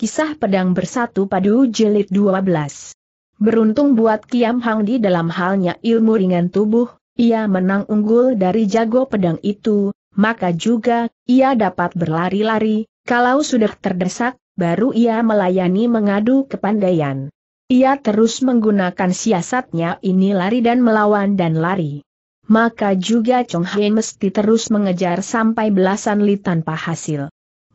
Kisah Pedang Bersatu Padu Jelit 12 Beruntung buat Kiam Hang di dalam halnya ilmu ringan tubuh, ia menang unggul dari jago pedang itu, maka juga, ia dapat berlari-lari, kalau sudah terdesak, baru ia melayani mengadu kepandaian. Ia terus menggunakan siasatnya ini lari dan melawan dan lari. Maka juga Chong Hei mesti terus mengejar sampai belasan li tanpa hasil.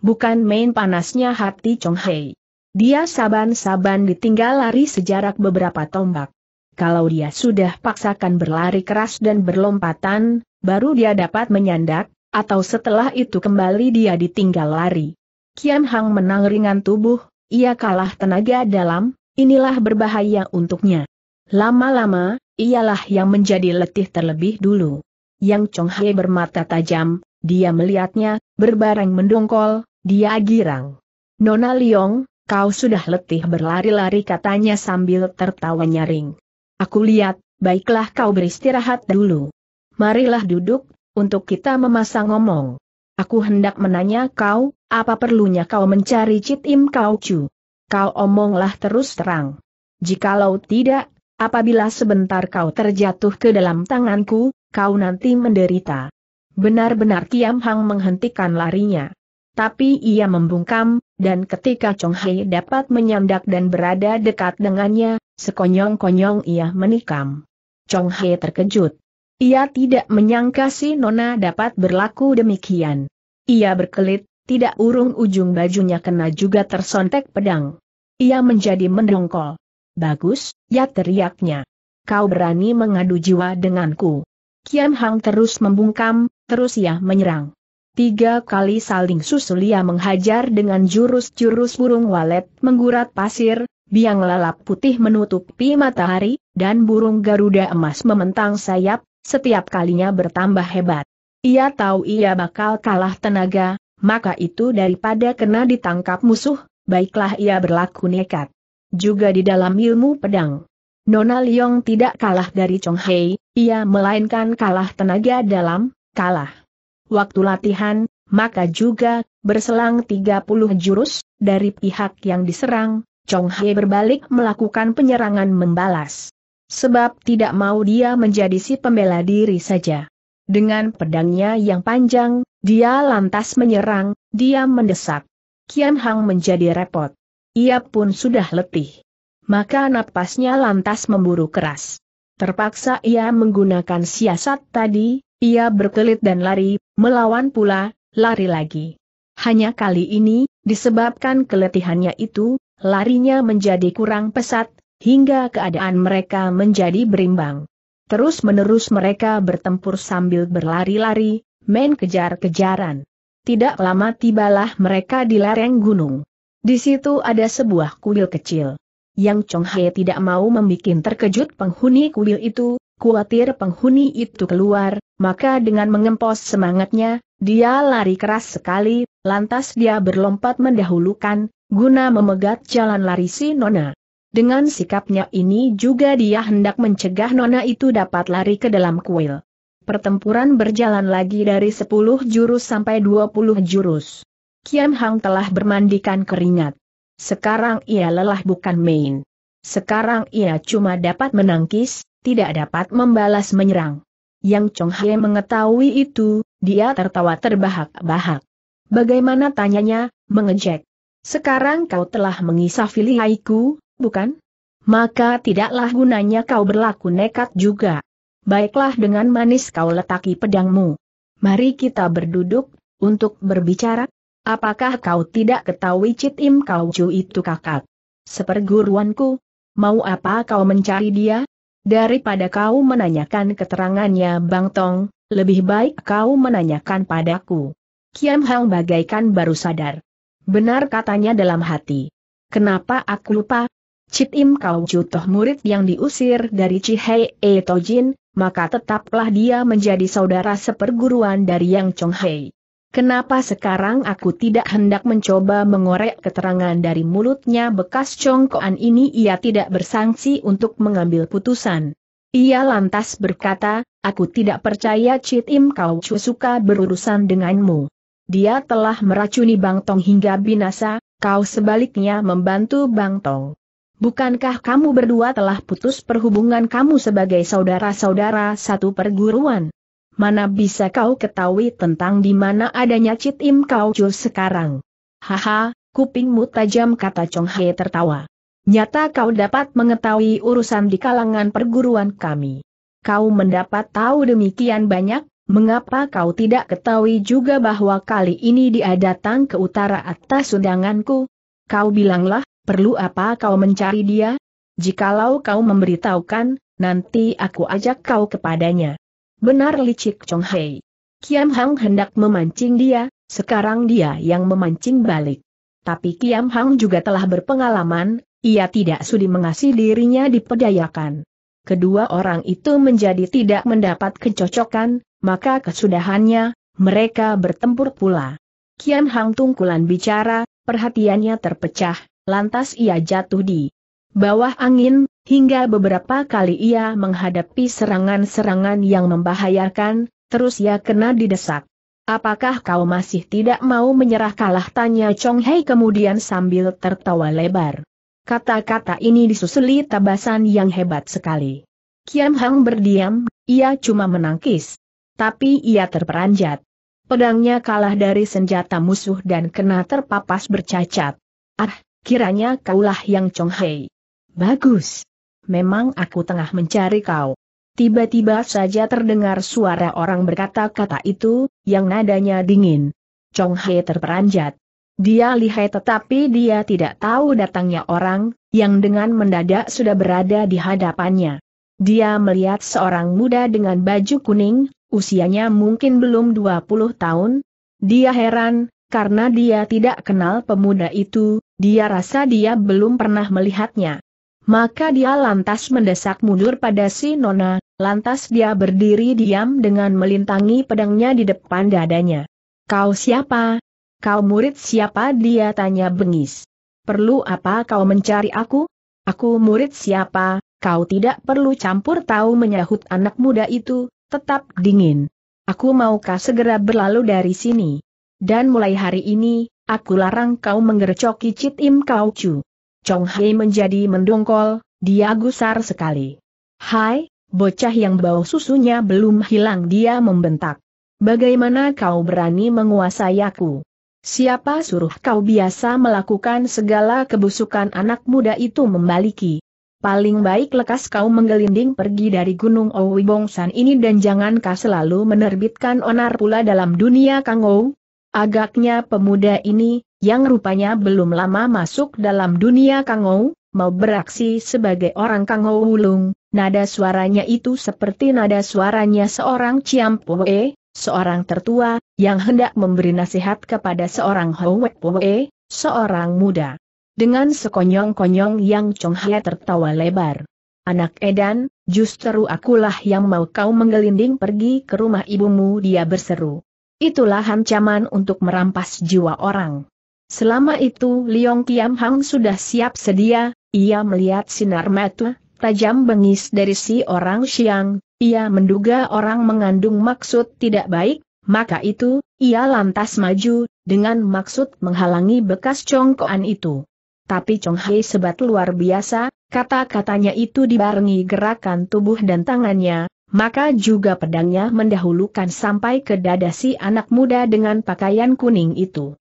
Bukan main panasnya hati Chong Hei. Dia saban-saban ditinggal lari sejarak beberapa tombak. Kalau dia sudah paksakan berlari keras dan berlompatan, baru dia dapat menyandak, atau setelah itu kembali dia ditinggal lari. Kian Hang menang ringan tubuh, ia kalah tenaga dalam, inilah berbahaya untuknya. Lama-lama, ialah yang menjadi letih terlebih dulu. Yang Chong Hei bermata tajam, dia melihatnya, berbareng mendongkol, dia girang. Nona Liong, kau sudah letih berlari-lari katanya sambil tertawa nyaring. Aku lihat, baiklah kau beristirahat dulu. Marilah duduk, untuk kita memasang ngomong. Aku hendak menanya kau, apa perlunya kau mencari Cit Im Kau Chu? Kau omonglah terus terang. Jikalau tidak, apabila sebentar kau terjatuh ke dalam tanganku, kau nanti menderita. Benar-benar Kiam Hang menghentikan larinya. Tapi ia membungkam, dan ketika Chong Hei dapat menyandak dan berada dekat dengannya, sekonyong-konyong ia menikam. Chong Hei terkejut. Ia tidak menyangka si Nona dapat berlaku demikian. Ia berkelit, tidak urung ujung bajunya kena juga tersontek pedang. Ia menjadi mendongkol. Bagus, ya teriaknya. Kau berani mengadu jiwa denganku. Kian Hang terus membungkam, terus ia menyerang. Tiga kali saling susul ia menghajar dengan jurus-jurus burung walet, menggurat pasir, biang lalap putih menutupi matahari, dan burung Garuda emas mementang sayap, setiap kalinya bertambah hebat. Ia tahu ia bakal kalah tenaga, maka itu daripada kena ditangkap musuh, baiklah ia berlaku nekat. Juga di dalam ilmu pedang. Nona Liong tidak kalah dari Chong Hei, ia melainkan kalah tenaga dalam, kalah waktu latihan, maka juga, berselang 30 jurus, dari pihak yang diserang, Chong Hei berbalik melakukan penyerangan membalas. Sebab tidak mau dia menjadi si pembela diri saja. Dengan pedangnya yang panjang, dia lantas menyerang, dia mendesak. Kian Hang menjadi repot. Ia pun sudah letih. Maka napasnya lantas memburu keras. Terpaksa ia menggunakan siasat tadi, ia berkelit dan lari, Melawan pula, lari lagi. Hanya kali ini, disebabkan keletihannya itu, larinya menjadi kurang pesat, hingga keadaan mereka menjadi berimbang. Terus-menerus mereka bertempur sambil berlari-lari, main kejar-kejaran. Tidak lama tibalah mereka di lereng gunung. Di situ ada sebuah kuil kecil. Yang Chong He tidak mau membuat terkejut penghuni kuil itu, khawatir penghuni itu keluar, maka dengan mengempos semangatnya, dia lari keras sekali, lantas dia berlompat mendahulukan, guna memegat jalan lari si Nona. Dengan sikapnya ini juga dia hendak mencegah Nona itu dapat lari ke dalam kuil. Pertempuran berjalan lagi dari 10 jurus sampai 20 jurus. Kian Hang telah bermandikan keringat. Sekarang ia lelah bukan main. Sekarang ia cuma dapat menangkis, tidak dapat membalas menyerang. Yang Chong Hye mengetahui itu, dia tertawa terbahak-bahak. Bagaimana tanyanya, mengejek. Sekarang kau telah mengisafi lihaiku, bukan? Maka tidaklah gunanya kau berlaku nekat juga. Baiklah dengan manis kau letaki pedangmu. Mari kita berduduk, untuk berbicara. Apakah kau tidak ketahui Cit Im Kau Ju itu kakak? Seperguruanku. Mau apa kau mencari dia? Daripada kau menanyakan keterangannya Bang Tong, lebih baik kau menanyakan padaku. Kiam Hang bagaikan baru sadar. Benar katanya dalam hati. Kenapa aku lupa? Cit Im Kau Jutoh murid yang diusir dari Cihei Etojin, maka tetaplah dia menjadi saudara seperguruan dari Yang Chong Hei. Kenapa sekarang aku tidak hendak mencoba mengorek keterangan dari mulutnya bekas congkoan ini ia tidak bersangsi untuk mengambil putusan. Ia lantas berkata, aku tidak percaya Cit Im Kau Chu suka berurusan denganmu. Dia telah meracuni Bang Tong hingga binasa, kau sebaliknya membantu Bang Tong. Bukankah kamu berdua telah putus perhubungan kamu sebagai saudara-saudara satu perguruan? mana bisa kau ketahui tentang di mana adanya Cit Im Kau Ju sekarang? Haha, kupingmu tajam kata Chong He tertawa. Nyata kau dapat mengetahui urusan di kalangan perguruan kami. Kau mendapat tahu demikian banyak, mengapa kau tidak ketahui juga bahwa kali ini dia datang ke utara atas undanganku? Kau bilanglah, perlu apa kau mencari dia? Jikalau kau memberitahukan, nanti aku ajak kau kepadanya. Benar licik Chong Hei. Kiam Hang hendak memancing dia, sekarang dia yang memancing balik. Tapi Kiam Hang juga telah berpengalaman, ia tidak sudi mengasih dirinya dipedayakan. Kedua orang itu menjadi tidak mendapat kecocokan, maka kesudahannya, mereka bertempur pula. Kian Hang tungkulan bicara, perhatiannya terpecah, lantas ia jatuh di bawah angin, Hingga beberapa kali ia menghadapi serangan-serangan yang membahayakan, terus ia kena didesak. Apakah kau masih tidak mau menyerah kalah tanya Chong Hei kemudian sambil tertawa lebar. Kata-kata ini disusuli tabasan yang hebat sekali. Kiam Hang berdiam, ia cuma menangkis. Tapi ia terperanjat. Pedangnya kalah dari senjata musuh dan kena terpapas bercacat. Ah, kiranya kaulah yang Chong Hei. Bagus memang aku tengah mencari kau. Tiba-tiba saja terdengar suara orang berkata-kata itu, yang nadanya dingin. Chong He terperanjat. Dia lihai tetapi dia tidak tahu datangnya orang, yang dengan mendadak sudah berada di hadapannya. Dia melihat seorang muda dengan baju kuning, usianya mungkin belum 20 tahun. Dia heran, karena dia tidak kenal pemuda itu, dia rasa dia belum pernah melihatnya. Maka dia lantas mendesak mundur pada si Nona, lantas dia berdiri diam dengan melintangi pedangnya di depan dadanya. Kau siapa? Kau murid siapa? Dia tanya bengis. Perlu apa kau mencari aku? Aku murid siapa? Kau tidak perlu campur tahu menyahut anak muda itu, tetap dingin. Aku maukah segera berlalu dari sini? Dan mulai hari ini, aku larang kau menggercoki Cit Im Kau Chu. Chong Hai menjadi mendongkol, dia gusar sekali. Hai, bocah yang bau susunya belum hilang dia membentak. Bagaimana kau berani menguasai aku? Siapa suruh kau biasa melakukan segala kebusukan anak muda itu membaliki? Paling baik lekas kau menggelinding pergi dari Gunung Owi Bongsan ini dan jangan kau selalu menerbitkan onar pula dalam dunia Kangou. Agaknya pemuda ini, yang rupanya belum lama masuk dalam dunia Kangou, mau beraksi sebagai orang Kangou Wulung, nada suaranya itu seperti nada suaranya seorang Poe, seorang tertua, yang hendak memberi nasihat kepada seorang Poe, seorang muda. Dengan sekonyong-konyong yang Chong Hye tertawa lebar. Anak Edan, justru akulah yang mau kau menggelinding pergi ke rumah ibumu dia berseru. Itulah ancaman untuk merampas jiwa orang. Selama itu Liong Kiam Hang sudah siap sedia, ia melihat sinar mata, tajam bengis dari si orang Siang, ia menduga orang mengandung maksud tidak baik, maka itu, ia lantas maju, dengan maksud menghalangi bekas congkoan itu. Tapi Chong Hei sebat luar biasa, kata-katanya itu dibarengi gerakan tubuh dan tangannya, maka juga pedangnya mendahulukan sampai ke dada si anak muda dengan pakaian kuning itu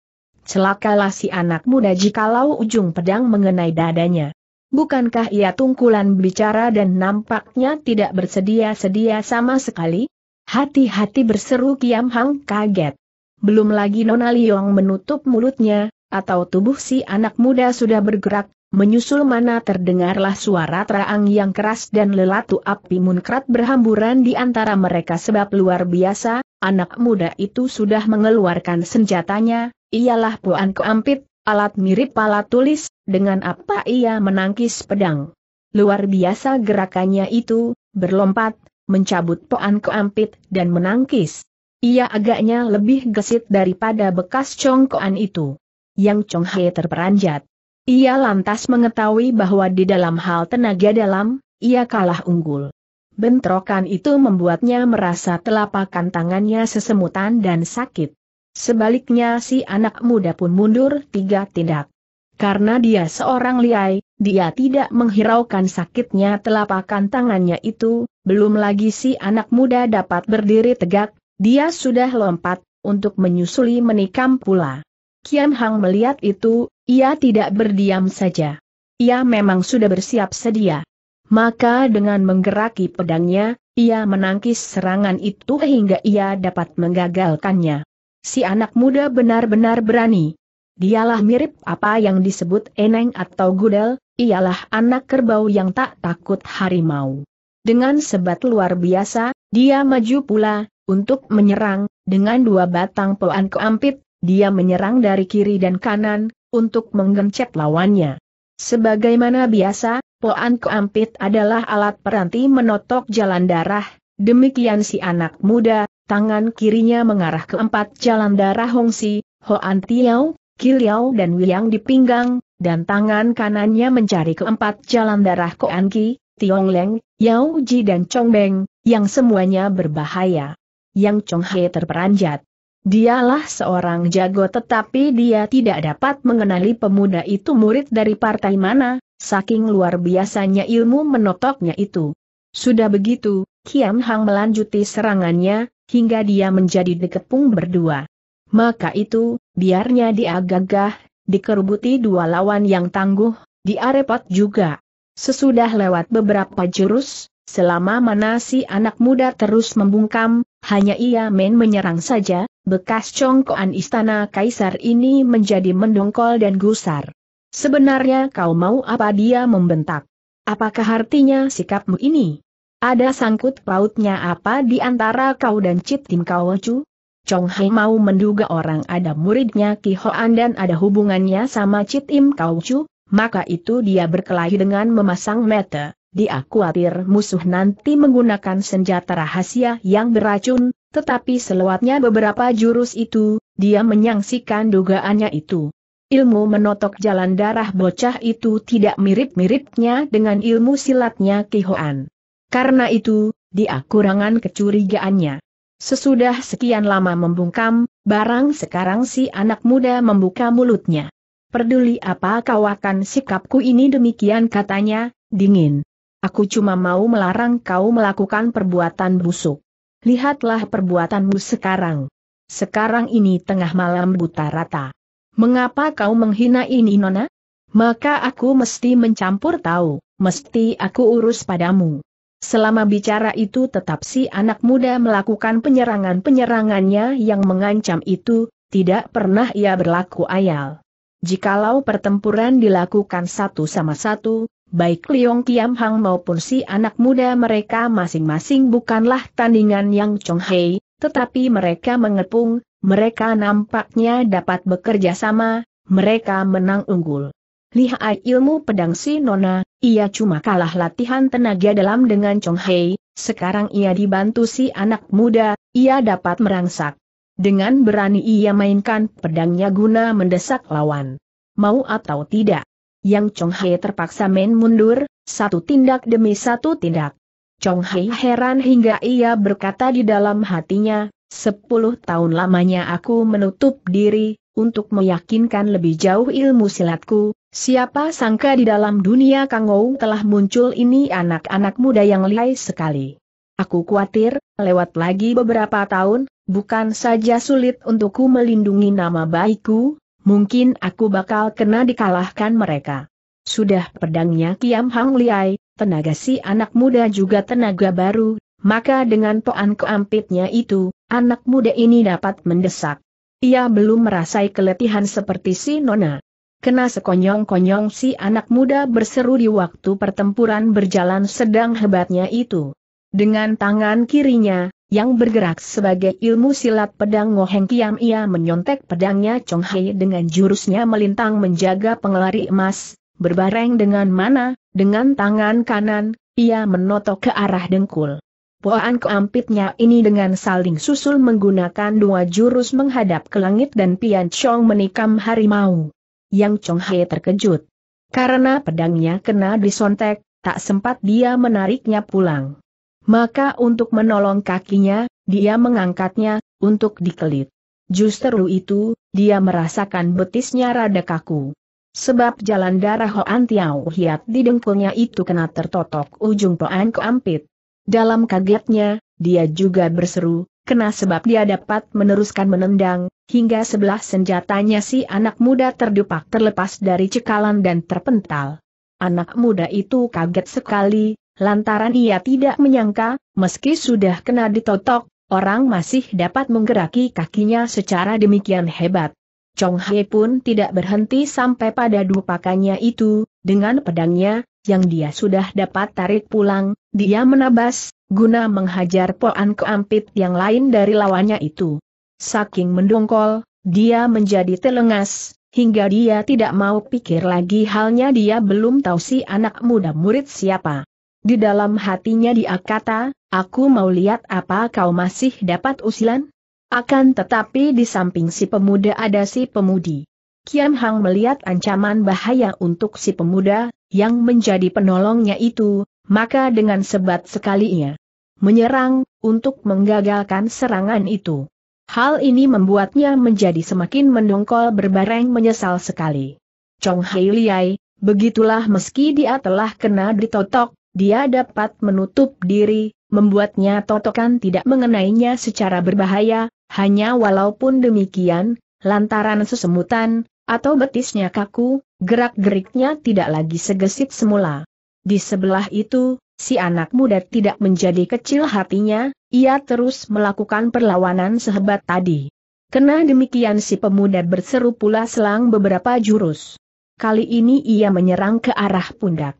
celakalah si anak muda jikalau ujung pedang mengenai dadanya. Bukankah ia tungkulan bicara dan nampaknya tidak bersedia-sedia sama sekali? Hati-hati berseru Kiam Hang kaget. Belum lagi Nona Liong menutup mulutnya, atau tubuh si anak muda sudah bergerak, menyusul mana terdengarlah suara terang yang keras dan lelatu api munkrat berhamburan di antara mereka sebab luar biasa, anak muda itu sudah mengeluarkan senjatanya, ialah Puan Keampit, alat mirip pala tulis, dengan apa ia menangkis pedang. Luar biasa gerakannya itu, berlompat, mencabut Puan Keampit dan menangkis. Ia agaknya lebih gesit daripada bekas congkoan itu. Yang Chong He terperanjat. Ia lantas mengetahui bahwa di dalam hal tenaga dalam, ia kalah unggul. Bentrokan itu membuatnya merasa telapakan tangannya sesemutan dan sakit. Sebaliknya si anak muda pun mundur tiga tindak. Karena dia seorang liai, dia tidak menghiraukan sakitnya telapakan tangannya itu, belum lagi si anak muda dapat berdiri tegak, dia sudah lompat, untuk menyusuli menikam pula. Kian Hang melihat itu, ia tidak berdiam saja. Ia memang sudah bersiap sedia. Maka dengan menggeraki pedangnya, ia menangkis serangan itu hingga ia dapat menggagalkannya. Si anak muda benar-benar berani. Dialah mirip apa yang disebut eneng atau gudel, ialah anak kerbau yang tak takut harimau. Dengan sebat luar biasa, dia maju pula, untuk menyerang, dengan dua batang poan keampit, dia menyerang dari kiri dan kanan, untuk menggencet lawannya. Sebagaimana biasa, poan keampit adalah alat peranti menotok jalan darah, demikian si anak muda, tangan kirinya mengarah ke empat jalan darah Hong Hongsi, Hoan Tiao, Kiliao dan Wiyang di pinggang, dan tangan kanannya mencari keempat jalan darah Koan Ki, Tiong Leng, Yao Ji dan Chong Beng, yang semuanya berbahaya. Yang Chong He terperanjat. Dialah seorang jago tetapi dia tidak dapat mengenali pemuda itu murid dari partai mana, saking luar biasanya ilmu menotoknya itu. Sudah begitu, Kian Hang melanjuti serangannya, hingga dia menjadi dikepung berdua. Maka itu, biarnya dia gagah, dikerubuti dua lawan yang tangguh, dia repot juga. Sesudah lewat beberapa jurus, selama mana si anak muda terus membungkam, hanya ia main menyerang saja, bekas congkoan istana kaisar ini menjadi mendongkol dan gusar. Sebenarnya kau mau apa dia membentak? Apakah artinya sikapmu ini? Ada sangkut pautnya apa di antara kau dan Cit Tim Kaochu? Chong Hai mau menduga orang ada muridnya Ki Hoan dan ada hubungannya sama Cit Kau Kaochu, maka itu dia berkelahi dengan memasang mata. Dia khawatir musuh nanti menggunakan senjata rahasia yang beracun, tetapi selewatnya beberapa jurus itu, dia menyangsikan dugaannya itu. Ilmu menotok jalan darah bocah itu tidak mirip-miripnya dengan ilmu silatnya Ki Hoan. Karena itu, dia kurangan kecurigaannya. Sesudah sekian lama membungkam, barang sekarang si anak muda membuka mulutnya. Peduli apa kau akan sikapku ini demikian katanya, dingin. Aku cuma mau melarang kau melakukan perbuatan busuk. Lihatlah perbuatanmu sekarang. Sekarang ini tengah malam buta rata. Mengapa kau menghina ini Nona? Maka aku mesti mencampur tahu, mesti aku urus padamu. Selama bicara itu tetap si anak muda melakukan penyerangan-penyerangannya yang mengancam itu, tidak pernah ia berlaku ayal. Jikalau pertempuran dilakukan satu sama satu, baik Liong Kiam Hang maupun si anak muda mereka masing-masing bukanlah tandingan yang Hei, tetapi mereka mengepung, mereka nampaknya dapat bekerja sama, mereka menang unggul lihai ilmu pedang si Nona, ia cuma kalah latihan tenaga dalam dengan Chong Hei, sekarang ia dibantu si anak muda, ia dapat merangsak. Dengan berani ia mainkan pedangnya guna mendesak lawan. Mau atau tidak, Yang Chong Hei terpaksa main mundur, satu tindak demi satu tindak. Chong Hei heran hingga ia berkata di dalam hatinya, sepuluh tahun lamanya aku menutup diri, untuk meyakinkan lebih jauh ilmu silatku, Siapa sangka di dalam dunia Kangou telah muncul ini anak-anak muda yang lihai sekali. Aku khawatir, lewat lagi beberapa tahun, bukan saja sulit untukku melindungi nama baikku, mungkin aku bakal kena dikalahkan mereka. Sudah pedangnya Kiam Hang Liai, tenaga si anak muda juga tenaga baru, maka dengan toan keampitnya itu, anak muda ini dapat mendesak. Ia belum merasai keletihan seperti si Nona. Kena sekonyong-konyong si anak muda berseru di waktu pertempuran berjalan sedang hebatnya itu. Dengan tangan kirinya, yang bergerak sebagai ilmu silat pedang Ngoheng Kiam ia menyontek pedangnya Chong Hai dengan jurusnya melintang menjaga pengelari emas, berbareng dengan mana, dengan tangan kanan, ia menotok ke arah dengkul. Poan keampitnya ini dengan saling susul menggunakan dua jurus menghadap ke langit dan Pian Chong menikam harimau. Yang Chong Hei terkejut. Karena pedangnya kena disontek, tak sempat dia menariknya pulang. Maka untuk menolong kakinya, dia mengangkatnya, untuk dikelit. Justru itu, dia merasakan betisnya rada kaku. Sebab jalan darah Hoan Tiao Hiat di dengkulnya itu kena tertotok ujung poan keampit. Dalam kagetnya, dia juga berseru, kena sebab dia dapat meneruskan menendang, Hingga sebelah senjatanya si anak muda terdupak terlepas dari cekalan dan terpental. Anak muda itu kaget sekali, lantaran ia tidak menyangka, meski sudah kena ditotok, orang masih dapat menggeraki kakinya secara demikian hebat. Chong Hai pun tidak berhenti sampai pada dupakannya itu, dengan pedangnya, yang dia sudah dapat tarik pulang, dia menabas, guna menghajar Poan Keampit yang lain dari lawannya itu. Saking mendongkol, dia menjadi telengas, hingga dia tidak mau pikir lagi halnya dia belum tahu si anak muda murid siapa. Di dalam hatinya dia kata, aku mau lihat apa kau masih dapat usilan? Akan tetapi di samping si pemuda ada si pemudi. Kian Hang melihat ancaman bahaya untuk si pemuda, yang menjadi penolongnya itu, maka dengan sebat sekali ia menyerang, untuk menggagalkan serangan itu. Hal ini membuatnya menjadi semakin mendongkol berbareng menyesal sekali. Chong Hai Liai, begitulah meski dia telah kena ditotok, dia dapat menutup diri, membuatnya totokan tidak mengenainya secara berbahaya, hanya walaupun demikian, lantaran sesemutan, atau betisnya kaku, gerak-geriknya tidak lagi segesit semula. Di sebelah itu, Si anak muda tidak menjadi kecil hatinya, ia terus melakukan perlawanan sehebat tadi. Kena demikian si pemuda berseru pula selang beberapa jurus. Kali ini ia menyerang ke arah pundak.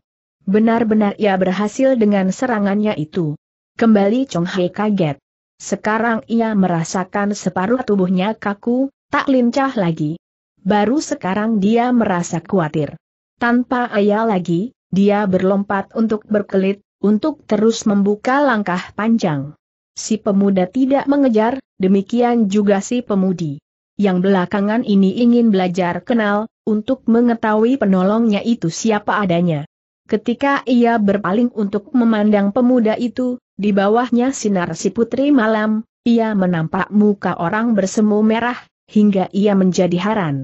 Benar-benar ia berhasil dengan serangannya itu. Kembali Chong Hai kaget. Sekarang ia merasakan separuh tubuhnya kaku, tak lincah lagi. Baru sekarang dia merasa khawatir. Tanpa ayah lagi, dia berlompat untuk berkelit, untuk terus membuka langkah panjang. Si pemuda tidak mengejar, demikian juga si pemudi. Yang belakangan ini ingin belajar kenal, untuk mengetahui penolongnya itu siapa adanya. Ketika ia berpaling untuk memandang pemuda itu, di bawahnya sinar si putri malam, ia menampak muka orang bersemu merah, hingga ia menjadi haran.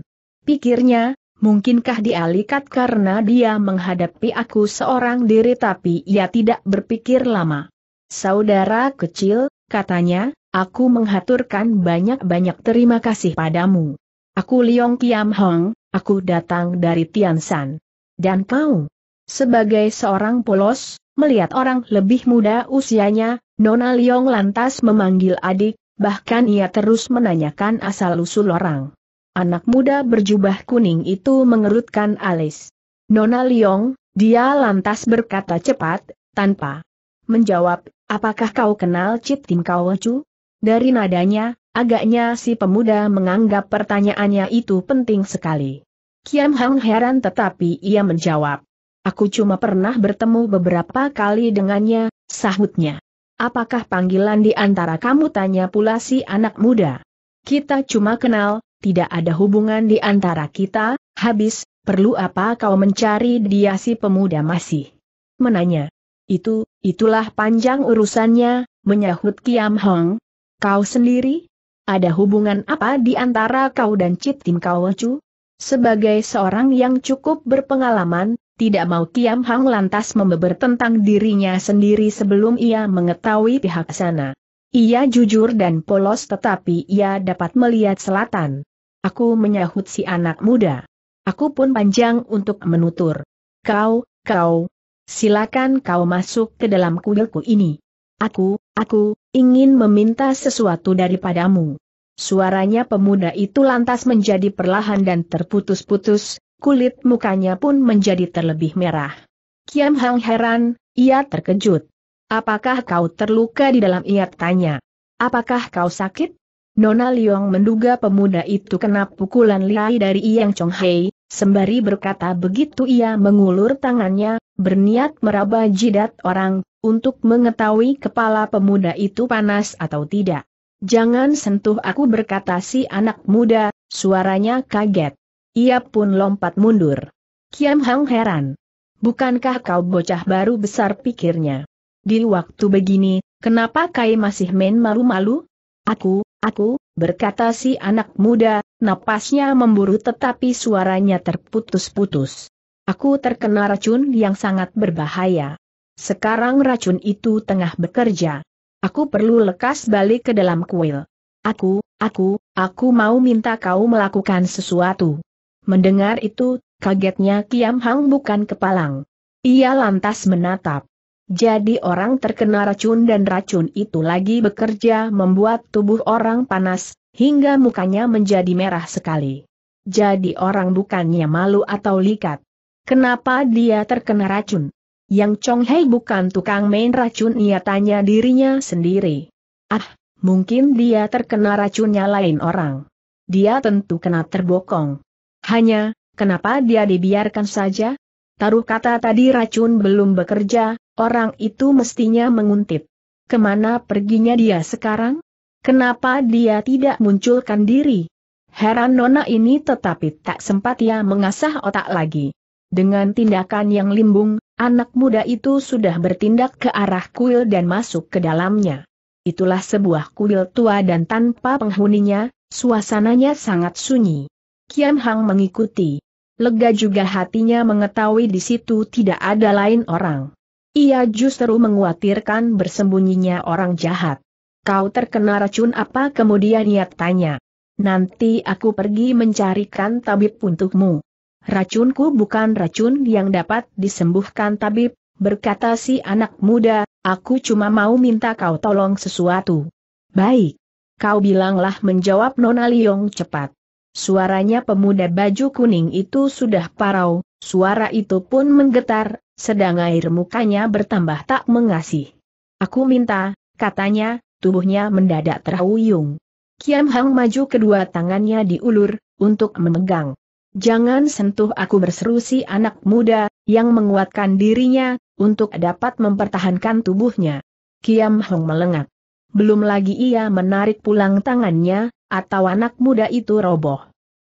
Pikirnya, Mungkinkah dia likat karena dia menghadapi aku seorang diri tapi ia tidak berpikir lama. Saudara kecil, katanya, aku menghaturkan banyak-banyak terima kasih padamu. Aku Liong Kiam Hong, aku datang dari Tiansan. Dan kau, sebagai seorang polos, melihat orang lebih muda usianya, Nona Liong lantas memanggil adik, bahkan ia terus menanyakan asal-usul orang. Anak muda berjubah kuning itu mengerutkan alis. Nona Liong, dia lantas berkata cepat, tanpa menjawab, apakah kau kenal Cip Tim Kau Chu? Dari nadanya, agaknya si pemuda menganggap pertanyaannya itu penting sekali. Kiam Hang heran tetapi ia menjawab. Aku cuma pernah bertemu beberapa kali dengannya, sahutnya. Apakah panggilan di antara kamu tanya pula si anak muda? Kita cuma kenal, tidak ada hubungan di antara kita, habis, perlu apa kau mencari dia si pemuda masih? Menanya. Itu, itulah panjang urusannya, menyahut Kiam Hong. Kau sendiri? Ada hubungan apa di antara kau dan Cit Tim Kawacu? Sebagai seorang yang cukup berpengalaman, tidak mau Kiam Hang lantas membeber tentang dirinya sendiri sebelum ia mengetahui pihak sana. Ia jujur dan polos tetapi ia dapat melihat selatan. Aku menyahut si anak muda. Aku pun panjang untuk menutur. Kau, kau, silakan kau masuk ke dalam kuilku ini. Aku, aku, ingin meminta sesuatu daripadamu. Suaranya pemuda itu lantas menjadi perlahan dan terputus-putus, kulit mukanya pun menjadi terlebih merah. Kiam Hang heran, ia terkejut. Apakah kau terluka di dalam ia tanya. Apakah kau sakit? Nona Liong menduga pemuda itu kena pukulan liai dari Yang Chong Hei, sembari berkata begitu ia mengulur tangannya, berniat meraba jidat orang, untuk mengetahui kepala pemuda itu panas atau tidak. Jangan sentuh aku berkata si anak muda, suaranya kaget. Ia pun lompat mundur. Kiam Hang heran. Bukankah kau bocah baru besar pikirnya? Di waktu begini, kenapa kau masih main malu-malu? Aku, Aku, berkata si anak muda, napasnya memburu tetapi suaranya terputus-putus. Aku terkena racun yang sangat berbahaya. Sekarang racun itu tengah bekerja. Aku perlu lekas balik ke dalam kuil. Aku, aku, aku mau minta kau melakukan sesuatu. Mendengar itu, kagetnya Kiam Hang bukan kepalang. Ia lantas menatap. Jadi orang terkena racun dan racun itu lagi bekerja membuat tubuh orang panas, hingga mukanya menjadi merah sekali. Jadi orang bukannya malu atau likat. Kenapa dia terkena racun? Yang Chong Hei bukan tukang main racun ia tanya dirinya sendiri. Ah, mungkin dia terkena racunnya lain orang. Dia tentu kena terbokong. Hanya, kenapa dia dibiarkan saja? Taruh kata tadi racun belum bekerja, Orang itu mestinya menguntit. Kemana perginya dia sekarang? Kenapa dia tidak munculkan diri? Heran Nona ini tetapi tak sempat ia mengasah otak lagi. Dengan tindakan yang limbung, anak muda itu sudah bertindak ke arah kuil dan masuk ke dalamnya. Itulah sebuah kuil tua dan tanpa penghuninya, suasananya sangat sunyi. Kian Hang mengikuti. Lega juga hatinya mengetahui di situ tidak ada lain orang. Ia justru menguatirkan bersembunyinya orang jahat. Kau terkena racun apa kemudian ia tanya. Nanti aku pergi mencarikan tabib untukmu. Racunku bukan racun yang dapat disembuhkan tabib, berkata si anak muda, aku cuma mau minta kau tolong sesuatu. Baik. Kau bilanglah menjawab Nona Liong cepat. Suaranya pemuda baju kuning itu sudah parau, suara itu pun menggetar, sedang air mukanya bertambah tak mengasih. Aku minta, katanya, tubuhnya mendadak terhuyung. Kiam Hang maju kedua tangannya diulur, untuk memegang. Jangan sentuh aku berseru si anak muda, yang menguatkan dirinya, untuk dapat mempertahankan tubuhnya. Kiam Hong melengak. Belum lagi ia menarik pulang tangannya, atau anak muda itu roboh.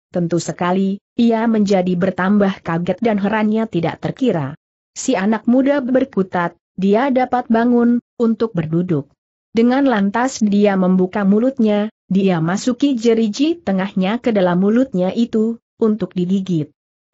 Tentu sekali, ia menjadi bertambah kaget dan herannya tidak terkira. Si anak muda berkutat, dia dapat bangun, untuk berduduk. Dengan lantas dia membuka mulutnya, dia masuki jeriji tengahnya ke dalam mulutnya itu, untuk digigit.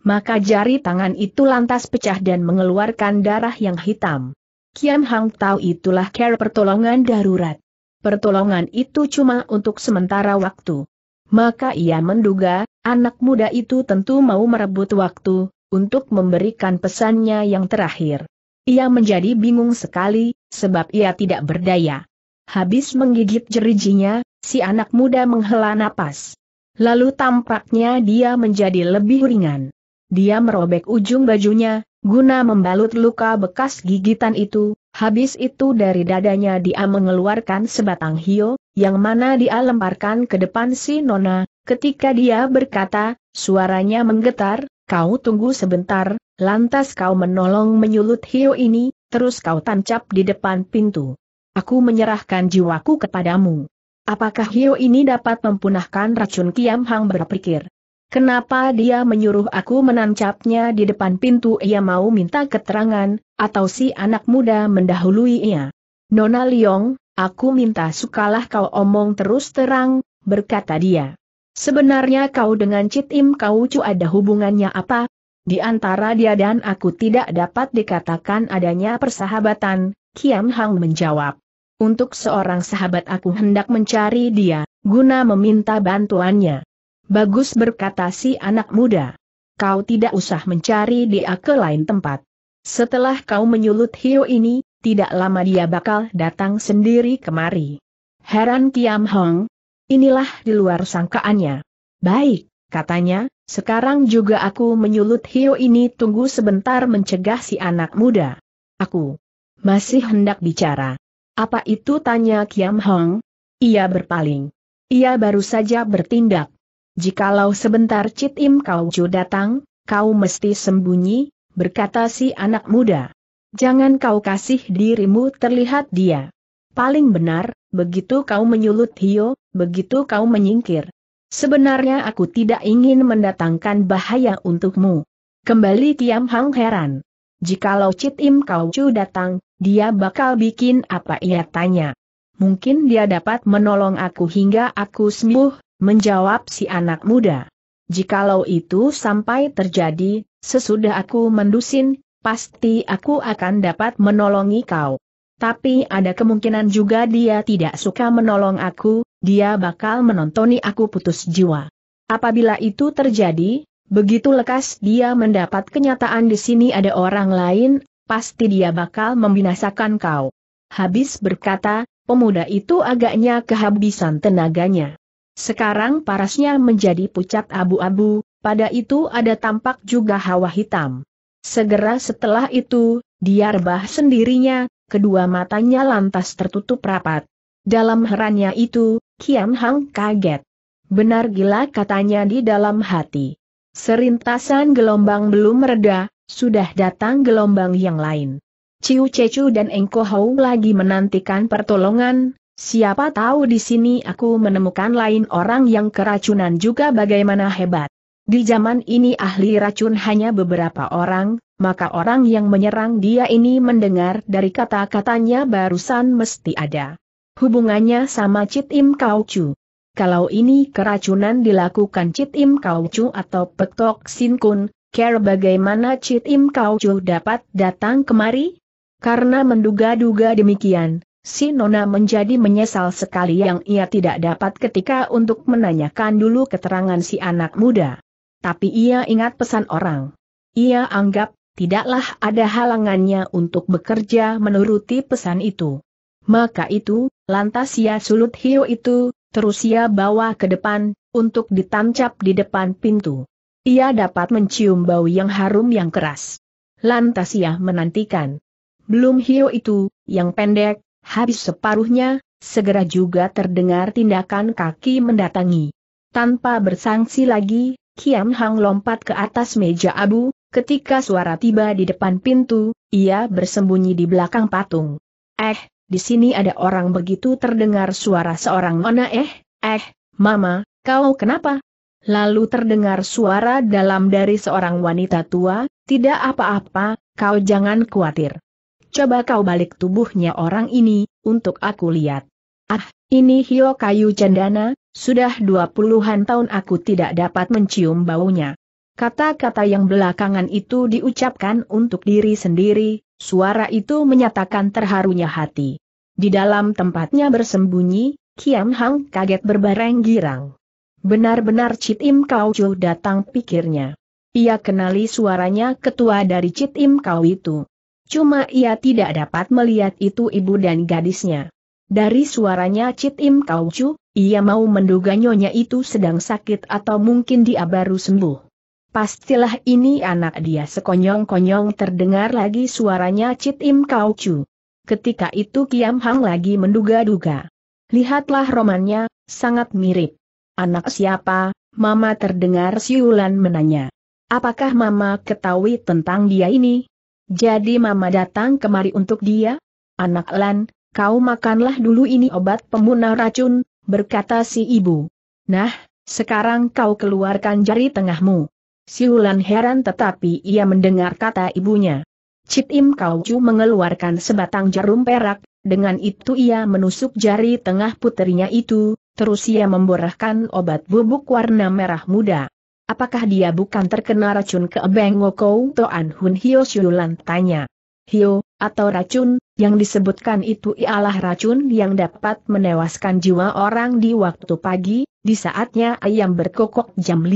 Maka jari tangan itu lantas pecah dan mengeluarkan darah yang hitam. Kian Hang tahu itulah care pertolongan darurat. Pertolongan itu cuma untuk sementara waktu. Maka ia menduga, anak muda itu tentu mau merebut waktu, untuk memberikan pesannya yang terakhir. Ia menjadi bingung sekali, sebab ia tidak berdaya. Habis menggigit jerijinya, si anak muda menghela napas. Lalu tampaknya dia menjadi lebih ringan. Dia merobek ujung bajunya, guna membalut luka bekas gigitan itu, habis itu dari dadanya dia mengeluarkan sebatang hio, yang mana dia lemparkan ke depan si Nona, ketika dia berkata, suaranya menggetar, Kau tunggu sebentar, lantas kau menolong menyulut hiu ini, terus kau tancap di depan pintu. Aku menyerahkan jiwaku kepadamu. Apakah hiu ini dapat mempunahkan racun Kiam Hang berpikir? Kenapa dia menyuruh aku menancapnya di depan pintu ia mau minta keterangan, atau si anak muda mendahului ia? Nona Liong, aku minta sukalah kau omong terus terang, berkata dia. Sebenarnya kau dengan Im kau cu ada hubungannya apa? Di antara dia dan aku tidak dapat dikatakan adanya persahabatan, Kiam Hang menjawab. Untuk seorang sahabat aku hendak mencari dia, guna meminta bantuannya. Bagus berkata si anak muda. Kau tidak usah mencari dia ke lain tempat. Setelah kau menyulut hiu ini, tidak lama dia bakal datang sendiri kemari. Heran Kiam Hong, Inilah di luar sangkaannya. Baik, katanya, sekarang juga aku menyulut Hio ini tunggu sebentar mencegah si anak muda. Aku masih hendak bicara. Apa itu tanya Kiam Hong? Ia berpaling. Ia baru saja bertindak. Jikalau sebentar Cit Im Kau Chu datang, kau mesti sembunyi, berkata si anak muda. Jangan kau kasih dirimu terlihat dia. Paling benar, begitu kau menyulut Hio, begitu kau menyingkir. Sebenarnya aku tidak ingin mendatangkan bahaya untukmu. Kembali Tiam Hang heran. Jikalau Cit Im Kau Chu datang, dia bakal bikin apa ia tanya. Mungkin dia dapat menolong aku hingga aku sembuh, menjawab si anak muda. Jikalau itu sampai terjadi, sesudah aku mendusin, pasti aku akan dapat menolongi kau. Tapi ada kemungkinan juga dia tidak suka menolong aku, dia bakal menontoni aku putus jiwa. Apabila itu terjadi, begitu lekas dia mendapat kenyataan di sini ada orang lain, pasti dia bakal membinasakan kau. Habis berkata, pemuda itu agaknya kehabisan tenaganya. Sekarang parasnya menjadi pucat abu-abu, pada itu ada tampak juga hawa hitam. Segera setelah itu, dia rebah sendirinya, kedua matanya lantas tertutup rapat. Dalam herannya itu, Kian Hang kaget. Benar gila katanya di dalam hati. Serintasan gelombang belum mereda, sudah datang gelombang yang lain. Ciu Cecu dan Engko Hou lagi menantikan pertolongan, siapa tahu di sini aku menemukan lain orang yang keracunan juga bagaimana hebat. Di zaman ini ahli racun hanya beberapa orang, maka orang yang menyerang dia ini mendengar dari kata-katanya barusan mesti ada. Hubungannya sama Cit Im Kau Chu. Kalau ini keracunan dilakukan Cit Im Kau Chu atau Petok Sin Kun, care bagaimana Cit Im Kau Chu dapat datang kemari? Karena menduga-duga demikian, si Nona menjadi menyesal sekali yang ia tidak dapat ketika untuk menanyakan dulu keterangan si anak muda. Tapi ia ingat pesan orang. Ia anggap, tidaklah ada halangannya untuk bekerja menuruti pesan itu. Maka itu, lantas ia ya sulut hiu itu, terus ia bawa ke depan, untuk ditancap di depan pintu. Ia dapat mencium bau yang harum yang keras. Lantas ia menantikan. Belum hiu itu, yang pendek, habis separuhnya, segera juga terdengar tindakan kaki mendatangi. Tanpa bersangsi lagi, Kiam Hang lompat ke atas meja abu, ketika suara tiba di depan pintu, ia bersembunyi di belakang patung. Eh, di sini ada orang begitu terdengar suara seorang nona eh, eh, mama, kau kenapa? Lalu terdengar suara dalam dari seorang wanita tua, tidak apa-apa, kau jangan khawatir. Coba kau balik tubuhnya orang ini, untuk aku lihat. Ah, ini Hio Kayu Cendana, sudah dua puluhan tahun aku tidak dapat mencium baunya. Kata-kata yang belakangan itu diucapkan untuk diri sendiri, Suara itu menyatakan terharunya hati. Di dalam tempatnya bersembunyi, Kiam Hang kaget berbareng girang. Benar-benar Chit Im Kau Chu datang pikirnya. Ia kenali suaranya ketua dari Chit Im Kau itu. Cuma ia tidak dapat melihat itu ibu dan gadisnya. Dari suaranya Chit Im Kau Chu, ia mau menduga nyonya itu sedang sakit atau mungkin dia baru sembuh. Pastilah ini anak dia sekonyong-konyong terdengar lagi suaranya Cit Im Kau Chu. Ketika itu Kiam Hang lagi menduga-duga. Lihatlah romannya, sangat mirip. Anak siapa? Mama terdengar siulan menanya. Apakah Mama ketahui tentang dia ini? Jadi Mama datang kemari untuk dia? Anak Lan, kau makanlah dulu ini obat pemurna racun, berkata si ibu. Nah, sekarang kau keluarkan jari tengahmu. Siulan heran tetapi ia mendengar kata ibunya. Cip Im Kau mengeluarkan sebatang jarum perak, dengan itu ia menusuk jari tengah puterinya itu, terus ia memborahkan obat bubuk warna merah muda. Apakah dia bukan terkena racun ke keebeng Ngokou Toan Hun Hio Siulan tanya. Hio, atau racun, yang disebutkan itu ialah racun yang dapat menewaskan jiwa orang di waktu pagi, di saatnya ayam berkokok jam 5.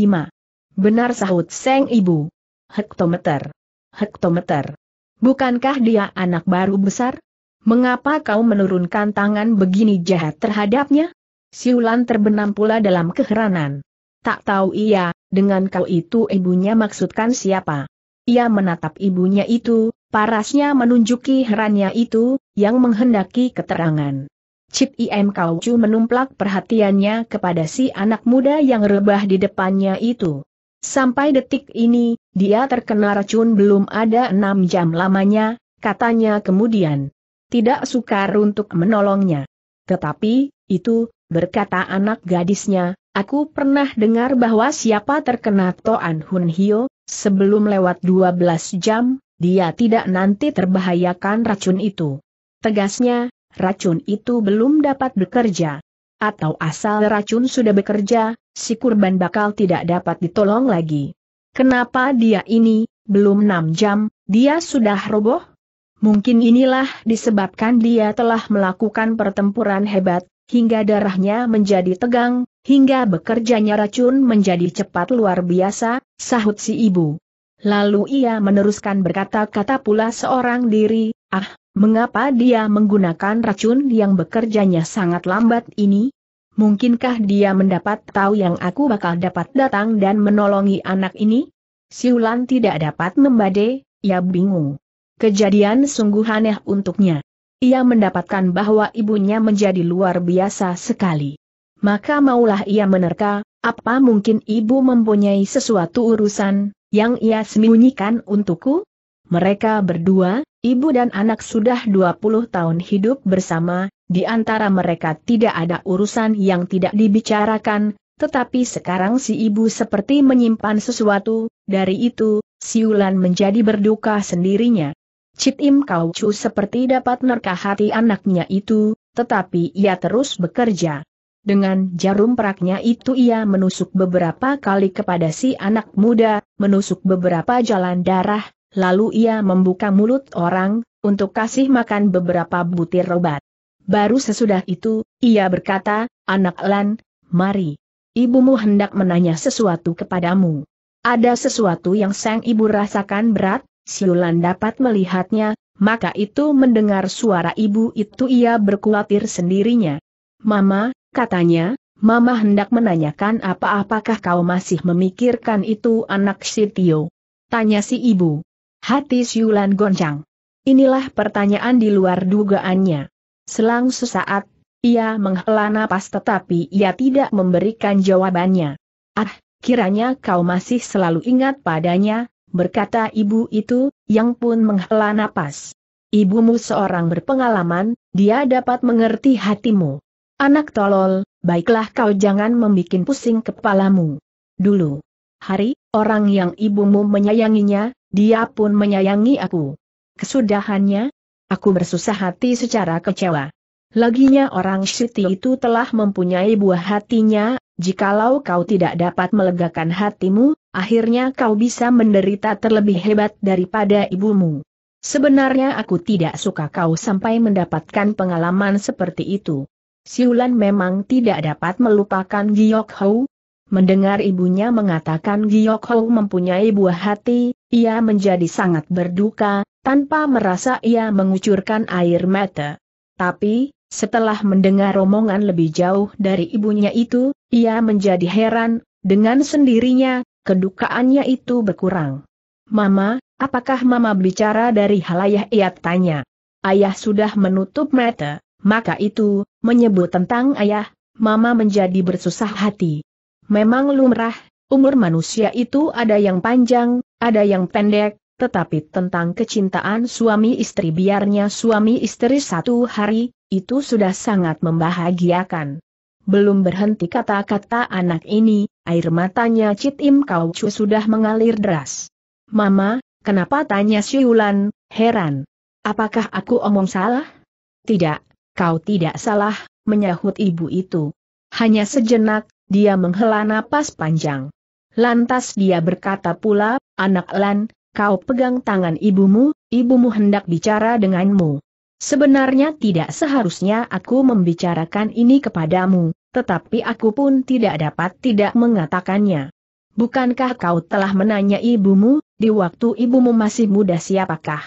Benar sahut Seng Ibu. Hektometer. Hektometer. Bukankah dia anak baru besar? Mengapa kau menurunkan tangan begini jahat terhadapnya? Siulan terbenam pula dalam keheranan. Tak tahu ia, dengan kau itu ibunya maksudkan siapa. Ia menatap ibunya itu, parasnya menunjuki herannya itu, yang menghendaki keterangan. Cip Im kauju menumplak perhatiannya kepada si anak muda yang rebah di depannya itu. Sampai detik ini, dia terkena racun belum ada enam jam lamanya, katanya kemudian. Tidak sukar untuk menolongnya. Tetapi, itu, berkata anak gadisnya, aku pernah dengar bahwa siapa terkena Toan Hun Hyo, sebelum lewat dua belas jam, dia tidak nanti terbahayakan racun itu. Tegasnya, racun itu belum dapat bekerja atau asal racun sudah bekerja, si kurban bakal tidak dapat ditolong lagi. Kenapa dia ini, belum 6 jam, dia sudah roboh? Mungkin inilah disebabkan dia telah melakukan pertempuran hebat, hingga darahnya menjadi tegang, hingga bekerjanya racun menjadi cepat luar biasa, sahut si ibu. Lalu ia meneruskan berkata-kata pula seorang diri, ah, Mengapa dia menggunakan racun yang bekerjanya sangat lambat ini? Mungkinkah dia mendapat tahu yang aku bakal dapat datang dan menolongi anak ini? Siulan tidak dapat membade, ia bingung. Kejadian sungguh aneh untuknya. Ia mendapatkan bahwa ibunya menjadi luar biasa sekali. Maka maulah ia menerka, apa mungkin ibu mempunyai sesuatu urusan, yang ia sembunyikan untukku? Mereka berdua, ibu dan anak sudah 20 tahun hidup bersama, di antara mereka tidak ada urusan yang tidak dibicarakan, tetapi sekarang si ibu seperti menyimpan sesuatu, dari itu, Siulan menjadi berduka sendirinya. Ciptim Im Kau Chu seperti dapat nerka hati anaknya itu, tetapi ia terus bekerja. Dengan jarum peraknya itu ia menusuk beberapa kali kepada si anak muda, menusuk beberapa jalan darah, lalu ia membuka mulut orang, untuk kasih makan beberapa butir obat. Baru sesudah itu, ia berkata, anak Lan, mari. Ibumu hendak menanya sesuatu kepadamu. Ada sesuatu yang sang ibu rasakan berat, Siulan dapat melihatnya, maka itu mendengar suara ibu itu ia berkuatir sendirinya. Mama, katanya, Mama hendak menanyakan apa-apakah kau masih memikirkan itu anak Sitio. Tanya si ibu. Hati Siulan goncang. Inilah pertanyaan di luar dugaannya. Selang sesaat, ia menghela napas tetapi ia tidak memberikan jawabannya. Ah, kiranya kau masih selalu ingat padanya, berkata ibu itu, yang pun menghela napas. Ibumu seorang berpengalaman, dia dapat mengerti hatimu. Anak tolol, baiklah kau jangan membuat pusing kepalamu. Dulu, hari, orang yang ibumu menyayanginya, dia pun menyayangi aku. Kesudahannya, aku bersusah hati secara kecewa. Laginya orang Siti itu telah mempunyai buah hatinya, jikalau kau tidak dapat melegakan hatimu, akhirnya kau bisa menderita terlebih hebat daripada ibumu. Sebenarnya aku tidak suka kau sampai mendapatkan pengalaman seperti itu. Siulan memang tidak dapat melupakan Giok Hou. Mendengar ibunya mengatakan Giok Hou mempunyai buah hati, ia menjadi sangat berduka, tanpa merasa ia mengucurkan air mata. Tapi, setelah mendengar omongan lebih jauh dari ibunya itu, ia menjadi heran, dengan sendirinya, kedukaannya itu berkurang. Mama, apakah mama bicara dari halayah ia tanya. Ayah sudah menutup mata, maka itu, menyebut tentang ayah, mama menjadi bersusah hati. Memang lumrah, Umur manusia itu ada yang panjang, ada yang pendek, tetapi tentang kecintaan suami istri biarnya suami istri satu hari, itu sudah sangat membahagiakan. Belum berhenti kata-kata anak ini, air matanya Cit Im Kau Chu sudah mengalir deras. Mama, kenapa tanya Siulan, heran. Apakah aku omong salah? Tidak, kau tidak salah, menyahut ibu itu. Hanya sejenak, dia menghela napas panjang. Lantas dia berkata pula, anak Lan, kau pegang tangan ibumu, ibumu hendak bicara denganmu. Sebenarnya tidak seharusnya aku membicarakan ini kepadamu, tetapi aku pun tidak dapat tidak mengatakannya. Bukankah kau telah menanya ibumu, di waktu ibumu masih muda siapakah?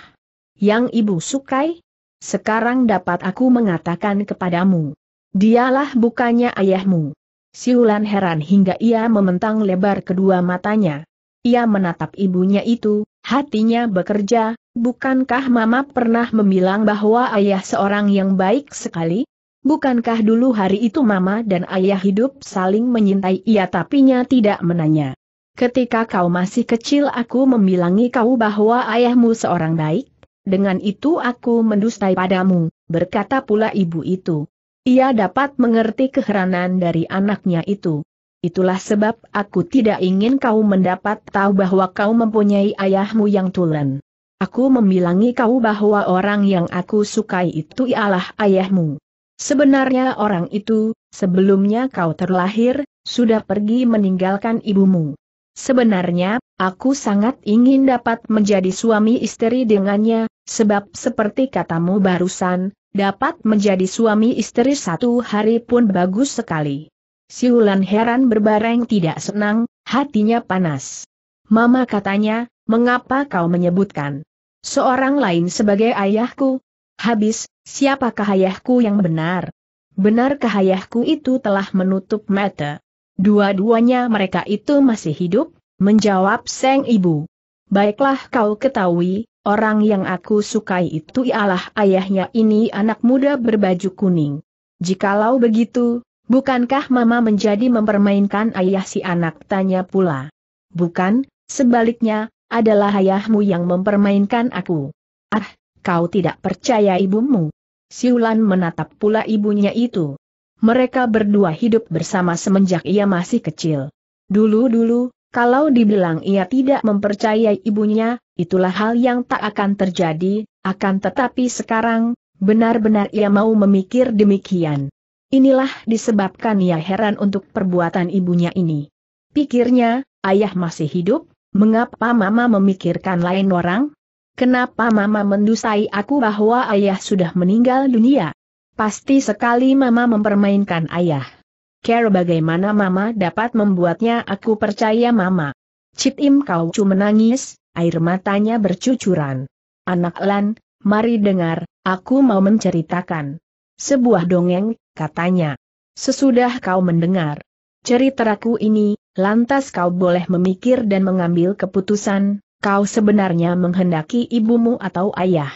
Yang ibu sukai? Sekarang dapat aku mengatakan kepadamu. Dialah bukannya ayahmu. Siulan heran hingga ia mementang lebar kedua matanya. Ia menatap ibunya itu, hatinya bekerja, bukankah Mama pernah membilang bahwa ayah seorang yang baik sekali? Bukankah dulu hari itu Mama dan ayah hidup saling menyintai ia tapinya tidak menanya. Ketika kau masih kecil aku membilangi kau bahwa ayahmu seorang baik, dengan itu aku mendustai padamu, berkata pula ibu itu. Ia dapat mengerti keheranan dari anaknya itu. Itulah sebab aku tidak ingin kau mendapat tahu bahwa kau mempunyai ayahmu yang tulen. Aku membilangi kau bahwa orang yang aku sukai itu ialah ayahmu. Sebenarnya orang itu, sebelumnya kau terlahir, sudah pergi meninggalkan ibumu. Sebenarnya, aku sangat ingin dapat menjadi suami istri dengannya, Sebab seperti katamu barusan, dapat menjadi suami istri satu hari pun bagus sekali. Siulan heran berbareng tidak senang, hatinya panas. Mama katanya, mengapa kau menyebutkan seorang lain sebagai ayahku? Habis, siapakah ayahku yang benar? Benarkah ayahku itu telah menutup mata? Dua-duanya mereka itu masih hidup, menjawab Seng Ibu. Baiklah kau ketahui, Orang yang aku sukai itu ialah ayahnya ini anak muda berbaju kuning. Jikalau begitu, bukankah mama menjadi mempermainkan ayah si anak tanya pula? Bukan, sebaliknya, adalah ayahmu yang mempermainkan aku. Ah, kau tidak percaya ibumu. Siulan menatap pula ibunya itu. Mereka berdua hidup bersama semenjak ia masih kecil. Dulu-dulu, kalau dibilang ia tidak mempercayai ibunya, Itulah hal yang tak akan terjadi, akan tetapi sekarang, benar-benar ia mau memikir demikian. Inilah disebabkan ia heran untuk perbuatan ibunya ini. Pikirnya, ayah masih hidup, mengapa mama memikirkan lain orang? Kenapa mama mendusai aku bahwa ayah sudah meninggal dunia? Pasti sekali mama mempermainkan ayah. Care bagaimana mama dapat membuatnya aku percaya mama. Cip Im Kau Chu menangis, air matanya bercucuran. Anak Lan, mari dengar, aku mau menceritakan. Sebuah dongeng, katanya. Sesudah kau mendengar ceritaku ini, lantas kau boleh memikir dan mengambil keputusan, kau sebenarnya menghendaki ibumu atau ayah.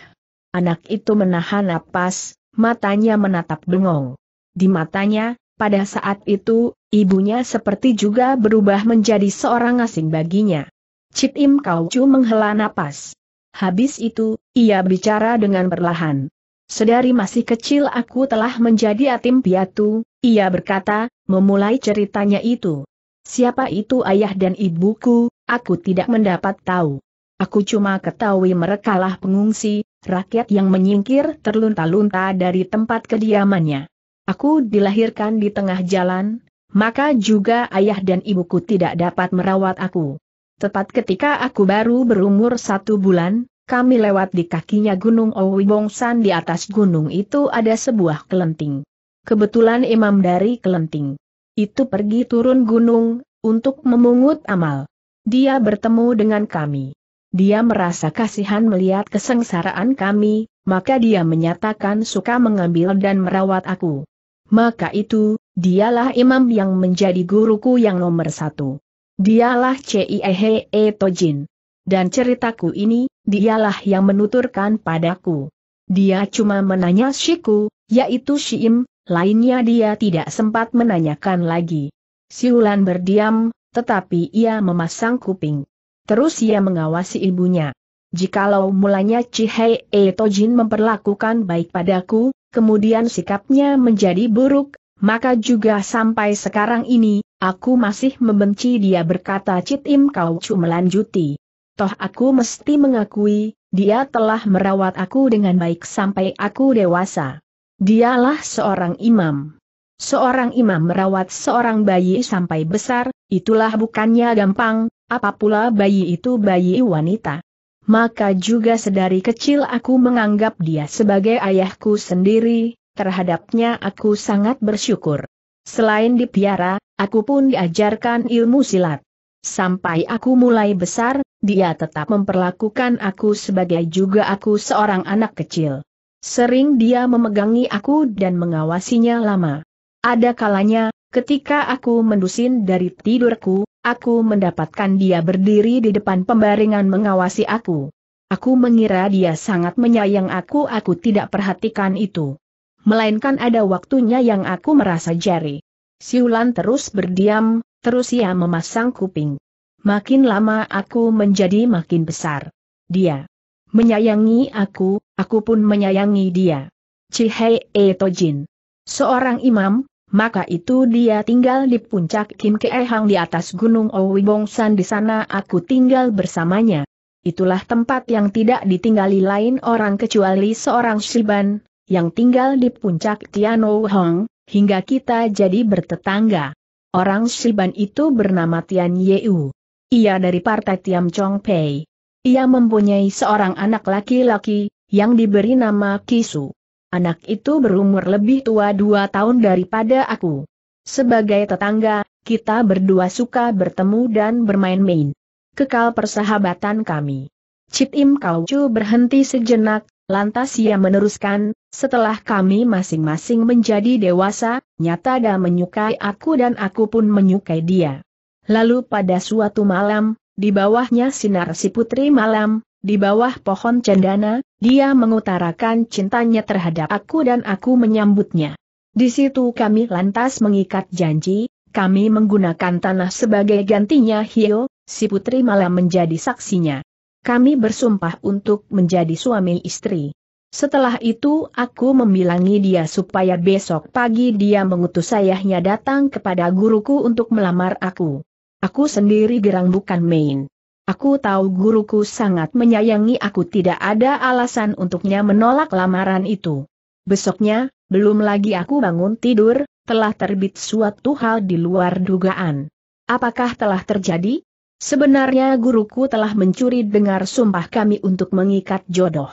Anak itu menahan napas, matanya menatap bengong. Di matanya, pada saat itu, ibunya seperti juga berubah menjadi seorang asing baginya. Cip Im Kau Chu menghela napas. Habis itu, ia bicara dengan perlahan. Sedari masih kecil aku telah menjadi atim piatu, ia berkata, memulai ceritanya itu. Siapa itu ayah dan ibuku, aku tidak mendapat tahu. Aku cuma ketahui merekalah pengungsi, rakyat yang menyingkir terlunta-lunta dari tempat kediamannya. Aku dilahirkan di tengah jalan, maka juga ayah dan ibuku tidak dapat merawat aku. Tepat ketika aku baru berumur satu bulan, kami lewat di kakinya Gunung Owibongsan di atas gunung itu ada sebuah kelenting. Kebetulan imam dari kelenting itu pergi turun gunung, untuk memungut amal. Dia bertemu dengan kami. Dia merasa kasihan melihat kesengsaraan kami, maka dia menyatakan suka mengambil dan merawat aku. Maka itu, dialah imam yang menjadi guruku yang nomor satu. Dialah Ciehe e Tojin. Dan ceritaku ini, dialah yang menuturkan padaku. Dia cuma menanya Shiku, yaitu Shiim, lainnya dia tidak sempat menanyakan lagi. Siulan berdiam, tetapi ia memasang kuping. Terus ia mengawasi ibunya. Jikalau mulanya Cihei e Tojin memperlakukan baik padaku, kemudian sikapnya menjadi buruk, maka juga sampai sekarang ini, Aku masih membenci dia berkata Cit Im Kau Chu melanjuti. Toh aku mesti mengakui, dia telah merawat aku dengan baik sampai aku dewasa. Dialah seorang imam. Seorang imam merawat seorang bayi sampai besar, itulah bukannya gampang, Apapula bayi itu bayi wanita. Maka juga sedari kecil aku menganggap dia sebagai ayahku sendiri, terhadapnya aku sangat bersyukur. Selain dipiara, Aku pun diajarkan ilmu silat. Sampai aku mulai besar, dia tetap memperlakukan aku sebagai juga aku seorang anak kecil. Sering dia memegangi aku dan mengawasinya lama. Ada kalanya, ketika aku mendusin dari tidurku, aku mendapatkan dia berdiri di depan pembaringan mengawasi aku. Aku mengira dia sangat menyayang aku aku tidak perhatikan itu. Melainkan ada waktunya yang aku merasa jari. Siulan terus berdiam, terus ia memasang kuping. Makin lama aku menjadi makin besar. Dia menyayangi aku, aku pun menyayangi dia. Cihei Etojin. Seorang imam, maka itu dia tinggal di puncak Kim Keehang di atas gunung Owibongsan di sana aku tinggal bersamanya. Itulah tempat yang tidak ditinggali lain orang kecuali seorang Shiban, yang tinggal di puncak Tianou Hong, hingga kita jadi bertetangga. Orang Siban itu bernama Tian Yeu. Ia dari partai Tiam Chong Pei. Ia mempunyai seorang anak laki-laki, yang diberi nama Kisu. Anak itu berumur lebih tua dua tahun daripada aku. Sebagai tetangga, kita berdua suka bertemu dan bermain-main. Kekal persahabatan kami. Citim Im Kau Chu berhenti sejenak, Lantas ia meneruskan, setelah kami masing-masing menjadi dewasa, nyata dia menyukai aku dan aku pun menyukai dia. Lalu pada suatu malam, di bawahnya sinar si putri malam, di bawah pohon cendana, dia mengutarakan cintanya terhadap aku dan aku menyambutnya. Di situ kami lantas mengikat janji, kami menggunakan tanah sebagai gantinya Hio, si putri malam menjadi saksinya kami bersumpah untuk menjadi suami istri. Setelah itu aku membilangi dia supaya besok pagi dia mengutus ayahnya datang kepada guruku untuk melamar aku. Aku sendiri gerang bukan main. Aku tahu guruku sangat menyayangi aku tidak ada alasan untuknya menolak lamaran itu. Besoknya, belum lagi aku bangun tidur, telah terbit suatu hal di luar dugaan. Apakah telah terjadi? Sebenarnya guruku telah mencuri dengar sumpah kami untuk mengikat jodoh.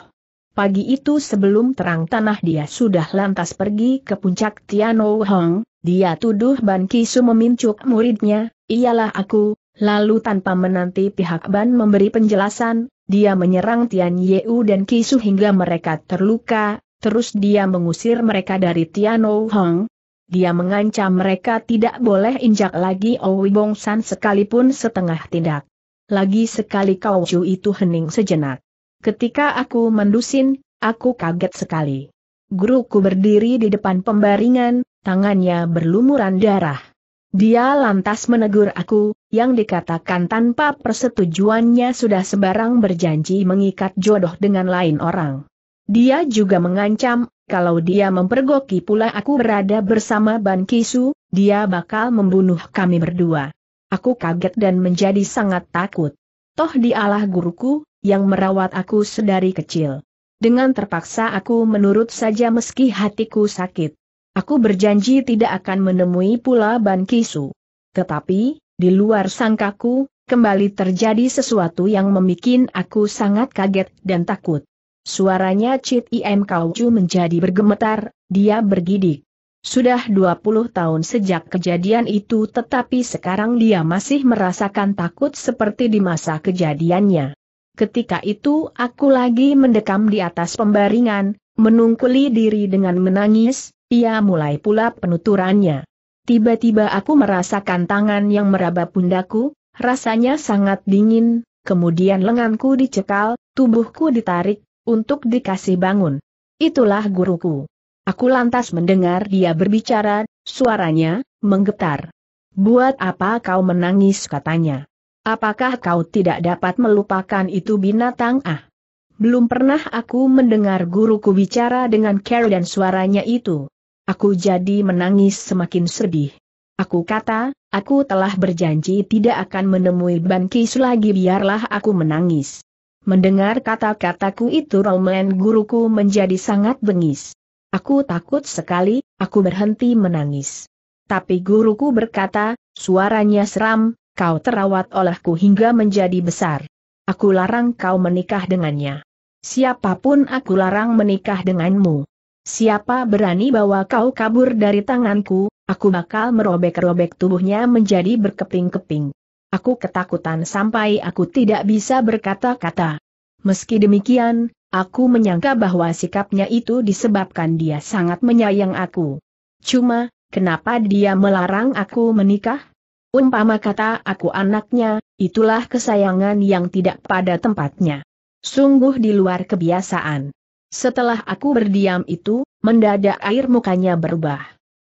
Pagi itu sebelum terang tanah dia sudah lantas pergi ke puncak Tiano Hong, dia tuduh Ban Kisu memincuk muridnya, ialah aku, lalu tanpa menanti pihak Ban memberi penjelasan, dia menyerang Tian Yeu dan Kisu hingga mereka terluka, terus dia mengusir mereka dari Tiano Hong, dia mengancam mereka tidak boleh injak lagi Owi Bongsan sekalipun setengah tindak. Lagi sekali kau cu itu hening sejenak. Ketika aku mendusin, aku kaget sekali. Guruku berdiri di depan pembaringan, tangannya berlumuran darah. Dia lantas menegur aku, yang dikatakan tanpa persetujuannya sudah sebarang berjanji mengikat jodoh dengan lain orang. Dia juga mengancam kalau dia mempergoki pula aku berada bersama Ban Kisu, dia bakal membunuh kami berdua. Aku kaget dan menjadi sangat takut. Toh dialah guruku, yang merawat aku sedari kecil. Dengan terpaksa aku menurut saja meski hatiku sakit. Aku berjanji tidak akan menemui pula Ban Kisu. Tetapi, di luar sangkaku, kembali terjadi sesuatu yang membuat aku sangat kaget dan takut. Suaranya Cit Im kauju menjadi bergemetar, dia bergidik. Sudah 20 tahun sejak kejadian itu tetapi sekarang dia masih merasakan takut seperti di masa kejadiannya. Ketika itu aku lagi mendekam di atas pembaringan, menungkuli diri dengan menangis, ia mulai pula penuturannya. Tiba-tiba aku merasakan tangan yang meraba pundaku, rasanya sangat dingin, kemudian lenganku dicekal, tubuhku ditarik untuk dikasih bangun. Itulah guruku. Aku lantas mendengar dia berbicara, suaranya, menggetar. Buat apa kau menangis katanya. Apakah kau tidak dapat melupakan itu binatang ah? Belum pernah aku mendengar guruku bicara dengan care dan suaranya itu. Aku jadi menangis semakin sedih. Aku kata, aku telah berjanji tidak akan menemui Ban Kis lagi biarlah aku menangis. Mendengar kata-kataku itu Roman guruku menjadi sangat bengis. Aku takut sekali, aku berhenti menangis. Tapi guruku berkata, suaranya seram, kau terawat olehku hingga menjadi besar. Aku larang kau menikah dengannya. Siapapun aku larang menikah denganmu. Siapa berani bawa kau kabur dari tanganku, aku bakal merobek-robek tubuhnya menjadi berkeping-keping. Aku ketakutan sampai aku tidak bisa berkata-kata. Meski demikian, aku menyangka bahwa sikapnya itu disebabkan dia sangat menyayang aku. Cuma, kenapa dia melarang aku menikah? Umpama kata aku anaknya, itulah kesayangan yang tidak pada tempatnya. Sungguh di luar kebiasaan. Setelah aku berdiam itu, mendadak air mukanya berubah.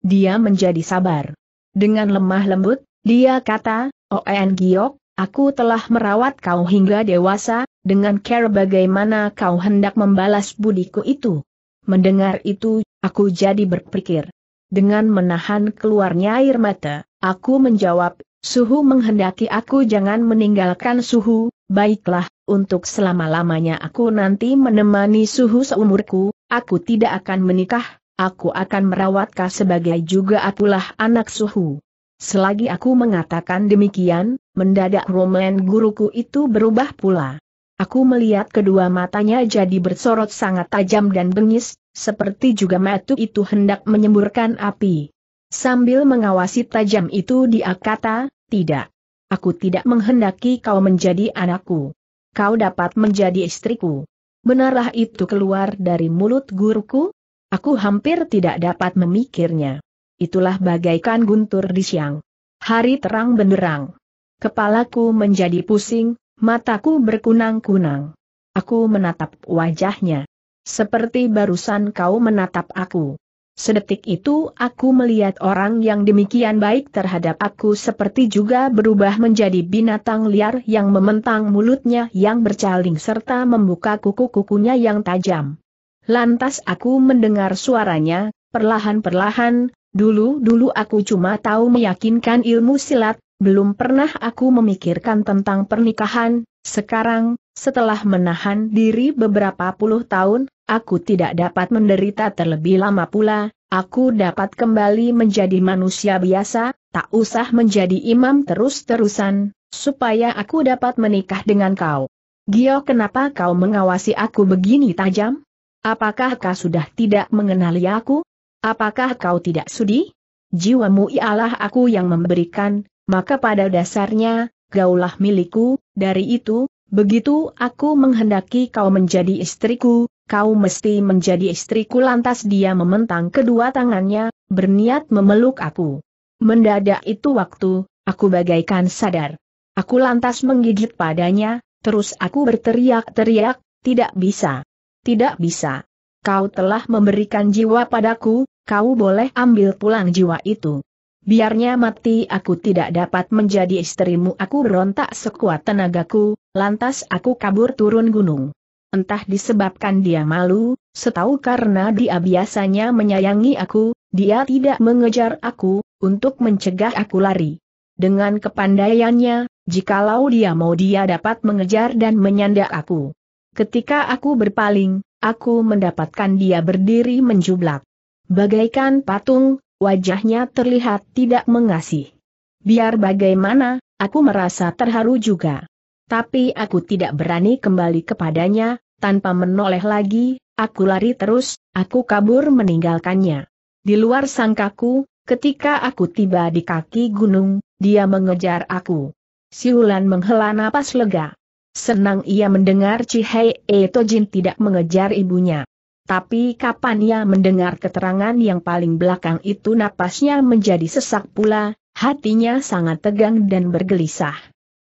Dia menjadi sabar. Dengan lemah lembut, dia kata, Oen Giok, aku telah merawat kau hingga dewasa, dengan care bagaimana kau hendak membalas budiku itu. Mendengar itu, aku jadi berpikir. Dengan menahan keluarnya air mata, aku menjawab, suhu menghendaki aku jangan meninggalkan suhu, baiklah, untuk selama-lamanya aku nanti menemani suhu seumurku, aku tidak akan menikah, aku akan merawat sebagai juga akulah anak suhu. Selagi aku mengatakan demikian, mendadak Roman guruku itu berubah pula. Aku melihat kedua matanya jadi bersorot sangat tajam dan bengis, seperti juga matu itu hendak menyemburkan api. Sambil mengawasi tajam itu dia kata, tidak. Aku tidak menghendaki kau menjadi anakku. Kau dapat menjadi istriku. Benarlah itu keluar dari mulut guruku? Aku hampir tidak dapat memikirnya itulah bagaikan guntur di siang. Hari terang benderang. Kepalaku menjadi pusing, mataku berkunang-kunang. Aku menatap wajahnya. Seperti barusan kau menatap aku. Sedetik itu aku melihat orang yang demikian baik terhadap aku seperti juga berubah menjadi binatang liar yang mementang mulutnya yang bercaling serta membuka kuku-kukunya yang tajam. Lantas aku mendengar suaranya, perlahan-perlahan, Dulu-dulu aku cuma tahu meyakinkan ilmu silat, belum pernah aku memikirkan tentang pernikahan, sekarang, setelah menahan diri beberapa puluh tahun, aku tidak dapat menderita terlebih lama pula, aku dapat kembali menjadi manusia biasa, tak usah menjadi imam terus-terusan, supaya aku dapat menikah dengan kau. Gio kenapa kau mengawasi aku begini tajam? Apakah kau sudah tidak mengenali aku? Apakah kau tidak sudi? Jiwamu ialah aku yang memberikan, maka pada dasarnya, gaulah milikku, dari itu, begitu aku menghendaki kau menjadi istriku, kau mesti menjadi istriku lantas dia mementang kedua tangannya, berniat memeluk aku. Mendadak itu waktu, aku bagaikan sadar. Aku lantas menggigit padanya, terus aku berteriak-teriak, tidak bisa. Tidak bisa. Kau telah memberikan jiwa padaku, kau boleh ambil pulang jiwa itu. Biarnya mati aku tidak dapat menjadi istrimu aku rontak sekuat tenagaku, lantas aku kabur turun gunung. Entah disebabkan dia malu, setahu karena dia biasanya menyayangi aku, dia tidak mengejar aku, untuk mencegah aku lari. Dengan kepandaiannya, jikalau dia mau dia dapat mengejar dan menyandak aku. Ketika aku berpaling, aku mendapatkan dia berdiri menjublak. Bagaikan patung, wajahnya terlihat tidak mengasih. Biar bagaimana, aku merasa terharu juga. Tapi aku tidak berani kembali kepadanya, tanpa menoleh lagi, aku lari terus, aku kabur meninggalkannya. Di luar sangkaku, ketika aku tiba di kaki gunung, dia mengejar aku. Siulan menghela napas lega. Senang ia mendengar Cihei Jin tidak mengejar ibunya. Tapi kapan ia mendengar keterangan yang paling belakang itu napasnya menjadi sesak pula, hatinya sangat tegang dan bergelisah.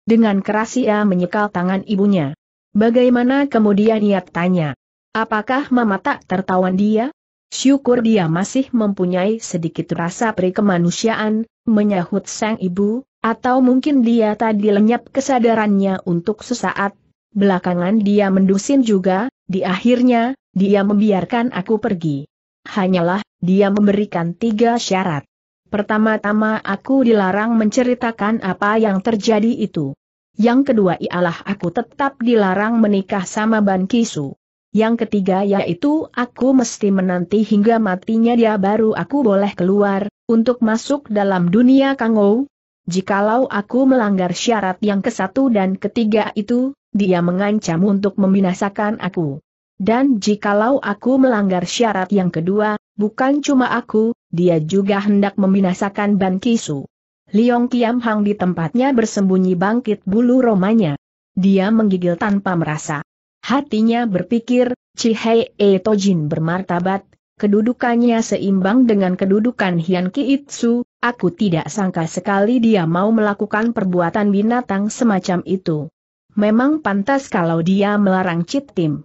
Dengan keras ia menyekal tangan ibunya. Bagaimana kemudian ia tanya? Apakah mama tak tertawan dia? Syukur dia masih mempunyai sedikit rasa pri kemanusiaan, menyahut sang ibu, atau mungkin dia tadi lenyap kesadarannya untuk sesaat. Belakangan dia mendusin juga, di akhirnya, dia membiarkan aku pergi. Hanyalah, dia memberikan tiga syarat. Pertama-tama aku dilarang menceritakan apa yang terjadi itu. Yang kedua ialah aku tetap dilarang menikah sama Ban Kisu. Yang ketiga yaitu aku mesti menanti hingga matinya dia baru aku boleh keluar, untuk masuk dalam dunia Kangou. Jikalau aku melanggar syarat yang kesatu dan ketiga itu, dia mengancam untuk membinasakan aku. Dan jikalau aku melanggar syarat yang kedua, bukan cuma aku, dia juga hendak membinasakan Ban Kisu. Liong Kiam Hang di tempatnya bersembunyi bangkit bulu romanya. Dia menggigil tanpa merasa. Hatinya berpikir, Hei E Tojin bermartabat, kedudukannya seimbang dengan kedudukan Hian Ki Itsu, aku tidak sangka sekali dia mau melakukan perbuatan binatang semacam itu. Memang pantas kalau dia melarang Chit Tim.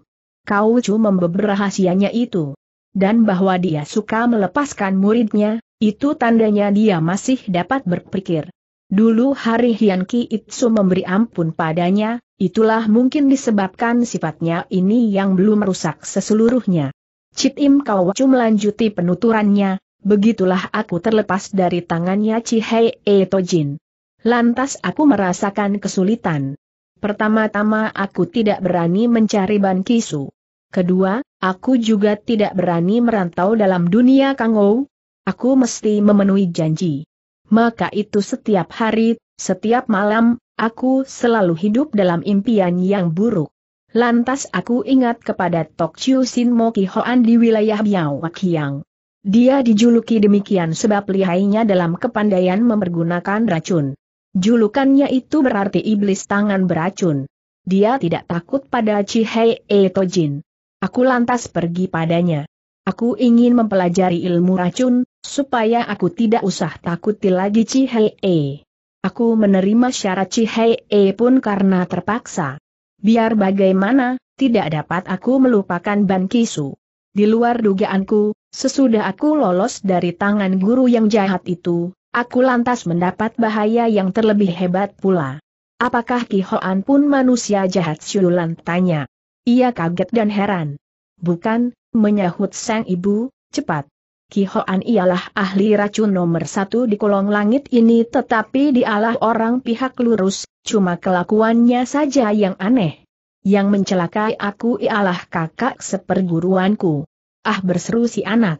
Kau Chu membeber rahasianya itu. Dan bahwa dia suka melepaskan muridnya, itu tandanya dia masih dapat berpikir. Dulu hari Hian Ki Itsu memberi ampun padanya, itulah mungkin disebabkan sifatnya ini yang belum merusak seseluruhnya. Citim Im Chu melanjuti penuturannya, begitulah aku terlepas dari tangannya Hei Eto Jin. Lantas aku merasakan kesulitan. Pertama-tama aku tidak berani mencari Ban Kisu. Kedua, aku juga tidak berani merantau dalam dunia Kangou. Aku mesti memenuhi janji. Maka itu setiap hari, setiap malam, aku selalu hidup dalam impian yang buruk. Lantas aku ingat kepada Tok Chiu Sin Mo Ki Hoan di wilayah Biao Kiang. Dia dijuluki demikian sebab lihainya dalam kepandaian mempergunakan racun. Julukannya itu berarti iblis tangan beracun. Dia tidak takut pada Cihei Etojin. Aku lantas pergi padanya. Aku ingin mempelajari ilmu racun, supaya aku tidak usah takuti lagi Cihei. E. Aku menerima syarat Cihei e pun karena terpaksa. Biar bagaimana, tidak dapat aku melupakan Ban Kisu. Di luar dugaanku, sesudah aku lolos dari tangan guru yang jahat itu, Aku lantas mendapat bahaya yang terlebih hebat pula. Apakah Ki Hoan pun manusia jahat siulan tanya. Ia kaget dan heran. Bukan, menyahut sang ibu, cepat. Ki Hoan ialah ahli racun nomor satu di kolong langit ini tetapi dialah orang pihak lurus, cuma kelakuannya saja yang aneh. Yang mencelakai aku ialah kakak seperguruanku. Ah berseru si anak.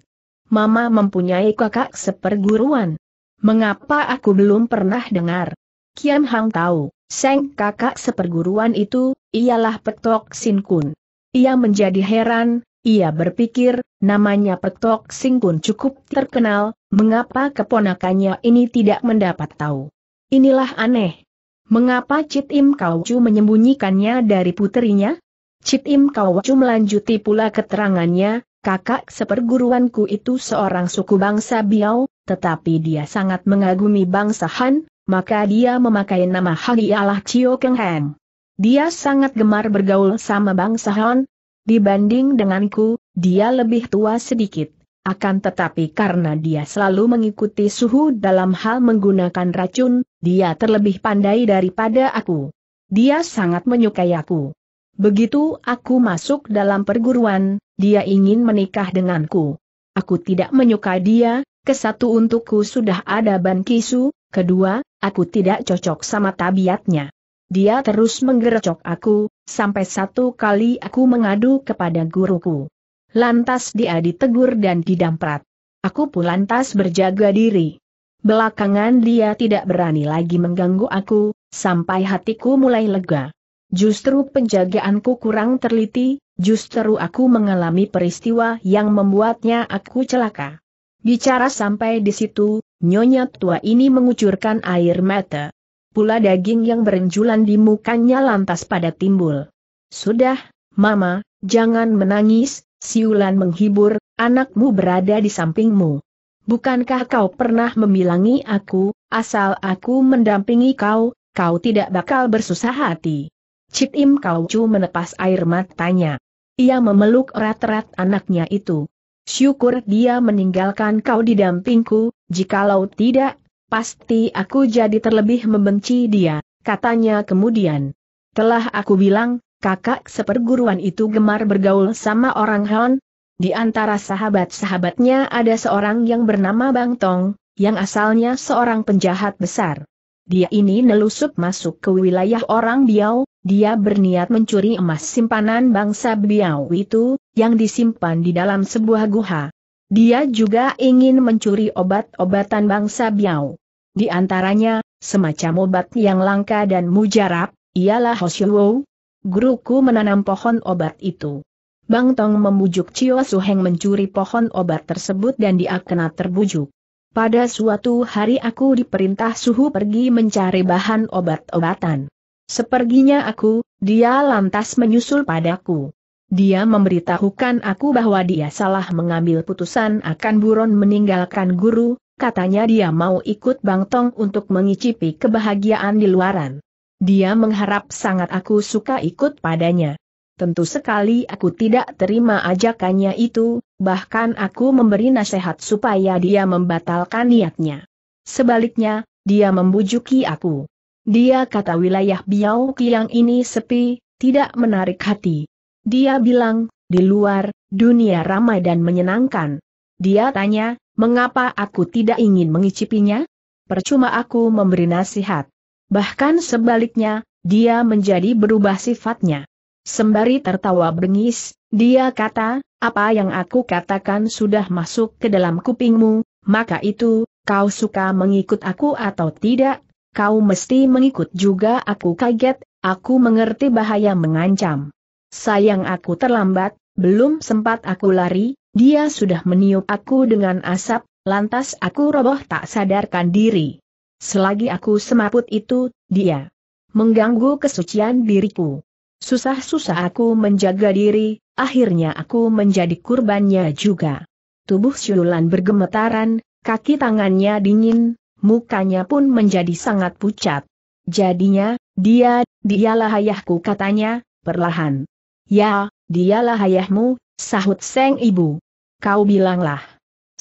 Mama mempunyai kakak seperguruan. Mengapa aku belum pernah dengar? Kian Hang tahu, Seng kakak seperguruan itu, ialah Petok Singkun. Ia menjadi heran, ia berpikir, namanya Petok Singkun cukup terkenal, mengapa keponakannya ini tidak mendapat tahu. Inilah aneh. Mengapa Cit Im Kaucu menyembunyikannya dari putrinya? Cit Im Kaucu melanjuti pula keterangannya, kakak seperguruanku itu seorang suku bangsa Biao tetapi dia sangat mengagumi bangsa Han, maka dia memakai nama ialah Chio Keng Heng. Dia sangat gemar bergaul sama bangsa Han, dibanding denganku, dia lebih tua sedikit. Akan tetapi karena dia selalu mengikuti suhu dalam hal menggunakan racun, dia terlebih pandai daripada aku. Dia sangat menyukai aku. Begitu aku masuk dalam perguruan, dia ingin menikah denganku. Aku tidak menyukai dia, kesatu untukku sudah ada Ban Kisu, kedua, aku tidak cocok sama tabiatnya. Dia terus menggerecok aku, sampai satu kali aku mengadu kepada guruku. Lantas dia ditegur dan didamprat. Aku pun lantas berjaga diri. Belakangan dia tidak berani lagi mengganggu aku, sampai hatiku mulai lega. Justru penjagaanku kurang terliti, justru aku mengalami peristiwa yang membuatnya aku celaka. Bicara sampai di situ, nyonya tua ini mengucurkan air mata. Pula daging yang berenjulan di mukanya lantas pada timbul. Sudah, Mama, jangan menangis, siulan menghibur, anakmu berada di sampingmu. Bukankah kau pernah memilangi aku, asal aku mendampingi kau, kau tidak bakal bersusah hati. Cit Im Kaucu menepas air matanya. Ia memeluk erat-erat anaknya itu. Syukur dia meninggalkan kau di dampingku, jikalau tidak, pasti aku jadi terlebih membenci dia, katanya kemudian. Telah aku bilang, kakak seperguruan itu gemar bergaul sama orang Han. Di antara sahabat-sahabatnya ada seorang yang bernama Bang Tong, yang asalnya seorang penjahat besar dia ini nelusup masuk ke wilayah orang Biau, dia berniat mencuri emas simpanan bangsa Biau itu, yang disimpan di dalam sebuah guha. Dia juga ingin mencuri obat-obatan bangsa Biau. Di antaranya, semacam obat yang langka dan mujarab, ialah Hoshuo. Guruku menanam pohon obat itu. Bang Tong membujuk Cio Suheng mencuri pohon obat tersebut dan dia kena terbujuk. Pada suatu hari aku diperintah suhu pergi mencari bahan obat-obatan. Seperginya aku, dia lantas menyusul padaku. Dia memberitahukan aku bahwa dia salah mengambil putusan akan buron meninggalkan guru, katanya dia mau ikut Bang Tong untuk mengicipi kebahagiaan di luaran. Dia mengharap sangat aku suka ikut padanya. Tentu sekali aku tidak terima ajakannya itu, bahkan aku memberi nasihat supaya dia membatalkan niatnya. Sebaliknya, dia membujuki aku. Dia kata wilayah Biau Kiang ini sepi, tidak menarik hati. Dia bilang, di luar, dunia ramai dan menyenangkan. Dia tanya, mengapa aku tidak ingin mengicipinya? Percuma aku memberi nasihat. Bahkan sebaliknya, dia menjadi berubah sifatnya. Sembari tertawa bengis, dia kata, apa yang aku katakan sudah masuk ke dalam kupingmu, maka itu, kau suka mengikut aku atau tidak, kau mesti mengikut juga aku kaget, aku mengerti bahaya mengancam. Sayang aku terlambat, belum sempat aku lari, dia sudah meniup aku dengan asap, lantas aku roboh tak sadarkan diri. Selagi aku semaput itu, dia mengganggu kesucian diriku. Susah-susah aku menjaga diri, akhirnya aku menjadi kurbannya juga. Tubuh Siulan bergemetaran, kaki tangannya dingin, mukanya pun menjadi sangat pucat. Jadinya, dia, dialah ayahku katanya, perlahan. Ya, dialah ayahmu, sahut Seng Ibu. Kau bilanglah.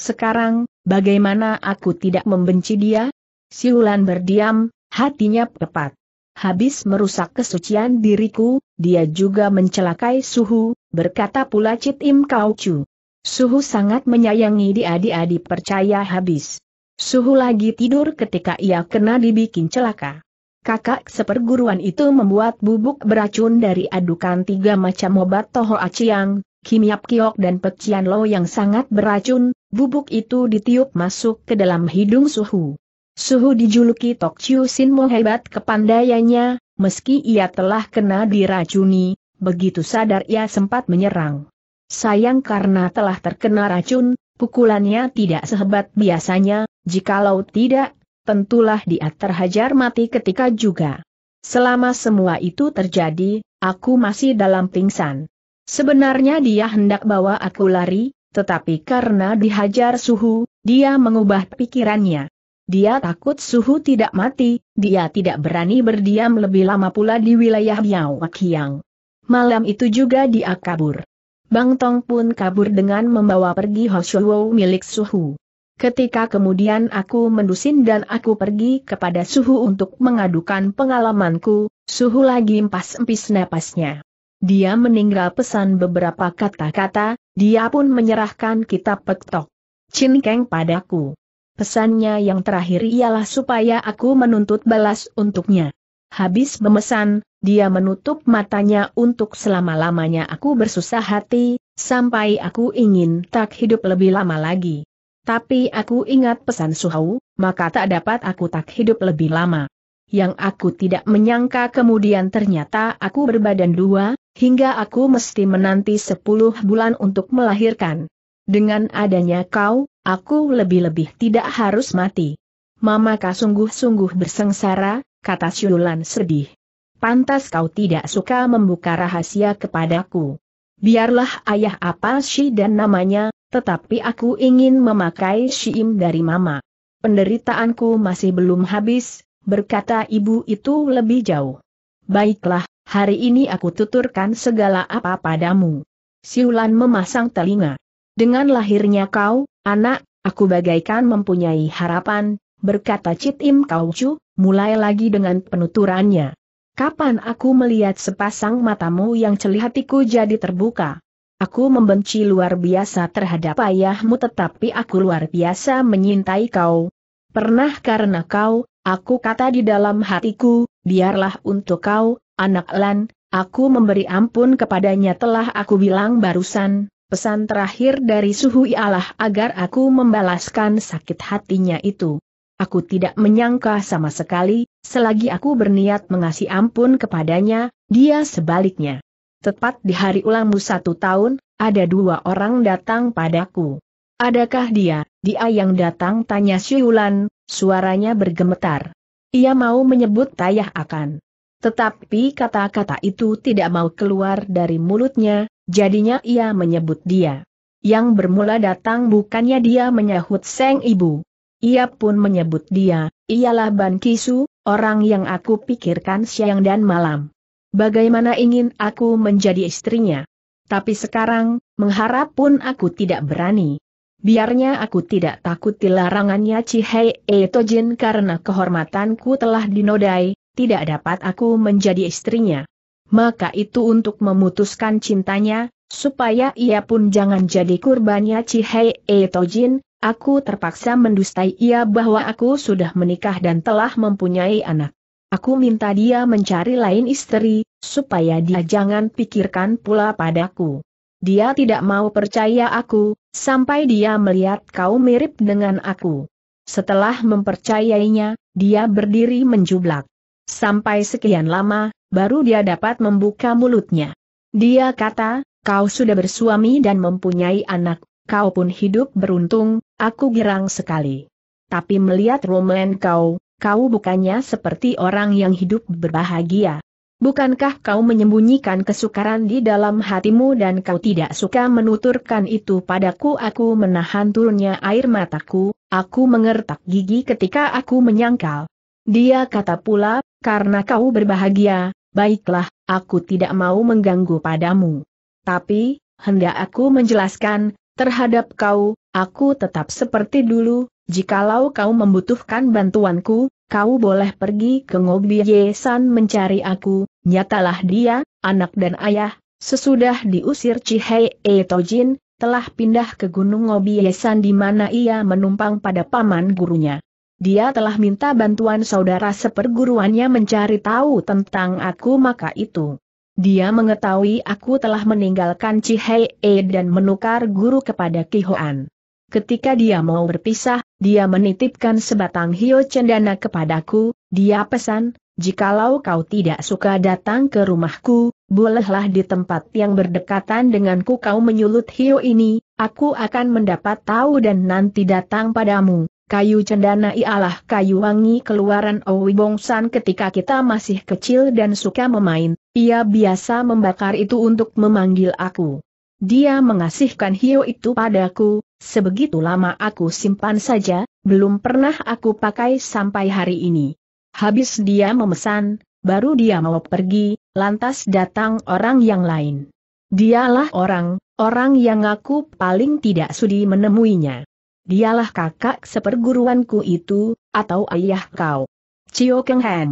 Sekarang, bagaimana aku tidak membenci dia? Siulan berdiam, hatinya pepat habis merusak kesucian diriku, dia juga mencelakai Suhu, berkata pula Cit Im Kau Chu. Suhu sangat menyayangi diadik adi percaya habis. Suhu lagi tidur ketika ia kena dibikin celaka. Kakak seperguruan itu membuat bubuk beracun dari adukan tiga macam obat Toho Aciang, Kimiap Kiok dan Pecian Lo yang sangat beracun, bubuk itu ditiup masuk ke dalam hidung Suhu. Suhu dijuluki Sin Mo hebat kepandaiannya, meski ia telah kena diracuni, begitu sadar ia sempat menyerang. Sayang karena telah terkena racun, pukulannya tidak sehebat biasanya, jikalau tidak, tentulah dia terhajar mati ketika juga. Selama semua itu terjadi, aku masih dalam pingsan. Sebenarnya dia hendak bawa aku lari, tetapi karena dihajar suhu, dia mengubah pikirannya. Dia takut suhu tidak mati, dia tidak berani berdiam lebih lama pula di wilayah Biao Kiang. Malam itu juga dia kabur. Bang Tong pun kabur dengan membawa pergi Hoshuo milik suhu. Ketika kemudian aku mendusin dan aku pergi kepada suhu untuk mengadukan pengalamanku, suhu lagi empas-empis napasnya. Dia meninggal pesan beberapa kata-kata, dia pun menyerahkan kitab petok. Chin Keng padaku. Pesannya yang terakhir ialah supaya aku menuntut balas untuknya. Habis memesan, dia menutup matanya untuk selama-lamanya aku bersusah hati, sampai aku ingin tak hidup lebih lama lagi. Tapi aku ingat pesan Suhau, maka tak dapat aku tak hidup lebih lama. Yang aku tidak menyangka kemudian ternyata aku berbadan dua, hingga aku mesti menanti sepuluh bulan untuk melahirkan. Dengan adanya kau, aku lebih-lebih tidak harus mati. kau sungguh-sungguh bersengsara, kata Siulan sedih. Pantas kau tidak suka membuka rahasia kepadaku. Biarlah ayah apa si dan namanya, tetapi aku ingin memakai Shiim dari mama. Penderitaanku masih belum habis, berkata ibu itu lebih jauh. Baiklah, hari ini aku tuturkan segala apa padamu. Siulan memasang telinga. Dengan lahirnya kau, anak, aku bagaikan mempunyai harapan, berkata Cit Im Kau Chu, mulai lagi dengan penuturannya. Kapan aku melihat sepasang matamu yang celihatiku jadi terbuka? Aku membenci luar biasa terhadap ayahmu tetapi aku luar biasa menyintai kau. Pernah karena kau, aku kata di dalam hatiku, biarlah untuk kau, anak Lan, aku memberi ampun kepadanya telah aku bilang barusan, Pesan terakhir dari suhu ialah agar aku membalaskan sakit hatinya itu. Aku tidak menyangka sama sekali, selagi aku berniat mengasih ampun kepadanya, dia sebaliknya. Tepat di hari ulangmu satu tahun, ada dua orang datang padaku. Adakah dia, dia yang datang tanya Siulan, suaranya bergemetar. Ia mau menyebut tayah akan. Tetapi kata-kata itu tidak mau keluar dari mulutnya, jadinya ia menyebut dia. Yang bermula datang bukannya dia menyahut Seng Ibu. Ia pun menyebut dia, ialah Ban Kisu, orang yang aku pikirkan siang dan malam. Bagaimana ingin aku menjadi istrinya? Tapi sekarang, mengharap pun aku tidak berani. Biarnya aku tidak takut dilarangannya Cihei Etojin karena kehormatanku telah dinodai, tidak dapat aku menjadi istrinya maka itu untuk memutuskan cintanya, supaya ia pun jangan jadi kurbannya Cihai Etojin, aku terpaksa mendustai ia bahwa aku sudah menikah dan telah mempunyai anak. Aku minta dia mencari lain istri, supaya dia jangan pikirkan pula padaku. Dia tidak mau percaya aku, sampai dia melihat kau mirip dengan aku. Setelah mempercayainya, dia berdiri menjublak. Sampai sekian lama, baru dia dapat membuka mulutnya. Dia kata, kau sudah bersuami dan mempunyai anak, kau pun hidup beruntung, aku girang sekali. Tapi melihat Roman kau, kau bukannya seperti orang yang hidup berbahagia. Bukankah kau menyembunyikan kesukaran di dalam hatimu dan kau tidak suka menuturkan itu padaku? Aku menahan turunnya air mataku, aku mengertak gigi ketika aku menyangkal. Dia kata pula, karena kau berbahagia, baiklah, aku tidak mau mengganggu padamu. Tapi, hendak aku menjelaskan, terhadap kau, aku tetap seperti dulu, jikalau kau membutuhkan bantuanku, kau boleh pergi ke Ngobi Yesan mencari aku, nyatalah dia, anak dan ayah, sesudah diusir Cihai Etojin, telah pindah ke Gunung Ngobi Yesan di mana ia menumpang pada paman gurunya. Dia telah minta bantuan saudara seperguruannya mencari tahu tentang aku maka itu. Dia mengetahui aku telah meninggalkan Cihai E dan menukar guru kepada Kihoan. Ketika dia mau berpisah, dia menitipkan sebatang hio cendana kepadaku, dia pesan, jikalau kau tidak suka datang ke rumahku, bolehlah di tempat yang berdekatan denganku kau menyulut hio ini, aku akan mendapat tahu dan nanti datang padamu. Kayu cendana ialah kayu wangi keluaran Owi Bongsan ketika kita masih kecil dan suka memain, ia biasa membakar itu untuk memanggil aku. Dia mengasihkan hiu itu padaku, sebegitu lama aku simpan saja, belum pernah aku pakai sampai hari ini. Habis dia memesan, baru dia mau pergi, lantas datang orang yang lain. Dialah orang, orang yang aku paling tidak sudi menemuinya. Dialah kakak seperguruanku itu, atau ayah kau. Cio Keng Heng.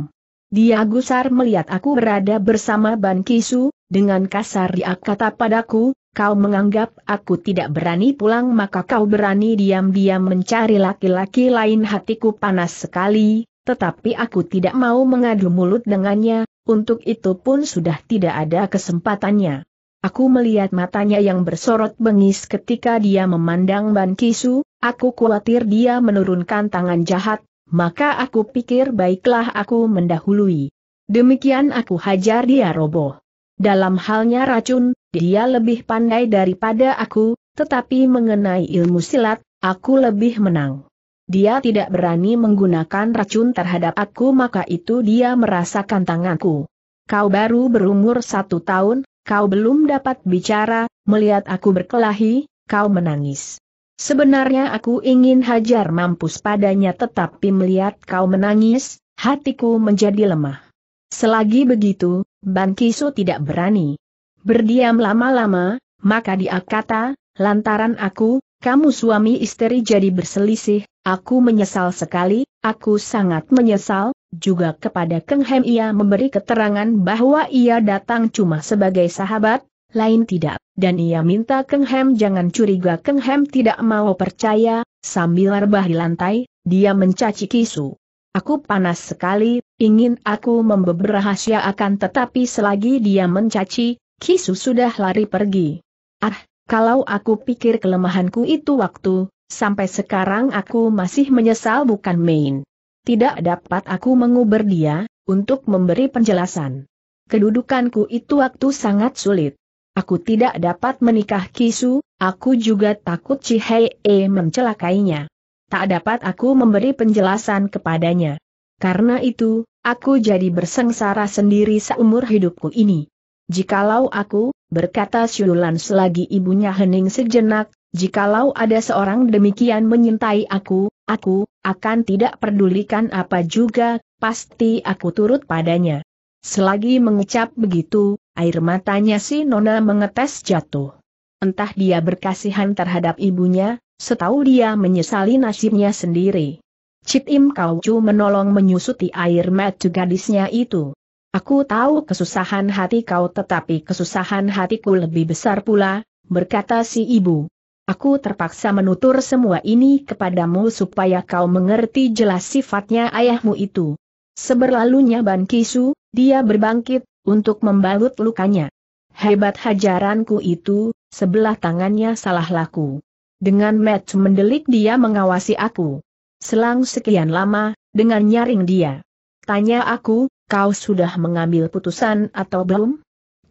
Dia gusar melihat aku berada bersama Ban Kisu, dengan kasar dia kata padaku, kau menganggap aku tidak berani pulang maka kau berani diam-diam mencari laki-laki lain hatiku panas sekali, tetapi aku tidak mau mengadu mulut dengannya, untuk itu pun sudah tidak ada kesempatannya. Aku melihat matanya yang bersorot bengis ketika dia memandang Ban Kisu, Aku khawatir dia menurunkan tangan jahat, maka aku pikir baiklah aku mendahului. Demikian aku hajar dia roboh. Dalam halnya racun, dia lebih pandai daripada aku, tetapi mengenai ilmu silat, aku lebih menang. Dia tidak berani menggunakan racun terhadap aku maka itu dia merasakan tanganku. Kau baru berumur satu tahun, kau belum dapat bicara, melihat aku berkelahi, kau menangis. Sebenarnya aku ingin hajar mampus padanya tetapi melihat kau menangis, hatiku menjadi lemah. Selagi begitu, Ban Kiso tidak berani. Berdiam lama-lama, maka dia kata, lantaran aku, kamu suami istri jadi berselisih, aku menyesal sekali, aku sangat menyesal, juga kepada Keng Hem ia memberi keterangan bahwa ia datang cuma sebagai sahabat, lain tidak, dan ia minta Keng Hem jangan curiga Keng Hem tidak mau percaya, sambil rebah di lantai, dia mencaci kisu. Aku panas sekali, ingin aku membeber rahasia akan tetapi selagi dia mencaci, kisu sudah lari pergi. Ah, kalau aku pikir kelemahanku itu waktu, sampai sekarang aku masih menyesal bukan main. Tidak dapat aku menguber dia, untuk memberi penjelasan. Kedudukanku itu waktu sangat sulit. Aku tidak dapat menikah Kisu, aku juga takut e mencelakainya. Tak dapat aku memberi penjelasan kepadanya. Karena itu, aku jadi bersengsara sendiri seumur hidupku ini. Jikalau aku, berkata Syululan selagi ibunya hening sejenak, jikalau ada seorang demikian menyintai aku, aku, akan tidak pedulikan apa juga, pasti aku turut padanya. Selagi mengecap begitu, air matanya si Nona mengetes jatuh. Entah dia berkasihan terhadap ibunya, setahu dia menyesali nasibnya sendiri. Cit Im Kau Chu menolong menyusuti air mata gadisnya itu. Aku tahu kesusahan hati kau tetapi kesusahan hatiku lebih besar pula, berkata si ibu. Aku terpaksa menutur semua ini kepadamu supaya kau mengerti jelas sifatnya ayahmu itu. Seberlalunya Ban Kisu, dia berbangkit, untuk membalut lukanya. Hebat hajaranku itu, sebelah tangannya salah laku. Dengan match mendelik dia mengawasi aku. Selang sekian lama, dengan nyaring dia. Tanya aku, kau sudah mengambil putusan atau belum?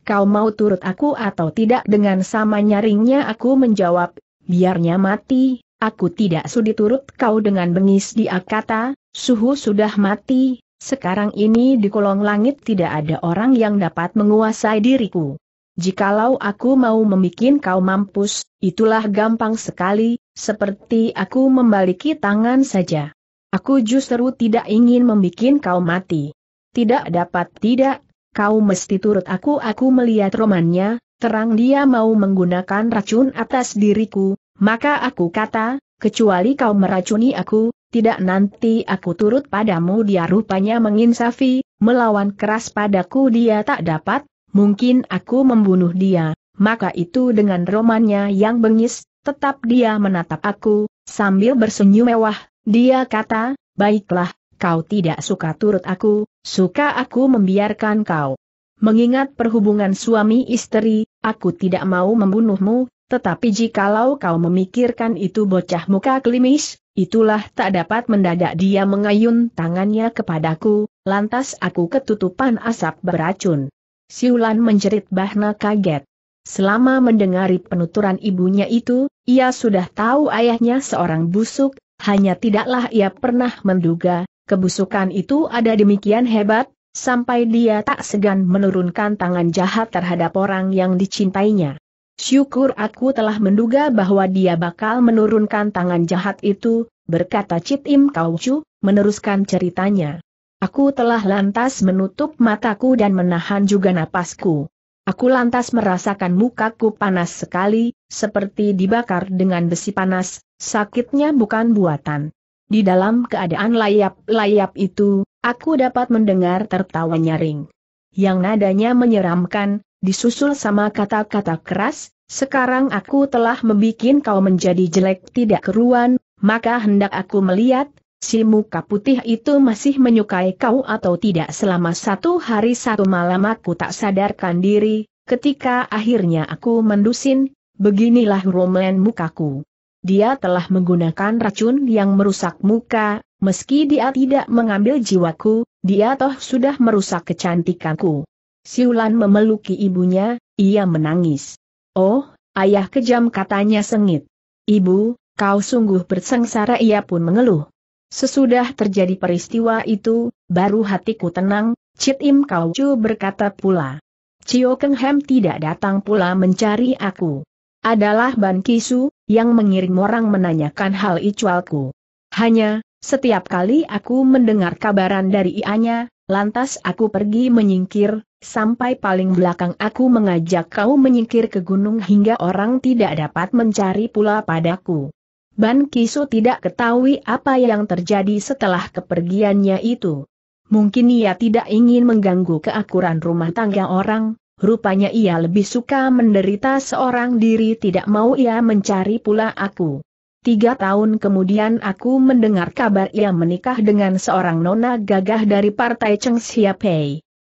Kau mau turut aku atau tidak dengan sama nyaringnya aku menjawab, biarnya mati, aku tidak sudi turut kau dengan bengis dia kata, suhu sudah mati, sekarang ini di kolong langit tidak ada orang yang dapat menguasai diriku. Jikalau aku mau membuat kau mampus, itulah gampang sekali, seperti aku membaliki tangan saja. Aku justru tidak ingin membuat kau mati. Tidak dapat tidak, kau mesti turut aku aku melihat romannya, terang dia mau menggunakan racun atas diriku, maka aku kata, kecuali kau meracuni aku, tidak nanti aku turut padamu dia rupanya menginsafi, melawan keras padaku dia tak dapat, mungkin aku membunuh dia, maka itu dengan romannya yang bengis, tetap dia menatap aku, sambil bersenyum mewah, dia kata, baiklah, kau tidak suka turut aku, suka aku membiarkan kau. Mengingat perhubungan suami istri, aku tidak mau membunuhmu, tetapi jikalau kau memikirkan itu bocah muka klimis, Itulah tak dapat mendadak dia mengayun tangannya kepadaku, lantas aku ketutupan asap beracun. Siulan menjerit Bahna kaget. Selama mendengari penuturan ibunya itu, ia sudah tahu ayahnya seorang busuk, hanya tidaklah ia pernah menduga, kebusukan itu ada demikian hebat, sampai dia tak segan menurunkan tangan jahat terhadap orang yang dicintainya. Syukur aku telah menduga bahwa dia bakal menurunkan tangan jahat itu, berkata Cit Im Kau Chu, meneruskan ceritanya. Aku telah lantas menutup mataku dan menahan juga napasku. Aku lantas merasakan mukaku panas sekali, seperti dibakar dengan besi panas, sakitnya bukan buatan. Di dalam keadaan layap-layap itu, aku dapat mendengar tertawa nyaring. Yang nadanya menyeramkan, Disusul sama kata-kata keras, sekarang aku telah membuat kau menjadi jelek tidak keruan, maka hendak aku melihat, si muka putih itu masih menyukai kau atau tidak selama satu hari satu malam aku tak sadarkan diri, ketika akhirnya aku mendusin, beginilah romen mukaku. Dia telah menggunakan racun yang merusak muka, meski dia tidak mengambil jiwaku, dia toh sudah merusak kecantikanku. Siulan memeluki ibunya, ia menangis. Oh, ayah kejam katanya sengit. Ibu, kau sungguh bersengsara ia pun mengeluh. Sesudah terjadi peristiwa itu, baru hatiku tenang, Cit Im Kau Chu berkata pula. Cio Keng Hem tidak datang pula mencari aku. Adalah Ban Kisu, yang mengirim orang menanyakan hal icualku. Hanya, setiap kali aku mendengar kabaran dari ianya, lantas aku pergi menyingkir, sampai paling belakang aku mengajak kau menyingkir ke gunung hingga orang tidak dapat mencari pula padaku. Ban Kiso tidak ketahui apa yang terjadi setelah kepergiannya itu. Mungkin ia tidak ingin mengganggu keakuran rumah tangga orang, rupanya ia lebih suka menderita seorang diri tidak mau ia mencari pula aku. Tiga tahun kemudian aku mendengar kabar ia menikah dengan seorang nona gagah dari partai Cheng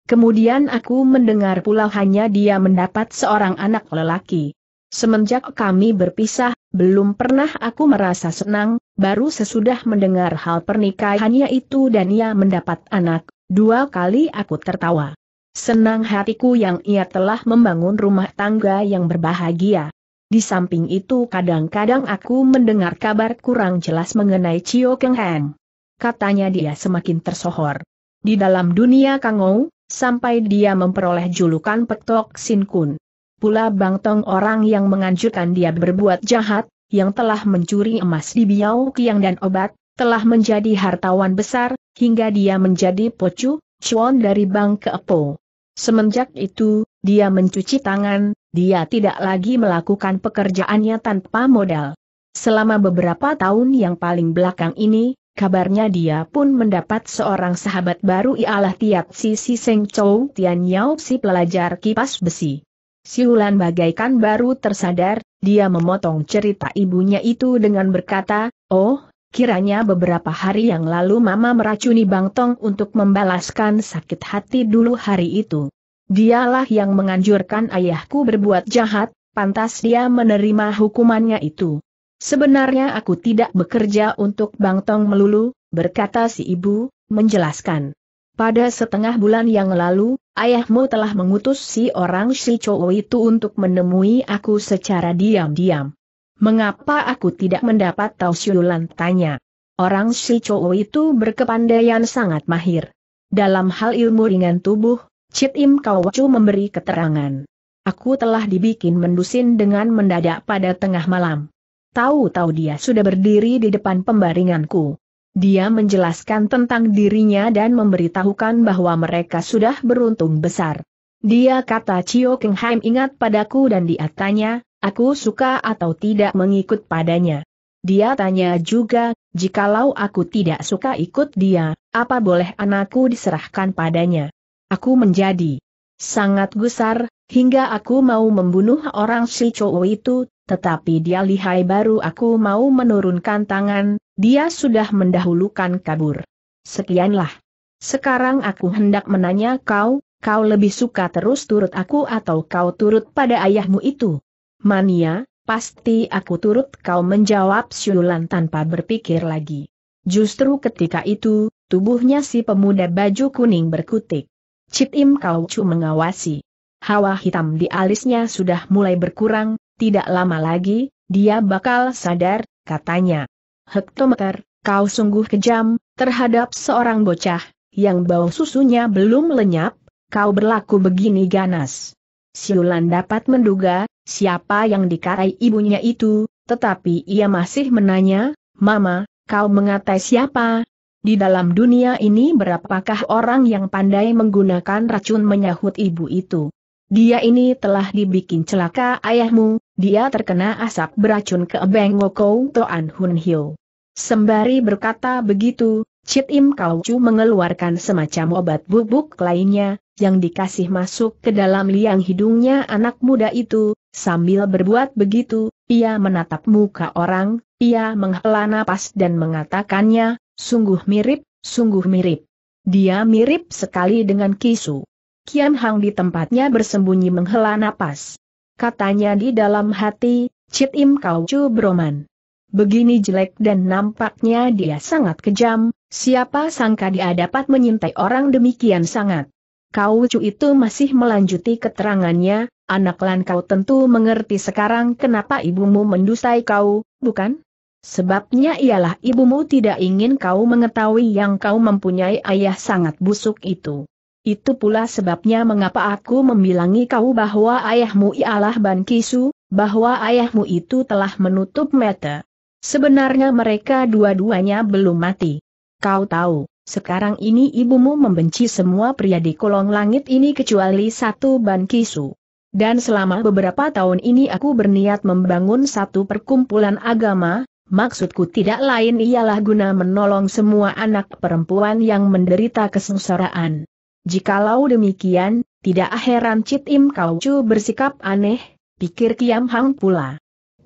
Kemudian aku mendengar pula hanya dia mendapat seorang anak lelaki. Semenjak kami berpisah, belum pernah aku merasa senang, baru sesudah mendengar hal pernikahannya itu dan ia mendapat anak, dua kali aku tertawa. Senang hatiku yang ia telah membangun rumah tangga yang berbahagia. Di samping itu kadang-kadang aku mendengar kabar kurang jelas mengenai Chio Keng Heng. Katanya dia semakin tersohor. Di dalam dunia Kangou, sampai dia memperoleh julukan Petok Sin Kun. Pula Bang Tong orang yang menganjurkan dia berbuat jahat, yang telah mencuri emas di Biau Kiang dan obat, telah menjadi hartawan besar, hingga dia menjadi pocu, cuan dari Bang Keepo. Semenjak itu, dia mencuci tangan, dia tidak lagi melakukan pekerjaannya tanpa modal. Selama beberapa tahun yang paling belakang ini, kabarnya dia pun mendapat seorang sahabat baru ialah Tiat Si Si Seng Chou Tian Yao Si pelajar kipas besi. Siulan bagaikan baru tersadar, dia memotong cerita ibunya itu dengan berkata, Oh, Kiranya beberapa hari yang lalu Mama meracuni Bang Tong untuk membalaskan sakit hati dulu hari itu. Dialah yang menganjurkan ayahku berbuat jahat, pantas dia menerima hukumannya itu. Sebenarnya aku tidak bekerja untuk Bang Tong melulu, berkata si ibu, menjelaskan. Pada setengah bulan yang lalu, ayahmu telah mengutus si orang si cowok itu untuk menemui aku secara diam-diam. Mengapa aku tidak mendapat tahu siulan tanya. Orang si Chou itu berkepandaian sangat mahir. Dalam hal ilmu ringan tubuh, Cit Im Kawacu memberi keterangan. Aku telah dibikin mendusin dengan mendadak pada tengah malam. Tahu-tahu dia sudah berdiri di depan pembaringanku. Dia menjelaskan tentang dirinya dan memberitahukan bahwa mereka sudah beruntung besar. Dia kata Cio Keng ingat padaku dan dia tanya, Aku suka atau tidak mengikut padanya. Dia tanya juga, jikalau aku tidak suka ikut dia, apa boleh anakku diserahkan padanya? Aku menjadi sangat gusar, hingga aku mau membunuh orang si cowok itu, tetapi dia lihai baru aku mau menurunkan tangan, dia sudah mendahulukan kabur. Sekianlah. Sekarang aku hendak menanya kau, kau lebih suka terus turut aku atau kau turut pada ayahmu itu? mania, pasti aku turut kau menjawab Siulan tanpa berpikir lagi. Justru ketika itu, tubuhnya si pemuda baju kuning berkutik. Cip Kau Chu mengawasi. Hawa hitam di alisnya sudah mulai berkurang, tidak lama lagi, dia bakal sadar, katanya. Hektometer, kau sungguh kejam, terhadap seorang bocah, yang bau susunya belum lenyap, kau berlaku begini ganas. Siulan dapat menduga, siapa yang dikarai ibunya itu, tetapi ia masih menanya, Mama, kau mengatai siapa? Di dalam dunia ini berapakah orang yang pandai menggunakan racun menyahut ibu itu? Dia ini telah dibikin celaka ayahmu, dia terkena asap beracun ke Beng Woko Toan Hun Hyo. Sembari berkata begitu, Cip Im Chu mengeluarkan semacam obat bubuk lainnya, yang dikasih masuk ke dalam liang hidungnya anak muda itu, sambil berbuat begitu, ia menatap muka orang, ia menghela napas dan mengatakannya, sungguh mirip, sungguh mirip. Dia mirip sekali dengan Kisu. Kian Hang di tempatnya bersembunyi menghela napas. Katanya di dalam hati, Cip Im Chu Broman. Begini jelek dan nampaknya dia sangat kejam, siapa sangka dia dapat menyintai orang demikian sangat. Kau cu itu masih melanjuti keterangannya, anak lan kau tentu mengerti sekarang kenapa ibumu mendusai kau, bukan? Sebabnya ialah ibumu tidak ingin kau mengetahui yang kau mempunyai ayah sangat busuk itu. Itu pula sebabnya mengapa aku membilangi kau bahwa ayahmu ialah Ban Kisu, bahwa ayahmu itu telah menutup mata. Sebenarnya mereka dua-duanya belum mati. Kau tahu, sekarang ini ibumu membenci semua pria di kolong langit ini kecuali satu Ban Kisu. Dan selama beberapa tahun ini aku berniat membangun satu perkumpulan agama, maksudku tidak lain ialah guna menolong semua anak perempuan yang menderita kesengsaraan. Jikalau demikian, tidak heran Cit Im Kau Chu bersikap aneh, pikir Kiam Hang pula.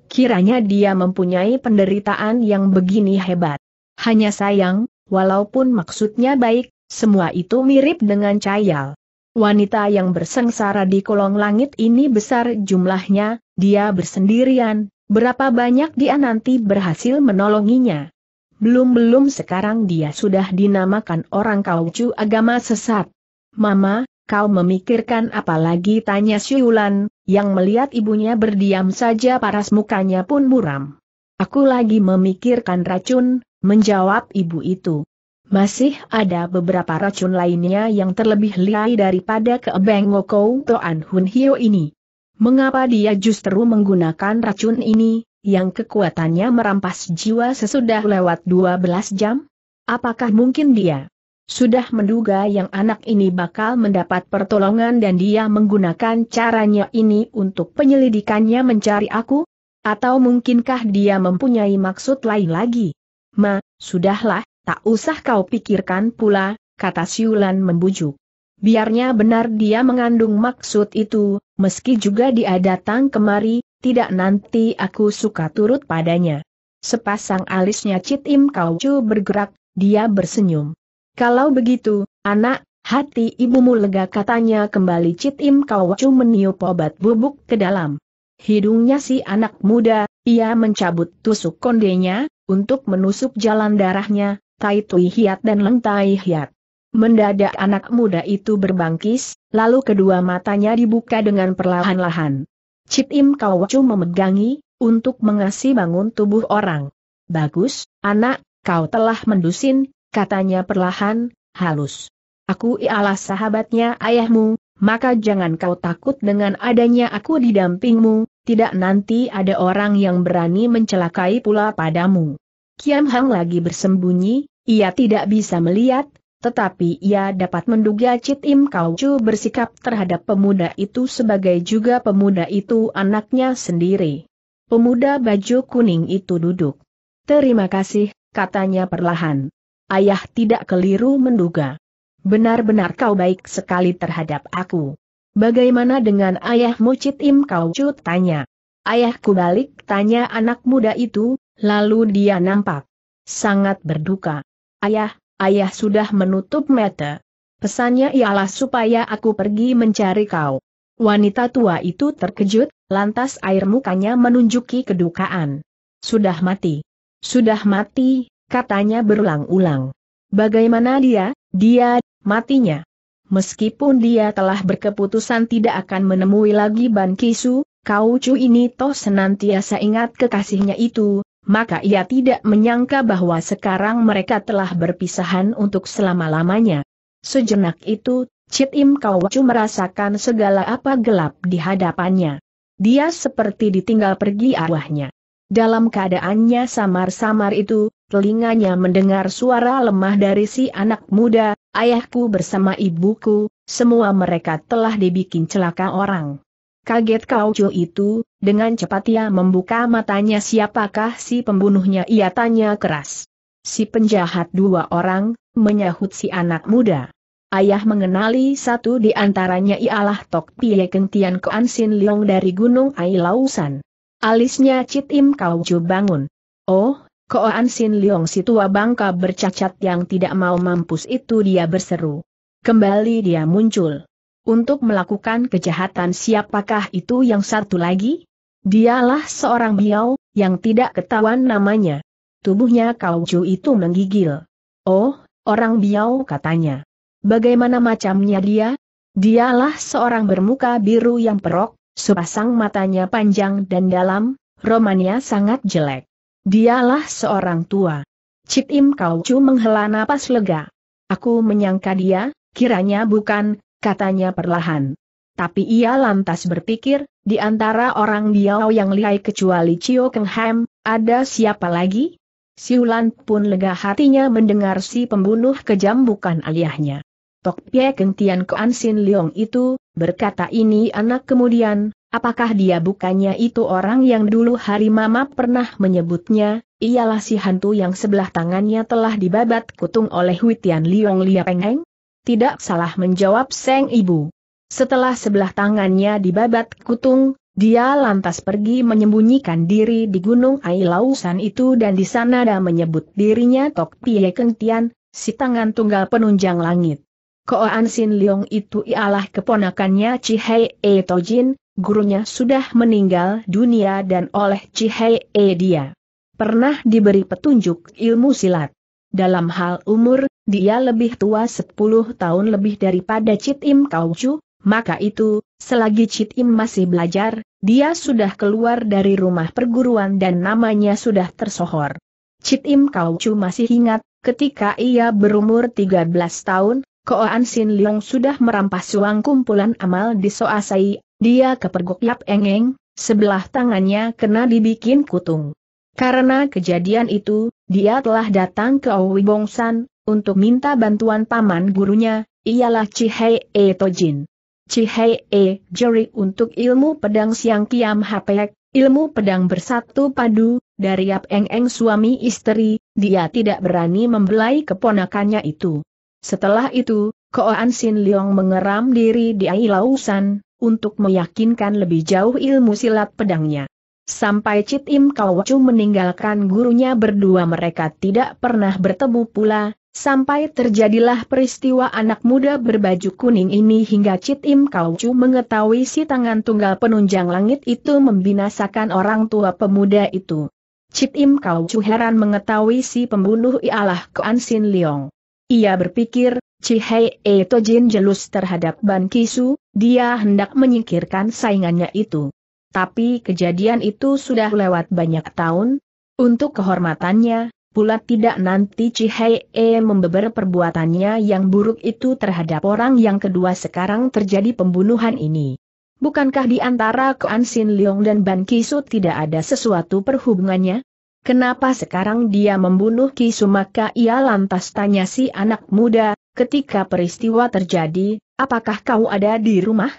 Kiranya dia mempunyai penderitaan yang begini hebat. Hanya sayang, walaupun maksudnya baik, semua itu mirip dengan cayal. Wanita yang bersengsara di kolong langit ini besar jumlahnya, dia bersendirian, berapa banyak dia nanti berhasil menolonginya. Belum-belum sekarang dia sudah dinamakan orang kaucu agama sesat. Mama, kau memikirkan apa lagi? tanya Syulan, yang melihat ibunya berdiam saja paras mukanya pun muram. Aku lagi memikirkan racun, menjawab ibu itu. Masih ada beberapa racun lainnya yang terlebih liai daripada keebeng ngokou Toan Hun Hio ini. Mengapa dia justru menggunakan racun ini, yang kekuatannya merampas jiwa sesudah lewat 12 jam? Apakah mungkin dia sudah menduga yang anak ini bakal mendapat pertolongan dan dia menggunakan caranya ini untuk penyelidikannya mencari aku? Atau mungkinkah dia mempunyai maksud lain lagi? Ma, sudahlah, tak usah kau pikirkan pula, kata Siulan membujuk. Biarnya benar dia mengandung maksud itu, meski juga dia datang kemari, tidak nanti aku suka turut padanya. Sepasang alisnya Cit Im Chu bergerak, dia bersenyum. Kalau begitu, anak, hati ibumu lega katanya kembali Cit Im Kawacu meniup obat bubuk ke dalam. Hidungnya si anak muda, ia mencabut tusuk kondenya, untuk menusuk jalan darahnya, Tai Tui Hiat dan Leng Tai Hiat. Mendadak anak muda itu berbangkis, lalu kedua matanya dibuka dengan perlahan-lahan. Cit Im Kawacu memegangi, untuk mengasih bangun tubuh orang. Bagus, anak, kau telah mendusin, katanya perlahan, halus. Aku ialah sahabatnya ayahmu, maka jangan kau takut dengan adanya aku di dampingmu, tidak nanti ada orang yang berani mencelakai pula padamu. Kiam Hang lagi bersembunyi, ia tidak bisa melihat, tetapi ia dapat menduga Cit Im Kau Chu bersikap terhadap pemuda itu sebagai juga pemuda itu anaknya sendiri. Pemuda baju kuning itu duduk. Terima kasih, katanya perlahan. Ayah tidak keliru menduga. Benar-benar kau baik sekali terhadap aku. Bagaimana dengan ayah Mucit Im Kau Cut tanya. Ayahku balik tanya anak muda itu, lalu dia nampak. Sangat berduka. Ayah, ayah sudah menutup mata. Pesannya ialah supaya aku pergi mencari kau. Wanita tua itu terkejut, lantas air mukanya menunjuki kedukaan. Sudah mati. Sudah mati, katanya berulang-ulang. Bagaimana dia, dia, matinya. Meskipun dia telah berkeputusan tidak akan menemui lagi Ban Kisu, Kau Chu ini toh senantiasa ingat kekasihnya itu, maka ia tidak menyangka bahwa sekarang mereka telah berpisahan untuk selama-lamanya. Sejenak itu, Chit Im Kau Chu merasakan segala apa gelap di hadapannya. Dia seperti ditinggal pergi arwahnya. Dalam keadaannya samar-samar itu, telinganya mendengar suara lemah dari si anak muda, ayahku bersama ibuku, semua mereka telah dibikin celaka orang. Kaget kau cu itu, dengan cepat ia membuka matanya siapakah si pembunuhnya ia tanya keras. Si penjahat dua orang, menyahut si anak muda. Ayah mengenali satu di antaranya ialah Tok Pie Kentian Koan Sin Leong dari Gunung Ailausan. Alisnya Cit Im Kau Ju bangun. Oh, Koan Sin Leong si tua bangka bercacat yang tidak mau mampus itu dia berseru. Kembali dia muncul. Untuk melakukan kejahatan siapakah itu yang satu lagi? Dialah seorang biau, yang tidak ketahuan namanya. Tubuhnya kaucu itu menggigil. Oh, orang biau katanya. Bagaimana macamnya dia? Dialah seorang bermuka biru yang perok, sepasang matanya panjang dan dalam, romannya sangat jelek. Dialah seorang tua. Cip Im Kau Chu menghela napas lega. Aku menyangka dia, kiranya bukan, katanya perlahan. Tapi ia lantas berpikir, di antara orang diau yang lihai kecuali Cio Keng Ham, ada siapa lagi? Siulan pun lega hatinya mendengar si pembunuh kejam bukan ayahnya. Tok Pie Keng Tian Koan Sin Leong itu, berkata ini anak kemudian, Apakah dia bukannya itu orang yang dulu hari Mama pernah menyebutnya, ialah si hantu yang sebelah tangannya telah dibabat kutung oleh Huitian Liong Lia Tidak salah menjawab Seng Ibu. Setelah sebelah tangannya dibabat kutung, dia lantas pergi menyembunyikan diri di Gunung Ailausan itu dan di sana dia menyebut dirinya Tok Pie Kentian, si tangan tunggal penunjang langit. Koan Sin Liong itu ialah keponakannya Chihei E Tojin, gurunya sudah meninggal dunia dan oleh E dia. Pernah diberi petunjuk ilmu silat. Dalam hal umur, dia lebih tua 10 tahun lebih daripada Cit Im Kaucu, maka itu, selagi Cit Im masih belajar, dia sudah keluar dari rumah perguruan dan namanya sudah tersohor. Cit Im Kaucu masih ingat, ketika ia berumur 13 tahun, Koan Sin Leong sudah merampas uang kumpulan amal di Soasai dia kepergok Yap Engeng, sebelah tangannya kena dibikin kutung. Karena kejadian itu, dia telah datang ke Owi Bongsan, untuk minta bantuan paman gurunya, ialah Cihei E Tojin. Cihei E Jori untuk ilmu pedang siang kiam hapek, ilmu pedang bersatu padu, dari Yap Eng suami istri, dia tidak berani membelai keponakannya itu. Setelah itu, Koan Sin Leong mengeram diri di Ailausan, untuk meyakinkan lebih jauh ilmu silat pedangnya. Sampai Cit Im Kawacu meninggalkan gurunya berdua mereka tidak pernah bertemu pula, sampai terjadilah peristiwa anak muda berbaju kuning ini hingga Cit Im Kawacu mengetahui si tangan tunggal penunjang langit itu membinasakan orang tua pemuda itu. Cit Im Kawacu heran mengetahui si pembunuh ialah Kuan Sin Leong. Ia berpikir, Hei Eto Jin jelus terhadap Ban Kisu, dia hendak menyingkirkan saingannya itu. Tapi kejadian itu sudah lewat banyak tahun. Untuk kehormatannya, pula tidak nanti e membeber perbuatannya yang buruk itu terhadap orang yang kedua sekarang terjadi pembunuhan ini. Bukankah di antara Kuan Sin Leong dan Ban Kisu tidak ada sesuatu perhubungannya? Kenapa sekarang dia membunuh Kisu maka ia lantas tanya si anak muda, Ketika peristiwa terjadi, apakah kau ada di rumah?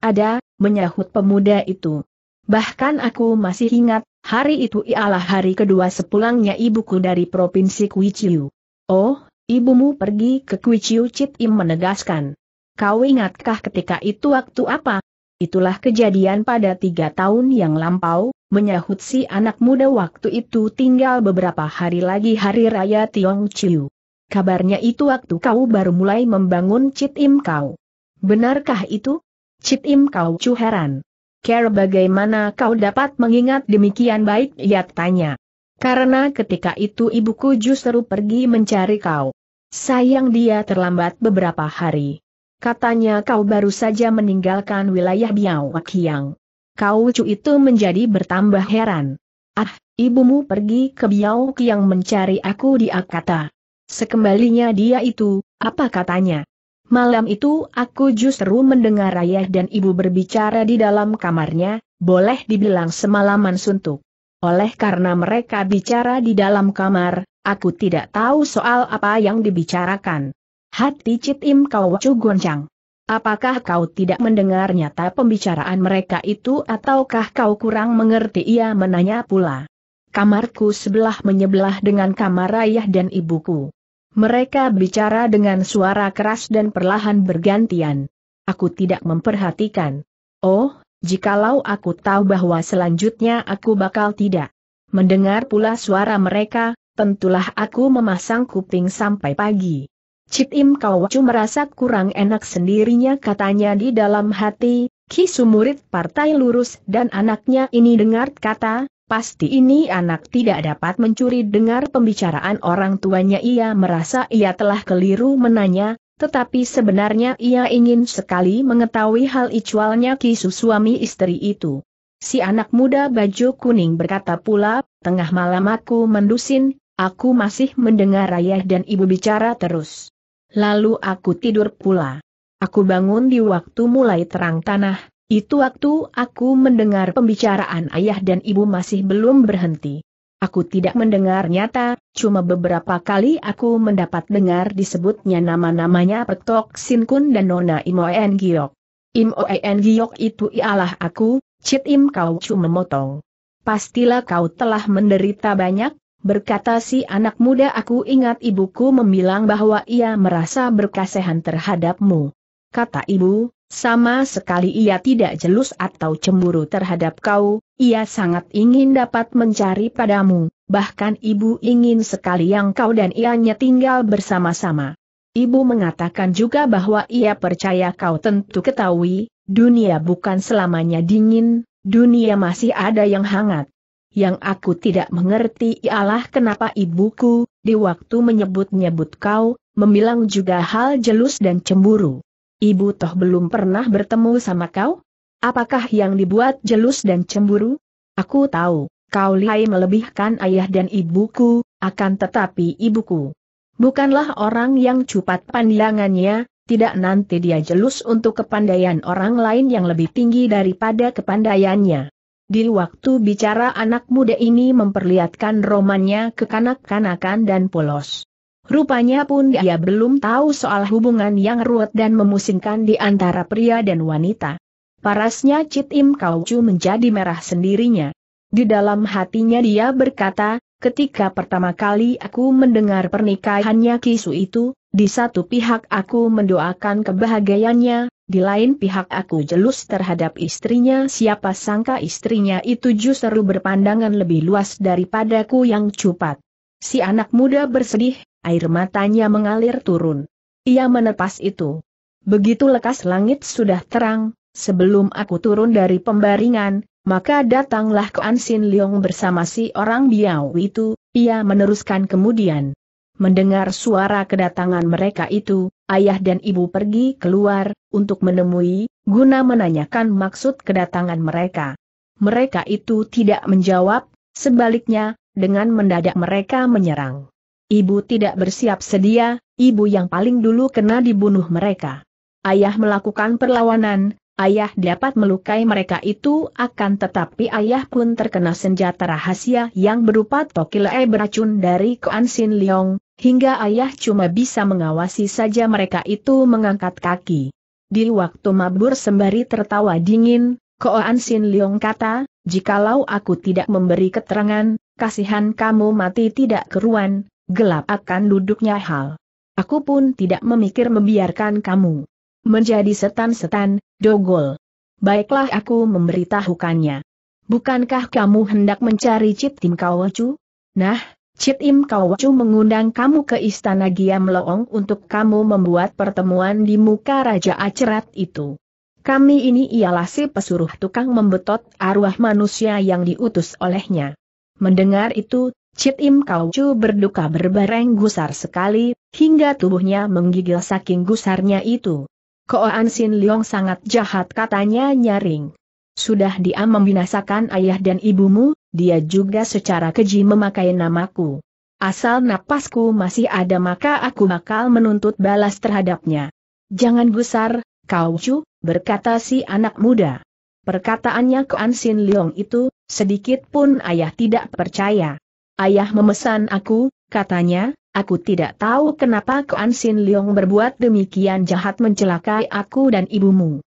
Ada, menyahut pemuda itu. Bahkan aku masih ingat, hari itu ialah hari kedua sepulangnya ibuku dari Provinsi Kuichiu. Oh, ibumu pergi ke Kuichiu Chit Im menegaskan. Kau ingatkah ketika itu waktu apa? Itulah kejadian pada tiga tahun yang lampau, menyahut si anak muda waktu itu tinggal beberapa hari lagi hari raya Tiong Chiu. Kabarnya itu waktu kau baru mulai membangun Cit Im Kau. Benarkah itu? Cit Im Kau cu heran. Care bagaimana kau dapat mengingat demikian baik? Ia tanya. Karena ketika itu ibuku justru pergi mencari kau. Sayang dia terlambat beberapa hari. Katanya kau baru saja meninggalkan wilayah Biao Kiang. Kau cu itu menjadi bertambah heran. Ah, ibumu pergi ke Biao Kiang mencari aku dia kata. Sekembalinya dia itu, apa katanya? Malam itu aku justru mendengar ayah dan ibu berbicara di dalam kamarnya, boleh dibilang semalaman suntuk. Oleh karena mereka bicara di dalam kamar, aku tidak tahu soal apa yang dibicarakan. Hati Cit Im Kau Wacu goncang. Apakah kau tidak mendengar nyata pembicaraan mereka itu ataukah kau kurang mengerti ia menanya pula. Kamarku sebelah menyebelah dengan kamar ayah dan ibuku. Mereka bicara dengan suara keras dan perlahan bergantian. Aku tidak memperhatikan. Oh, jikalau aku tahu bahwa selanjutnya aku bakal tidak mendengar pula suara mereka, tentulah aku memasang kuping sampai pagi. Cip Im Kawacu merasa kurang enak sendirinya katanya di dalam hati, Ki Sumurit Partai Lurus dan anaknya ini dengar kata, Pasti ini anak tidak dapat mencuri dengar pembicaraan orang tuanya ia merasa ia telah keliru menanya, tetapi sebenarnya ia ingin sekali mengetahui hal icualnya kisu suami istri itu. Si anak muda baju kuning berkata pula, tengah malam aku mendusin, aku masih mendengar ayah dan ibu bicara terus. Lalu aku tidur pula. Aku bangun di waktu mulai terang tanah, itu waktu aku mendengar pembicaraan ayah dan ibu masih belum berhenti. Aku tidak mendengar nyata, cuma beberapa kali aku mendapat dengar disebutnya nama-namanya Petok Sin dan Nona Imoen Giok. Imoen Giok itu ialah aku, Cit Im Kau cuma memotong. Pastilah kau telah menderita banyak, berkata si anak muda aku ingat ibuku membilang bahwa ia merasa berkasihan terhadapmu. Kata ibu, sama sekali ia tidak jelus atau cemburu terhadap kau, ia sangat ingin dapat mencari padamu, bahkan ibu ingin sekali yang kau dan ianya tinggal bersama-sama. Ibu mengatakan juga bahwa ia percaya kau tentu ketahui, dunia bukan selamanya dingin, dunia masih ada yang hangat. Yang aku tidak mengerti ialah kenapa ibuku, di waktu menyebut-nyebut kau, memilang juga hal jelus dan cemburu. Ibu toh belum pernah bertemu sama kau? Apakah yang dibuat jelus dan cemburu? Aku tahu, kau lihai melebihkan ayah dan ibuku, akan tetapi ibuku. Bukanlah orang yang cupat pandangannya, tidak nanti dia jelus untuk kepandaian orang lain yang lebih tinggi daripada kepandaiannya. Di waktu bicara anak muda ini memperlihatkan romannya kekanak-kanakan dan polos. Rupanya pun dia belum tahu soal hubungan yang ruwet dan memusingkan di antara pria dan wanita. Parasnya Cit Im Kau Chu menjadi merah sendirinya. Di dalam hatinya dia berkata, ketika pertama kali aku mendengar pernikahannya Kisu itu, di satu pihak aku mendoakan kebahagiaannya, di lain pihak aku jelus terhadap istrinya siapa sangka istrinya itu justru berpandangan lebih luas daripadaku yang cupat. Si anak muda bersedih, air matanya mengalir turun. Ia menepas itu. Begitu lekas langit sudah terang, sebelum aku turun dari pembaringan, maka datanglah ke Ansin Leong bersama si orang Biau itu, ia meneruskan kemudian. Mendengar suara kedatangan mereka itu, ayah dan ibu pergi keluar, untuk menemui, guna menanyakan maksud kedatangan mereka. Mereka itu tidak menjawab, sebaliknya, dengan mendadak mereka menyerang ibu tidak bersiap sedia, ibu yang paling dulu kena dibunuh mereka. Ayah melakukan perlawanan, ayah dapat melukai mereka itu akan tetapi ayah pun terkena senjata rahasia yang berupa tokilae beracun dari Koan Sin Leong, hingga ayah cuma bisa mengawasi saja mereka itu mengangkat kaki. Di waktu mabur sembari tertawa dingin, Koan Sin Leong kata, jikalau aku tidak memberi keterangan, kasihan kamu mati tidak keruan, gelap akan duduknya hal. Aku pun tidak memikir membiarkan kamu menjadi setan-setan, dogol. Baiklah aku memberitahukannya. Bukankah kamu hendak mencari Cip Tim Kawacu? Nah, Cip Tim Kawacu mengundang kamu ke Istana Giam Loong untuk kamu membuat pertemuan di muka Raja Acerat itu. Kami ini ialah si pesuruh tukang membetot arwah manusia yang diutus olehnya. Mendengar itu, Cit Im Kau berduka berbareng gusar sekali, hingga tubuhnya menggigil saking gusarnya itu. Koan Sin Leong sangat jahat katanya nyaring. Sudah dia membinasakan ayah dan ibumu, dia juga secara keji memakai namaku. Asal napasku masih ada maka aku bakal menuntut balas terhadapnya. Jangan gusar, Kau Chu, berkata si anak muda. Perkataannya An Sin Leong itu, sedikit pun ayah tidak percaya. Ayah memesan aku, katanya, aku tidak tahu kenapa Kuan Sin Leong berbuat demikian jahat mencelakai aku dan ibumu.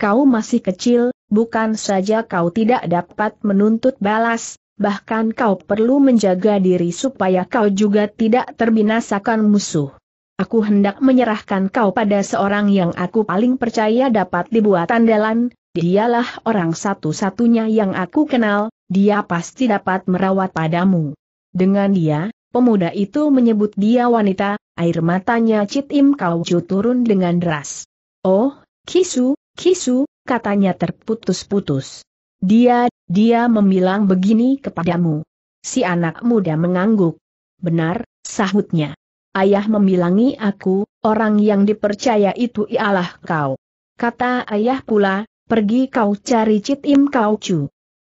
Kau masih kecil, bukan saja kau tidak dapat menuntut balas, bahkan kau perlu menjaga diri supaya kau juga tidak terbinasakan musuh. Aku hendak menyerahkan kau pada seorang yang aku paling percaya dapat dibuat andalan, dialah orang satu-satunya yang aku kenal, dia pasti dapat merawat padamu. Dengan dia, pemuda itu menyebut dia wanita, air matanya Cit Im Kau turun dengan deras. Oh, Kisu, Kisu, katanya terputus-putus. Dia, dia memilang begini kepadamu. Si anak muda mengangguk. Benar, sahutnya. Ayah memilangi aku, orang yang dipercaya itu ialah kau. Kata ayah pula, pergi kau cari Cit Im Kau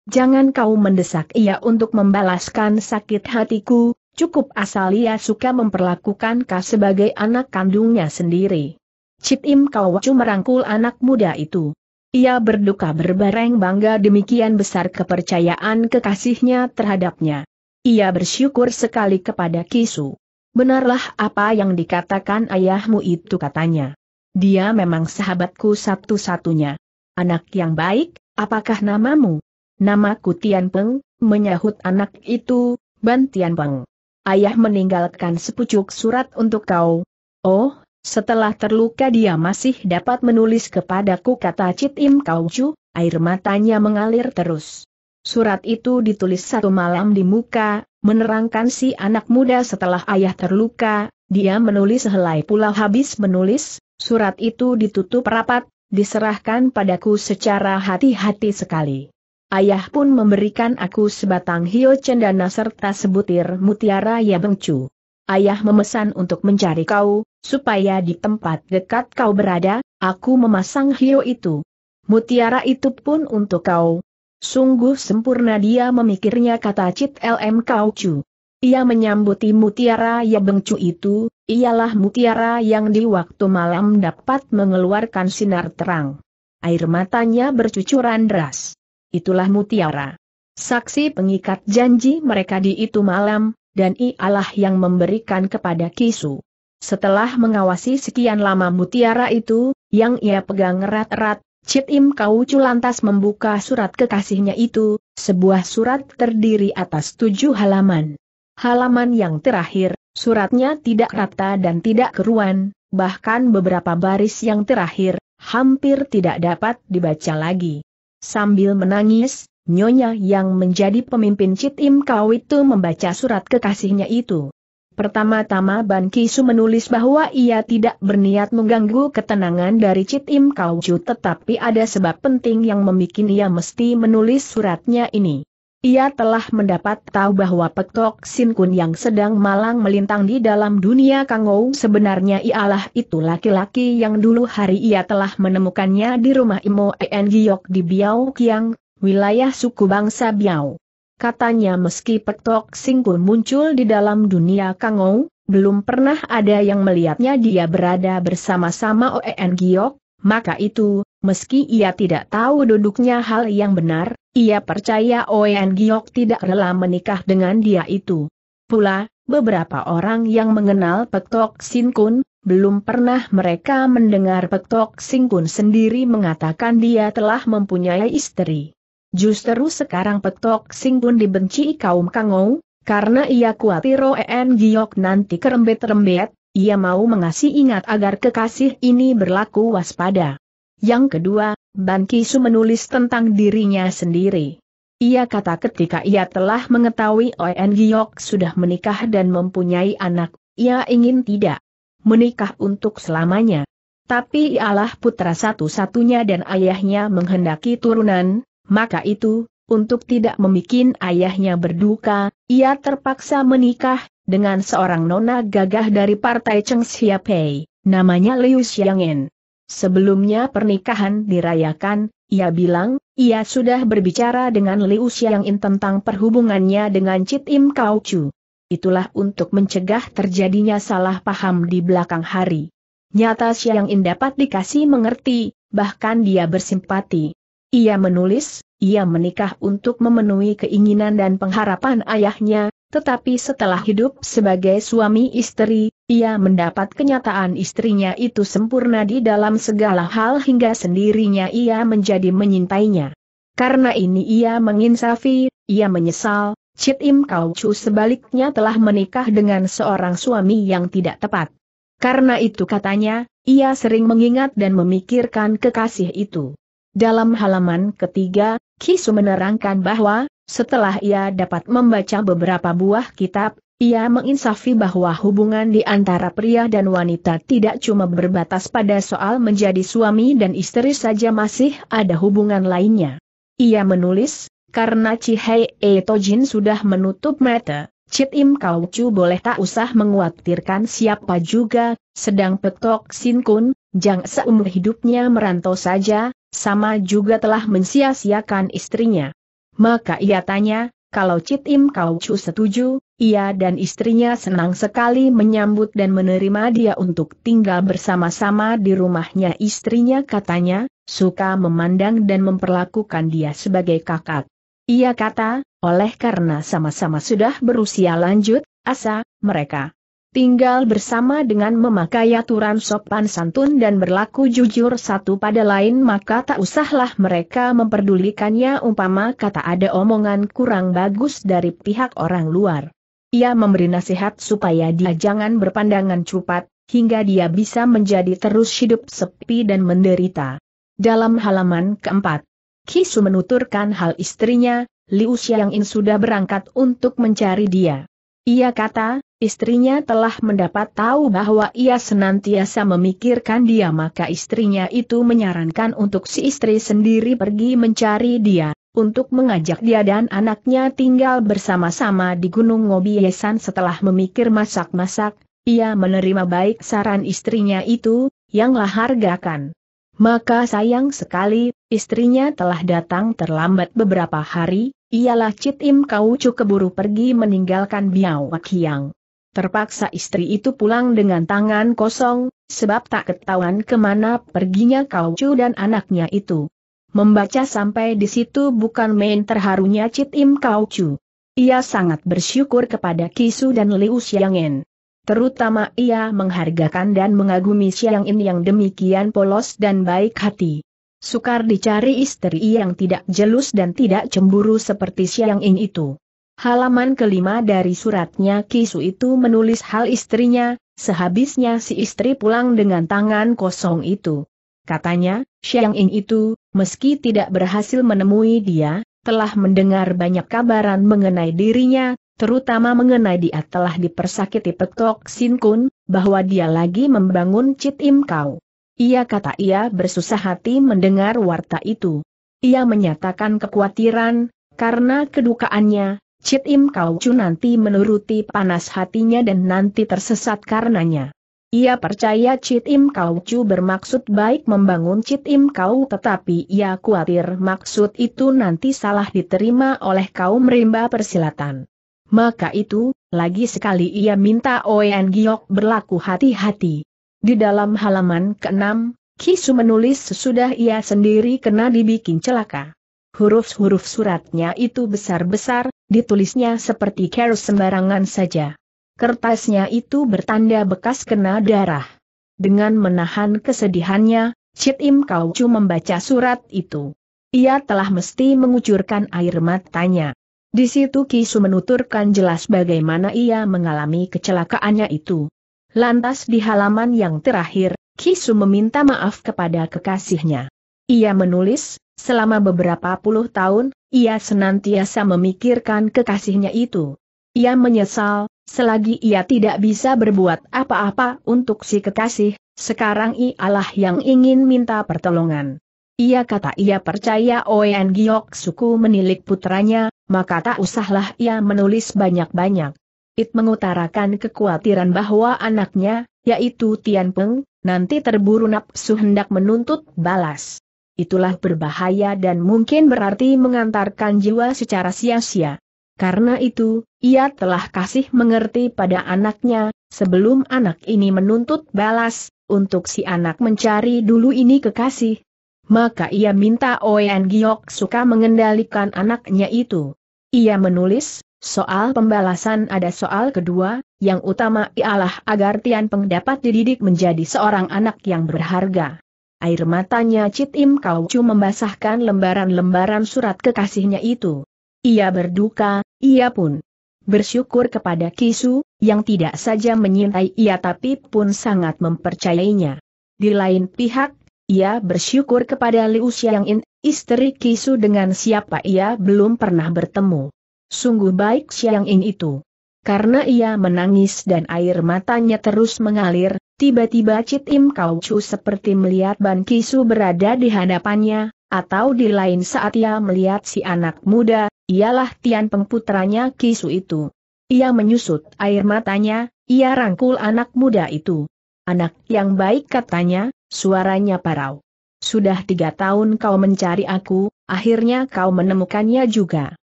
Jangan kau mendesak ia untuk membalaskan sakit hatiku, cukup asal ia suka memperlakukan kau sebagai anak kandungnya sendiri. Cip Im Kau Wacu merangkul anak muda itu. Ia berduka berbareng bangga demikian besar kepercayaan kekasihnya terhadapnya. Ia bersyukur sekali kepada Kisu. Benarlah apa yang dikatakan ayahmu itu katanya. Dia memang sahabatku satu-satunya. Anak yang baik, apakah namamu? Namaku Tian Peng, menyahut anak itu, Ban Tian Peng. Ayah meninggalkan sepucuk surat untuk kau. Oh, setelah terluka dia masih dapat menulis kepadaku kata Cit Im Kau Chu, air matanya mengalir terus. Surat itu ditulis satu malam di muka, menerangkan si anak muda setelah ayah terluka, dia menulis helai pula habis menulis, surat itu ditutup rapat, diserahkan padaku secara hati-hati sekali. Ayah pun memberikan aku sebatang hio cendana serta sebutir mutiara ya bengcu. Ayah memesan untuk mencari kau, supaya di tempat dekat kau berada, aku memasang hio itu. Mutiara itu pun untuk kau. Sungguh sempurna dia memikirnya kata Cit LM Kau Chu. Ia menyambuti mutiara ya bengcu itu, ialah mutiara yang di waktu malam dapat mengeluarkan sinar terang. Air matanya bercucuran deras itulah mutiara. Saksi pengikat janji mereka di itu malam, dan ialah yang memberikan kepada Kisu. Setelah mengawasi sekian lama mutiara itu, yang ia pegang erat-erat, Cip Im Kaucu lantas membuka surat kekasihnya itu, sebuah surat terdiri atas tujuh halaman. Halaman yang terakhir, suratnya tidak rata dan tidak keruan, bahkan beberapa baris yang terakhir, hampir tidak dapat dibaca lagi. Sambil menangis, Nyonya yang menjadi pemimpin Cit Im Kau itu membaca surat kekasihnya itu. Pertama-tama Ban Su menulis bahwa ia tidak berniat mengganggu ketenangan dari Cit Im Kau tetapi ada sebab penting yang membuat ia mesti menulis suratnya ini. Ia telah mendapat tahu bahwa Petok Sin Kun yang sedang malang melintang di dalam dunia Kangou sebenarnya ialah itu laki-laki yang dulu hari ia telah menemukannya di rumah Imo En Giok di Biao Kiang, wilayah suku bangsa Biao. Katanya meski Petok Sin Kun muncul di dalam dunia Kangou, belum pernah ada yang melihatnya dia berada bersama-sama En Giok, maka itu, meski ia tidak tahu duduknya hal yang benar, ia percaya Oen Giok tidak rela menikah dengan dia itu. Pula, beberapa orang yang mengenal Petok Sinkun, belum pernah mereka mendengar Petok Sinkun sendiri mengatakan dia telah mempunyai istri. Justru sekarang Petok Sinkun dibenci kaum Kangou, karena ia khawatir Oen Giok nanti kerembet-rembet, ia mau mengasih ingat agar kekasih ini berlaku waspada. Yang kedua, Ban Kisu menulis tentang dirinya sendiri. Ia kata ketika ia telah mengetahui Oen giok sudah menikah dan mempunyai anak, ia ingin tidak menikah untuk selamanya. Tapi ialah putra satu-satunya dan ayahnya menghendaki turunan, maka itu, untuk tidak membuat ayahnya berduka, ia terpaksa menikah dengan seorang nona gagah dari partai Cheng Xiaopei, namanya Liu Xiangen. Sebelumnya pernikahan dirayakan, ia bilang, ia sudah berbicara dengan Liu Xiangin tentang perhubungannya dengan Chit Im Kau Chu. Itulah untuk mencegah terjadinya salah paham di belakang hari. Nyata Xiangin dapat dikasih mengerti, bahkan dia bersimpati. Ia menulis, ia menikah untuk memenuhi keinginan dan pengharapan ayahnya, tetapi setelah hidup sebagai suami istri, ia mendapat kenyataan istrinya itu sempurna di dalam segala hal hingga sendirinya ia menjadi menyintainya. Karena ini ia menginsafi, ia menyesal, Cit Im Kau Chu sebaliknya telah menikah dengan seorang suami yang tidak tepat. Karena itu katanya, ia sering mengingat dan memikirkan kekasih itu. Dalam halaman ketiga, Kisu menerangkan bahwa, setelah ia dapat membaca beberapa buah kitab, ia menginsafi bahwa hubungan di antara pria dan wanita tidak cuma berbatas pada soal menjadi suami dan istri saja masih ada hubungan lainnya. Ia menulis, karena Cihai Etojin sudah menutup mata, Cit Im Kau boleh tak usah menguatirkan siapa juga, sedang Petok Sin Kun, Jang seumur hidupnya merantau saja, sama juga telah mensia-siakan istrinya. Maka ia tanya, kalau Cit Im Kau Chu setuju, ia dan istrinya senang sekali menyambut dan menerima dia untuk tinggal bersama-sama di rumahnya istrinya katanya, suka memandang dan memperlakukan dia sebagai kakak. Ia kata, oleh karena sama-sama sudah berusia lanjut, asa, mereka tinggal bersama dengan memakai aturan sopan santun dan berlaku jujur satu pada lain maka tak usahlah mereka memperdulikannya umpama kata ada omongan kurang bagus dari pihak orang luar. Ia memberi nasihat supaya dia jangan berpandangan cupat, hingga dia bisa menjadi terus hidup sepi dan menderita. Dalam halaman keempat, Kisu menuturkan hal istrinya, Liu Xiangin sudah berangkat untuk mencari dia. Ia kata, Istrinya telah mendapat tahu bahwa ia senantiasa memikirkan dia maka istrinya itu menyarankan untuk si istri sendiri pergi mencari dia, untuk mengajak dia dan anaknya tinggal bersama-sama di Gunung Ngobiesan setelah memikir masak-masak, ia menerima baik saran istrinya itu, yang lahargakan Maka sayang sekali, istrinya telah datang terlambat beberapa hari, ialah Cit Im cukup keburu pergi meninggalkan Biawak Wakiang. Terpaksa istri itu pulang dengan tangan kosong, sebab tak ketahuan kemana perginya cu dan anaknya itu. Membaca sampai di situ bukan main terharunya Cit Im Chu. Ia sangat bersyukur kepada Kisu dan Liu Xiang'en. Terutama ia menghargakan dan mengagumi Siangin yang demikian polos dan baik hati. Sukar dicari istri yang tidak jelus dan tidak cemburu seperti Siangin itu. Halaman kelima dari suratnya Kisu itu menulis hal istrinya, sehabisnya si istri pulang dengan tangan kosong itu. Katanya, Xiang Ying itu, meski tidak berhasil menemui dia, telah mendengar banyak kabaran mengenai dirinya, terutama mengenai dia telah dipersakiti Petok Sin Kun, bahwa dia lagi membangun Cit Im Kau. Ia kata ia bersusah hati mendengar warta itu. Ia menyatakan kekhawatiran, karena kedukaannya, Cit Im Kau Chu nanti menuruti panas hatinya dan nanti tersesat karenanya. Ia percaya Cit Im Kau Chu bermaksud baik membangun Cit Im Kau tetapi ia khawatir maksud itu nanti salah diterima oleh kaum rimba persilatan. Maka itu, lagi sekali ia minta Oen Giok berlaku hati-hati. Di dalam halaman ke-6, Kisu menulis sesudah ia sendiri kena dibikin celaka. Huruf-huruf suratnya itu besar-besar, ditulisnya seperti keros sembarangan saja. Kertasnya itu bertanda bekas kena darah. Dengan menahan kesedihannya, Cit Im Kaucu membaca surat itu. Ia telah mesti mengucurkan air matanya. Di situ Kisu menuturkan jelas bagaimana ia mengalami kecelakaannya itu. Lantas di halaman yang terakhir, Kisu meminta maaf kepada kekasihnya. Ia menulis, selama beberapa puluh tahun, ia senantiasa memikirkan kekasihnya itu. Ia menyesal, selagi ia tidak bisa berbuat apa-apa untuk si kekasih, sekarang ialah yang ingin minta pertolongan. Ia kata ia percaya Oen Giok suku menilik putranya, maka tak usahlah ia menulis banyak-banyak. It mengutarakan kekhawatiran bahwa anaknya, yaitu Tian Peng, nanti terburu nafsu hendak menuntut balas itulah berbahaya dan mungkin berarti mengantarkan jiwa secara sia-sia. Karena itu, ia telah kasih mengerti pada anaknya, sebelum anak ini menuntut balas, untuk si anak mencari dulu ini kekasih. Maka ia minta Oen Giok suka mengendalikan anaknya itu. Ia menulis, soal pembalasan ada soal kedua, yang utama ialah agar Tian Peng dapat dididik menjadi seorang anak yang berharga. Air matanya Cit Im Kaucu membasahkan lembaran-lembaran surat kekasihnya itu. Ia berduka, ia pun bersyukur kepada Kisu, yang tidak saja menyintai ia tapi pun sangat mempercayainya. Di lain pihak, ia bersyukur kepada Liu Xiang In, istri Kisu dengan siapa ia belum pernah bertemu. Sungguh baik Xiang In itu. Karena ia menangis dan air matanya terus mengalir, tiba-tiba Cit Im Kau Chu seperti melihat Ban Kisu berada di hadapannya, atau di lain saat ia melihat si anak muda, ialah Tian Peng putranya Kisu itu. Ia menyusut air matanya, ia rangkul anak muda itu. Anak yang baik katanya, suaranya parau. Sudah tiga tahun kau mencari aku, akhirnya kau menemukannya juga.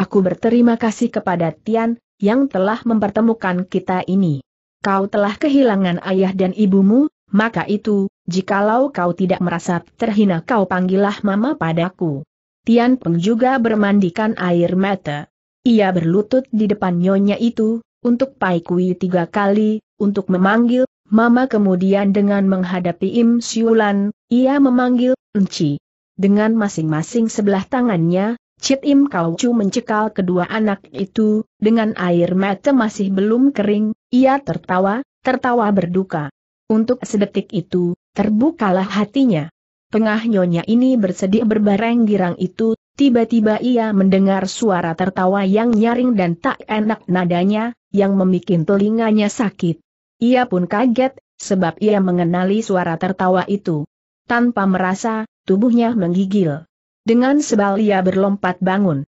Aku berterima kasih kepada Tian, yang telah mempertemukan kita ini. Kau telah kehilangan ayah dan ibumu, maka itu, jikalau kau tidak merasa terhina kau panggillah mama padaku. Tian Peng juga bermandikan air mata. Ia berlutut di depan nyonya itu, untuk Pai Kui tiga kali, untuk memanggil, mama kemudian dengan menghadapi Im Siulan, ia memanggil, Enci. Dengan masing-masing sebelah tangannya, Cit Im Kau Chu mencekal kedua anak itu, dengan air mata masih belum kering, ia tertawa, tertawa berduka. Untuk sedetik itu, terbukalah hatinya. Tengah nyonya ini bersedih berbareng girang itu, tiba-tiba ia mendengar suara tertawa yang nyaring dan tak enak nadanya, yang memikin telinganya sakit. Ia pun kaget, sebab ia mengenali suara tertawa itu. Tanpa merasa, tubuhnya menggigil. Dengan sebal ia berlompat bangun.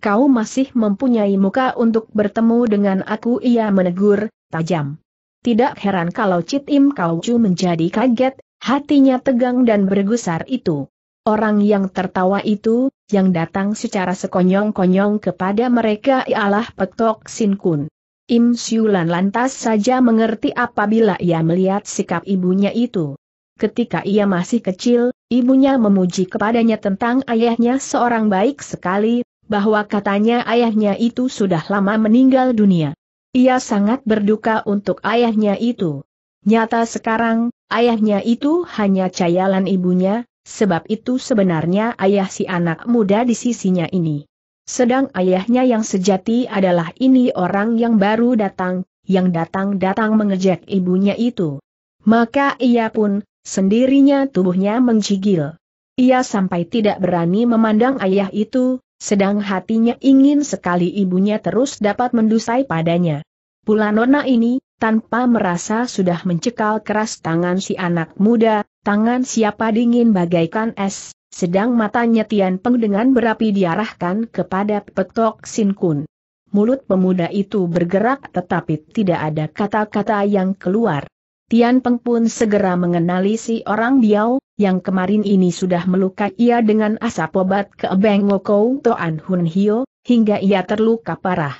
Kau masih mempunyai muka untuk bertemu dengan aku ia menegur, tajam. Tidak heran kalau Cit Im Kau Chu menjadi kaget, hatinya tegang dan bergusar itu. Orang yang tertawa itu, yang datang secara sekonyong-konyong kepada mereka ialah Petok Sin Kun. Im Siulan lantas saja mengerti apabila ia melihat sikap ibunya itu. Ketika ia masih kecil, ibunya memuji kepadanya tentang ayahnya seorang baik sekali, bahwa katanya ayahnya itu sudah lama meninggal dunia. Ia sangat berduka untuk ayahnya itu. Nyata sekarang, ayahnya itu hanya cayalan ibunya, sebab itu sebenarnya ayah si anak muda di sisinya ini. Sedang ayahnya yang sejati adalah ini orang yang baru datang, yang datang-datang mengejek ibunya itu. Maka ia pun, Sendirinya tubuhnya mencigil. Ia sampai tidak berani memandang ayah itu, sedang hatinya ingin sekali ibunya terus dapat mendusai padanya. Pula nona ini, tanpa merasa sudah mencekal keras tangan si anak muda, tangan siapa dingin bagaikan es, sedang matanya Tian Peng dengan berapi diarahkan kepada petok Sin Kun. Mulut pemuda itu bergerak tetapi tidak ada kata-kata yang keluar. Tian Peng pun segera mengenali si orang Biao, yang kemarin ini sudah melukai ia dengan asap obat ke Beng Wokou Toan Hun Hio, hingga ia terluka parah.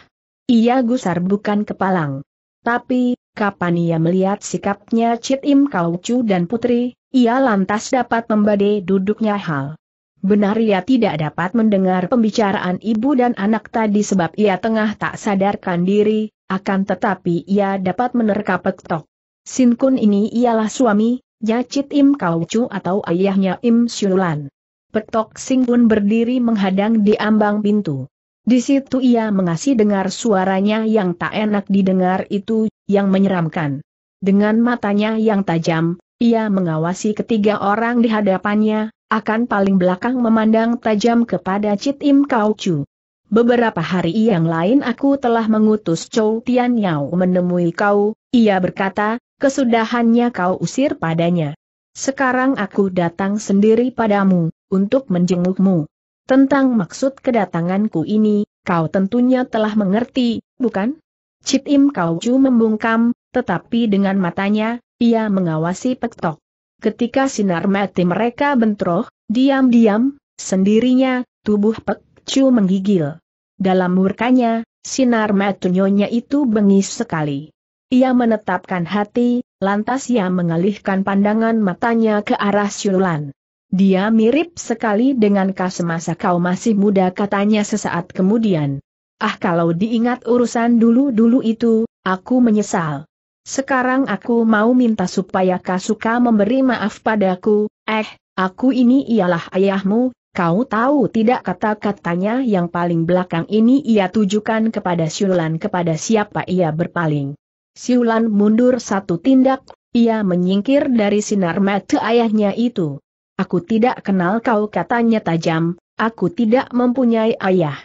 Ia gusar bukan kepalang. Tapi, kapan ia melihat sikapnya Chit Im Kau Chu dan Putri, ia lantas dapat membadai duduknya hal. Benar ia tidak dapat mendengar pembicaraan ibu dan anak tadi sebab ia tengah tak sadarkan diri, akan tetapi ia dapat menerka petok. Sin Kun ini ialah suami, Yacit Im Kaucu atau ayahnya Im Siulan. Petok Sing Kun berdiri menghadang di ambang pintu. Di situ ia mengasih dengar suaranya yang tak enak didengar itu, yang menyeramkan. Dengan matanya yang tajam, ia mengawasi ketiga orang di hadapannya, akan paling belakang memandang tajam kepada Cit Im Kaucu. Beberapa hari yang lain aku telah mengutus Chow Tian Yao menemui kau, ia berkata, kesudahannya kau usir padanya. Sekarang aku datang sendiri padamu, untuk menjengukmu. Tentang maksud kedatanganku ini, kau tentunya telah mengerti, bukan? Cip Im Kau Chu membungkam, tetapi dengan matanya, ia mengawasi petok. Ketika sinar mati mereka bentroh, diam-diam, sendirinya, tubuh Pek Chu menggigil. Dalam murkanya, sinar mati nyonya itu bengis sekali. Ia menetapkan hati, lantas ia mengalihkan pandangan matanya ke arah Siulan. Dia mirip sekali dengan kau semasa kau masih muda katanya sesaat kemudian. Ah kalau diingat urusan dulu-dulu itu, aku menyesal. Sekarang aku mau minta supaya kau suka memberi maaf padaku, eh, aku ini ialah ayahmu, kau tahu tidak kata-katanya yang paling belakang ini ia tujukan kepada Syulan kepada siapa ia berpaling. Siulan mundur satu tindak, ia menyingkir dari sinar mata ayahnya itu. Aku tidak kenal kau katanya tajam, aku tidak mempunyai ayah.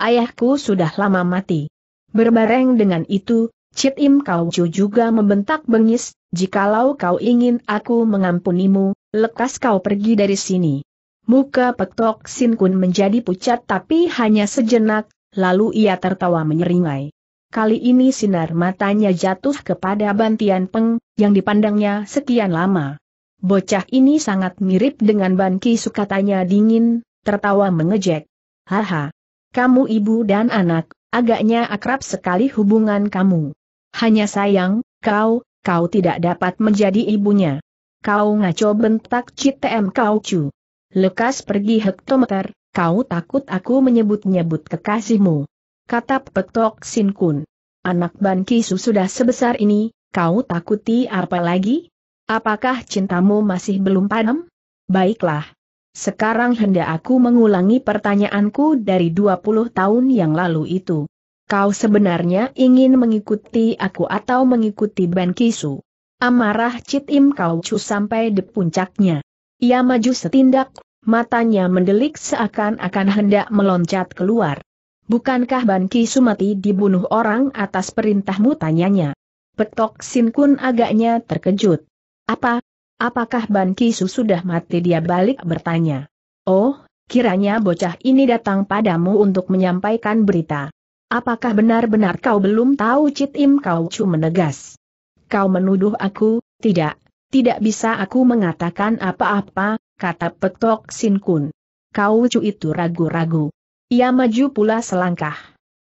Ayahku sudah lama mati. Berbareng dengan itu, Cit Im Kau juga membentak bengis, jikalau kau ingin aku mengampunimu, lekas kau pergi dari sini. Muka petok Sin Kun menjadi pucat tapi hanya sejenak, lalu ia tertawa menyeringai. Kali ini sinar matanya jatuh kepada Bantian Peng, yang dipandangnya sekian lama. Bocah ini sangat mirip dengan Ban sukatanya dingin, tertawa mengejek. Haha. Kamu ibu dan anak, agaknya akrab sekali hubungan kamu. Hanya sayang, kau, kau tidak dapat menjadi ibunya. Kau ngaco bentak CTM kau cu. Lekas pergi hektometer, kau takut aku menyebut-nyebut kekasihmu kata Petok Sin Kun. Anak Ban Kisu sudah sebesar ini, kau takuti apa lagi? Apakah cintamu masih belum padam? Baiklah. Sekarang hendak aku mengulangi pertanyaanku dari 20 tahun yang lalu itu. Kau sebenarnya ingin mengikuti aku atau mengikuti Ban Kisu? Amarah Citim Kau cu sampai di puncaknya. Ia maju setindak, matanya mendelik seakan-akan hendak meloncat keluar. Bukankah Ban Ki Sumati dibunuh orang atas perintahmu tanyanya? Petok Sin Kun agaknya terkejut. Apa? Apakah Ban Su sudah mati dia balik bertanya. Oh, kiranya bocah ini datang padamu untuk menyampaikan berita. Apakah benar-benar kau belum tahu Cit Im Kau Chu menegas? Kau menuduh aku, tidak, tidak bisa aku mengatakan apa-apa, kata Petok Sin Kun. Kau Chu itu ragu-ragu. Ia maju pula selangkah.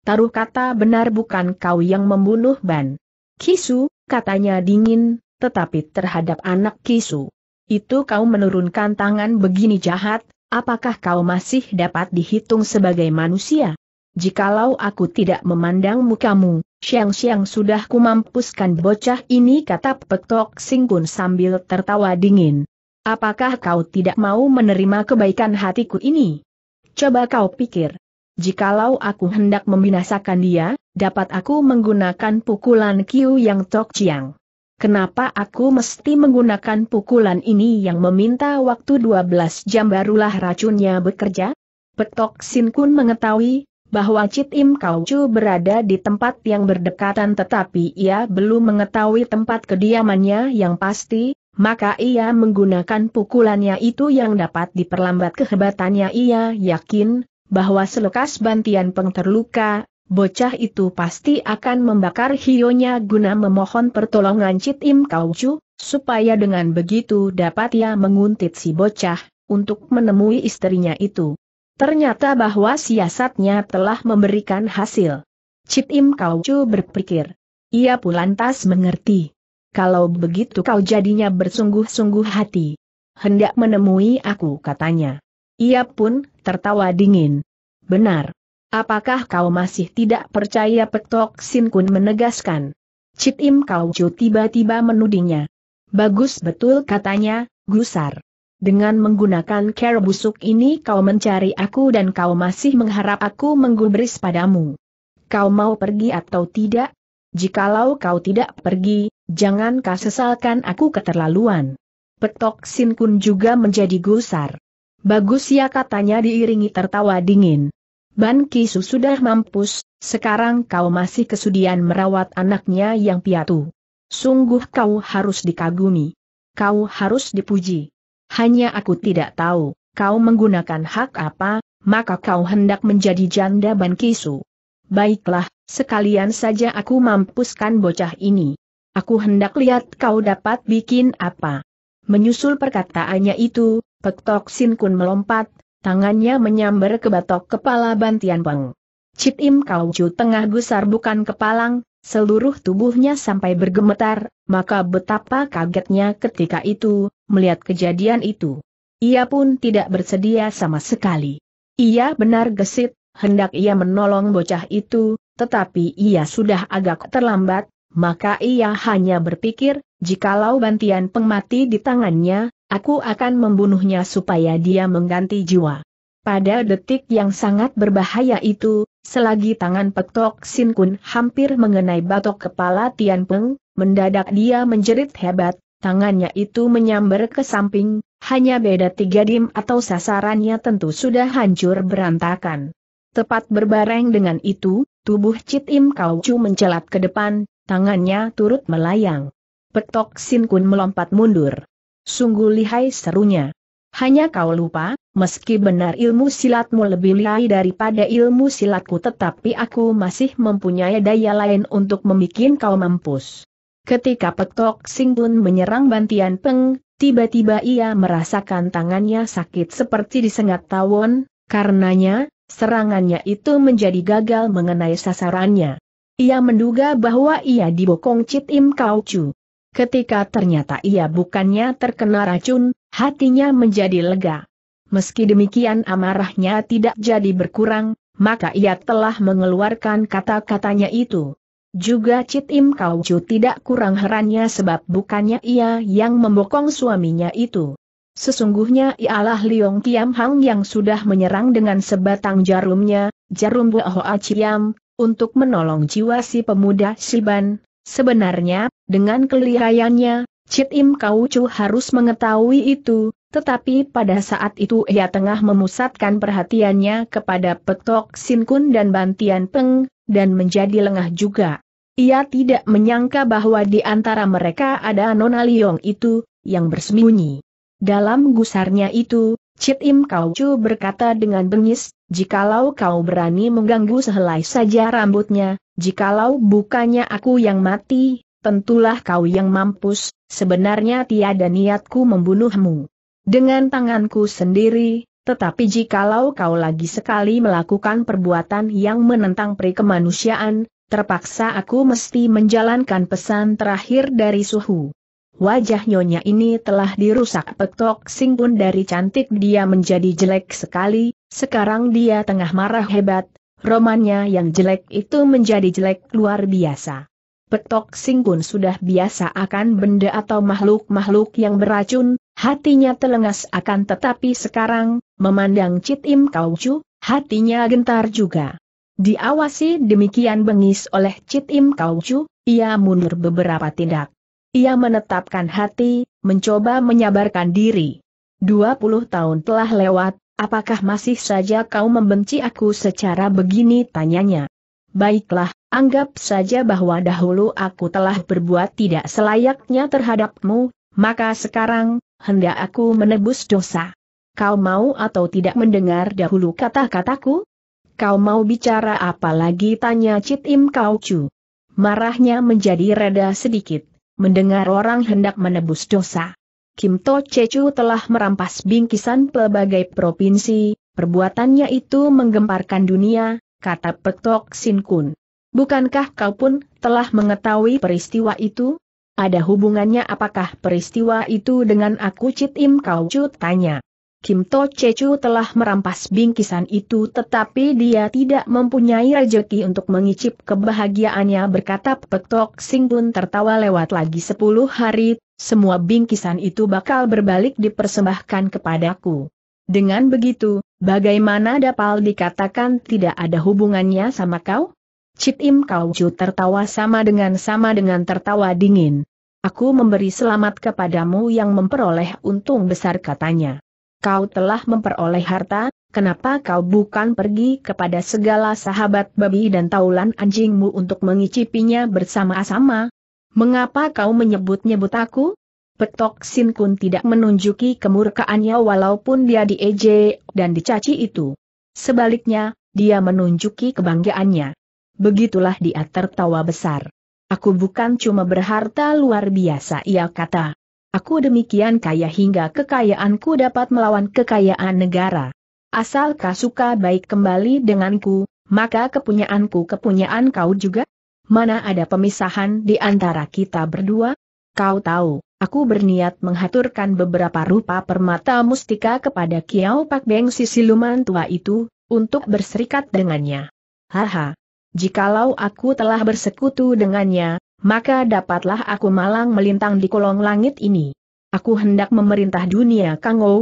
Taruh kata benar bukan kau yang membunuh Ban. Kisu, katanya dingin, tetapi terhadap anak Kisu. Itu kau menurunkan tangan begini jahat, apakah kau masih dapat dihitung sebagai manusia? Jikalau aku tidak memandang mukamu, siang-siang sudah kumampuskan bocah ini kata petok singkun sambil tertawa dingin. Apakah kau tidak mau menerima kebaikan hatiku ini? Coba kau pikir. Jikalau aku hendak membinasakan dia, dapat aku menggunakan pukulan Kiu Yang Tok Chiang. Kenapa aku mesti menggunakan pukulan ini yang meminta waktu 12 jam barulah racunnya bekerja? Petok Sin Kun mengetahui bahwa Chit Im Kau Chu berada di tempat yang berdekatan tetapi ia belum mengetahui tempat kediamannya yang pasti, maka ia menggunakan pukulannya itu yang dapat diperlambat kehebatannya ia yakin, bahwa selekas bantian peng bocah itu pasti akan membakar hionya guna memohon pertolongan Cit Im Kau supaya dengan begitu dapat ia menguntit si bocah, untuk menemui istrinya itu. Ternyata bahwa siasatnya telah memberikan hasil. Cit Im Kau berpikir. Ia pun lantas mengerti kalau begitu kau jadinya bersungguh-sungguh hati. Hendak menemui aku katanya. Ia pun tertawa dingin. Benar. Apakah kau masih tidak percaya petok Sin Kun menegaskan? Cip Im Kau Chu tiba-tiba menudingnya. Bagus betul katanya, Gusar. Dengan menggunakan care busuk ini kau mencari aku dan kau masih mengharap aku menggubris padamu. Kau mau pergi atau tidak? Jikalau kau tidak pergi, Jangan kau sesalkan aku keterlaluan. Petok Sin Kun juga menjadi gusar. Bagus ya katanya diiringi tertawa dingin. Ban Kisu sudah mampus, sekarang kau masih kesudian merawat anaknya yang piatu. Sungguh kau harus dikagumi. Kau harus dipuji. Hanya aku tidak tahu, kau menggunakan hak apa, maka kau hendak menjadi janda Ban Kisu. Baiklah, sekalian saja aku mampuskan bocah ini. Aku hendak lihat kau dapat bikin apa. Menyusul perkataannya itu, Pektok Sin Kun melompat, tangannya menyambar ke batok kepala Bantian Peng. Cip Im Kau Chu tengah gusar bukan kepalang, seluruh tubuhnya sampai bergemetar, maka betapa kagetnya ketika itu, melihat kejadian itu. Ia pun tidak bersedia sama sekali. Ia benar gesit, hendak ia menolong bocah itu, tetapi ia sudah agak terlambat, maka ia hanya berpikir, jikalau bantian pengmati di tangannya, aku akan membunuhnya supaya dia mengganti jiwa. Pada detik yang sangat berbahaya itu, selagi tangan Petok Sin Kun hampir mengenai batok kepala Tian Peng, mendadak dia menjerit hebat, tangannya itu menyambar ke samping, hanya beda tiga dim atau sasarannya tentu sudah hancur berantakan. Tepat berbareng dengan itu, tubuh Cit Im Kau Chu mencelat ke depan, Tangannya turut melayang. Petok Sin Kun melompat mundur. Sungguh lihai serunya. Hanya kau lupa, meski benar ilmu silatmu lebih lihai daripada ilmu silatku tetapi aku masih mempunyai daya lain untuk membuat kau mampus. Ketika Petok Sin Kun menyerang Bantian Peng, tiba-tiba ia merasakan tangannya sakit seperti disengat tawon, karenanya, serangannya itu menjadi gagal mengenai sasarannya. Ia menduga bahwa ia dibokong Cit Im Kau Chu. Ketika ternyata ia bukannya terkena racun, hatinya menjadi lega. Meski demikian amarahnya tidak jadi berkurang, maka ia telah mengeluarkan kata-katanya itu. Juga Cit Im Kau Chu tidak kurang herannya sebab bukannya ia yang membokong suaminya itu. Sesungguhnya ialah Liong Kiam Hang yang sudah menyerang dengan sebatang jarumnya, jarum buah Chiam untuk menolong jiwa si pemuda Siban. Sebenarnya, dengan kelihayannya, Cit Im Kaucu harus mengetahui itu, tetapi pada saat itu ia tengah memusatkan perhatiannya kepada Petok Sinkun dan Bantian Peng, dan menjadi lengah juga. Ia tidak menyangka bahwa di antara mereka ada Nona Liong itu, yang bersembunyi. Dalam gusarnya itu, Cit Im Kau Chu berkata dengan bengis, jikalau kau berani mengganggu sehelai saja rambutnya, jikalau bukannya aku yang mati, tentulah kau yang mampus, sebenarnya tiada niatku membunuhmu. Dengan tanganku sendiri, tetapi jikalau kau lagi sekali melakukan perbuatan yang menentang pri terpaksa aku mesti menjalankan pesan terakhir dari suhu. Wajah nyonya ini telah dirusak petok pun dari cantik dia menjadi jelek sekali, sekarang dia tengah marah hebat, romannya yang jelek itu menjadi jelek luar biasa. Petok singpun sudah biasa akan benda atau makhluk-makhluk yang beracun, hatinya telengas akan tetapi sekarang, memandang Cit Im Kaucu, hatinya gentar juga. Diawasi demikian bengis oleh Cit Im Kaucu, ia mundur beberapa tindak. Ia menetapkan hati, mencoba menyabarkan diri. 20 tahun telah lewat, apakah masih saja kau membenci aku secara begini tanyanya. Baiklah, anggap saja bahwa dahulu aku telah berbuat tidak selayaknya terhadapmu, maka sekarang, hendak aku menebus dosa. Kau mau atau tidak mendengar dahulu kata-kataku? Kau mau bicara apa lagi tanya Chit Im Kau Chu. Marahnya menjadi reda sedikit mendengar orang hendak menebus dosa. Kim To Chechu telah merampas bingkisan pelbagai provinsi, perbuatannya itu menggemparkan dunia, kata Petok Sin Kun. Bukankah kau pun telah mengetahui peristiwa itu? Ada hubungannya apakah peristiwa itu dengan aku Chit Im Kau Cut tanya. Kim To Chechu telah merampas bingkisan itu tetapi dia tidak mempunyai rejeki untuk mengicip kebahagiaannya berkata Pek Tok Sing pun tertawa lewat lagi sepuluh hari, semua bingkisan itu bakal berbalik dipersembahkan kepadaku. Dengan begitu, bagaimana dapal dikatakan tidak ada hubungannya sama kau? Cip Im Kau Chu tertawa sama dengan sama dengan tertawa dingin. Aku memberi selamat kepadamu yang memperoleh untung besar katanya kau telah memperoleh harta, kenapa kau bukan pergi kepada segala sahabat babi dan taulan anjingmu untuk mengicipinya bersama-sama? Mengapa kau menyebut-nyebut aku? Petok Sin Kun tidak menunjuki kemurkaannya walaupun dia dieje dan dicaci itu. Sebaliknya, dia menunjuki kebanggaannya. Begitulah dia tertawa besar. Aku bukan cuma berharta luar biasa ia kata. Aku demikian kaya hingga kekayaanku dapat melawan kekayaan negara. Asal kau suka baik kembali denganku, maka kepunyaanku kepunyaan kau juga? Mana ada pemisahan di antara kita berdua? Kau tahu, aku berniat menghaturkan beberapa rupa permata mustika kepada Kiau Pak Beng si siluman tua itu, untuk berserikat dengannya. Haha, jikalau aku telah bersekutu dengannya, maka dapatlah aku malang melintang di kolong langit ini. Aku hendak memerintah dunia Kang Kangou.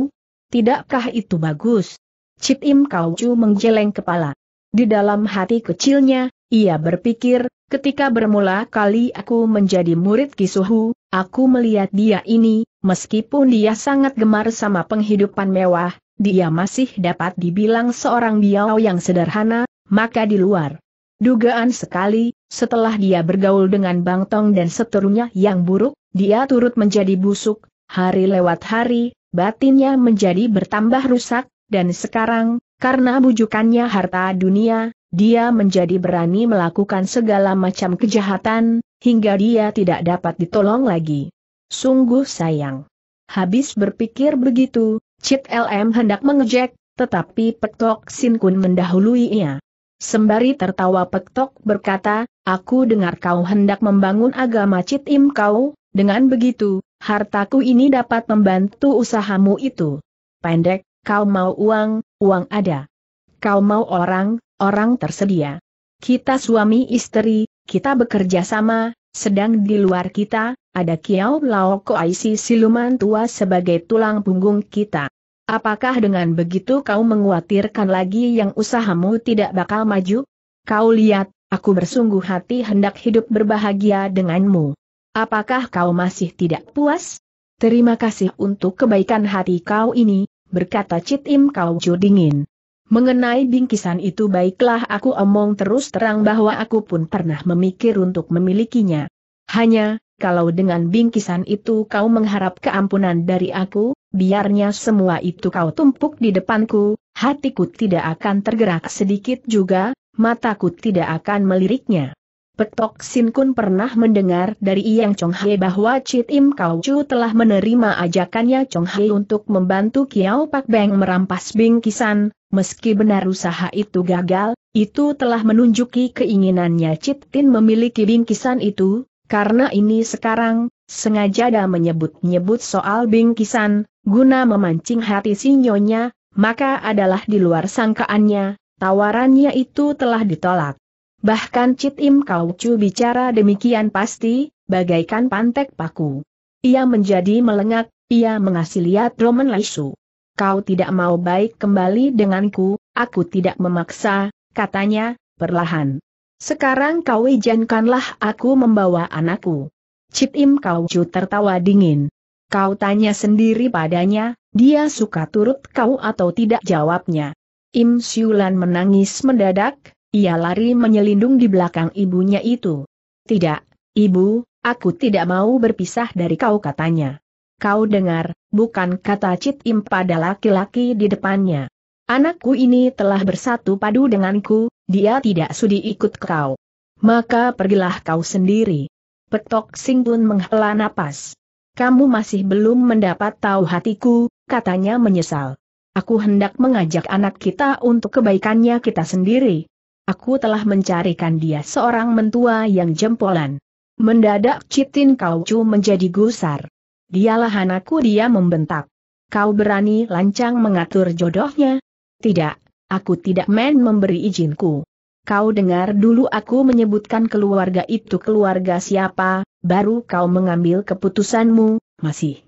Tidakkah itu bagus? Cip Im Kau Chu menggeleng kepala. Di dalam hati kecilnya, ia berpikir, ketika bermula kali aku menjadi murid Kisuhu, aku melihat dia ini, meskipun dia sangat gemar sama penghidupan mewah, dia masih dapat dibilang seorang biao yang sederhana, maka di luar. Dugaan sekali, setelah dia bergaul dengan Bang Tong dan seterunya yang buruk, dia turut menjadi busuk, hari lewat hari, batinnya menjadi bertambah rusak, dan sekarang, karena bujukannya harta dunia, dia menjadi berani melakukan segala macam kejahatan, hingga dia tidak dapat ditolong lagi. Sungguh sayang. Habis berpikir begitu, Cit LM hendak mengejek, tetapi Petok Sin Kun mendahului ia. Sembari tertawa Petok berkata, Aku dengar kau hendak membangun agama citim kau, dengan begitu, hartaku ini dapat membantu usahamu itu. Pendek, kau mau uang, uang ada. Kau mau orang, orang tersedia. Kita suami istri, kita bekerja sama, sedang di luar kita, ada Kiao Lao Koaisi siluman tua sebagai tulang punggung kita. Apakah dengan begitu kau menguatirkan lagi yang usahamu tidak bakal maju? Kau lihat, Aku bersungguh hati hendak hidup berbahagia denganmu. Apakah kau masih tidak puas? Terima kasih untuk kebaikan hati kau ini, berkata Cit Im Kau Ju dingin. Mengenai bingkisan itu baiklah aku omong terus terang bahwa aku pun pernah memikir untuk memilikinya. Hanya, kalau dengan bingkisan itu kau mengharap keampunan dari aku, biarnya semua itu kau tumpuk di depanku, hatiku tidak akan tergerak sedikit juga, mataku tidak akan meliriknya. Petok Sin Kun pernah mendengar dari Yang Chong He bahwa Chit Im Kau Chu telah menerima ajakannya Chong He untuk membantu Kiao Pak Beng merampas bingkisan, meski benar usaha itu gagal, itu telah menunjuki keinginannya Chit Tin memiliki bingkisan itu, karena ini sekarang, sengaja ada menyebut-nyebut soal bingkisan, guna memancing hati sinyonya, maka adalah di luar sangkaannya, Tawarannya itu telah ditolak. Bahkan Cit Im Kau Chu bicara demikian pasti, bagaikan pantek paku. Ia menjadi melengak, ia mengasih lihat Roman Laisu. Kau tidak mau baik kembali denganku, aku tidak memaksa, katanya, perlahan. Sekarang kau izinkanlah aku membawa anakku. Cit Im Kau Chu tertawa dingin. Kau tanya sendiri padanya, dia suka turut kau atau tidak jawabnya. Im Siulan menangis mendadak, ia lari menyelindung di belakang ibunya itu. Tidak, ibu, aku tidak mau berpisah dari kau katanya. Kau dengar, bukan kata Cit Im pada laki-laki di depannya. Anakku ini telah bersatu padu denganku, dia tidak sudi ikut kau. Maka pergilah kau sendiri. Petok Sing pun menghela napas. Kamu masih belum mendapat tahu hatiku, katanya menyesal. Aku hendak mengajak anak kita untuk kebaikannya kita sendiri. Aku telah mencarikan dia seorang mentua yang jempolan. Mendadak Citin Kaucu menjadi gusar. Dialah anakku dia membentak. Kau berani lancang mengatur jodohnya? Tidak, aku tidak men memberi izinku. Kau dengar dulu aku menyebutkan keluarga itu keluarga siapa, baru kau mengambil keputusanmu, masih.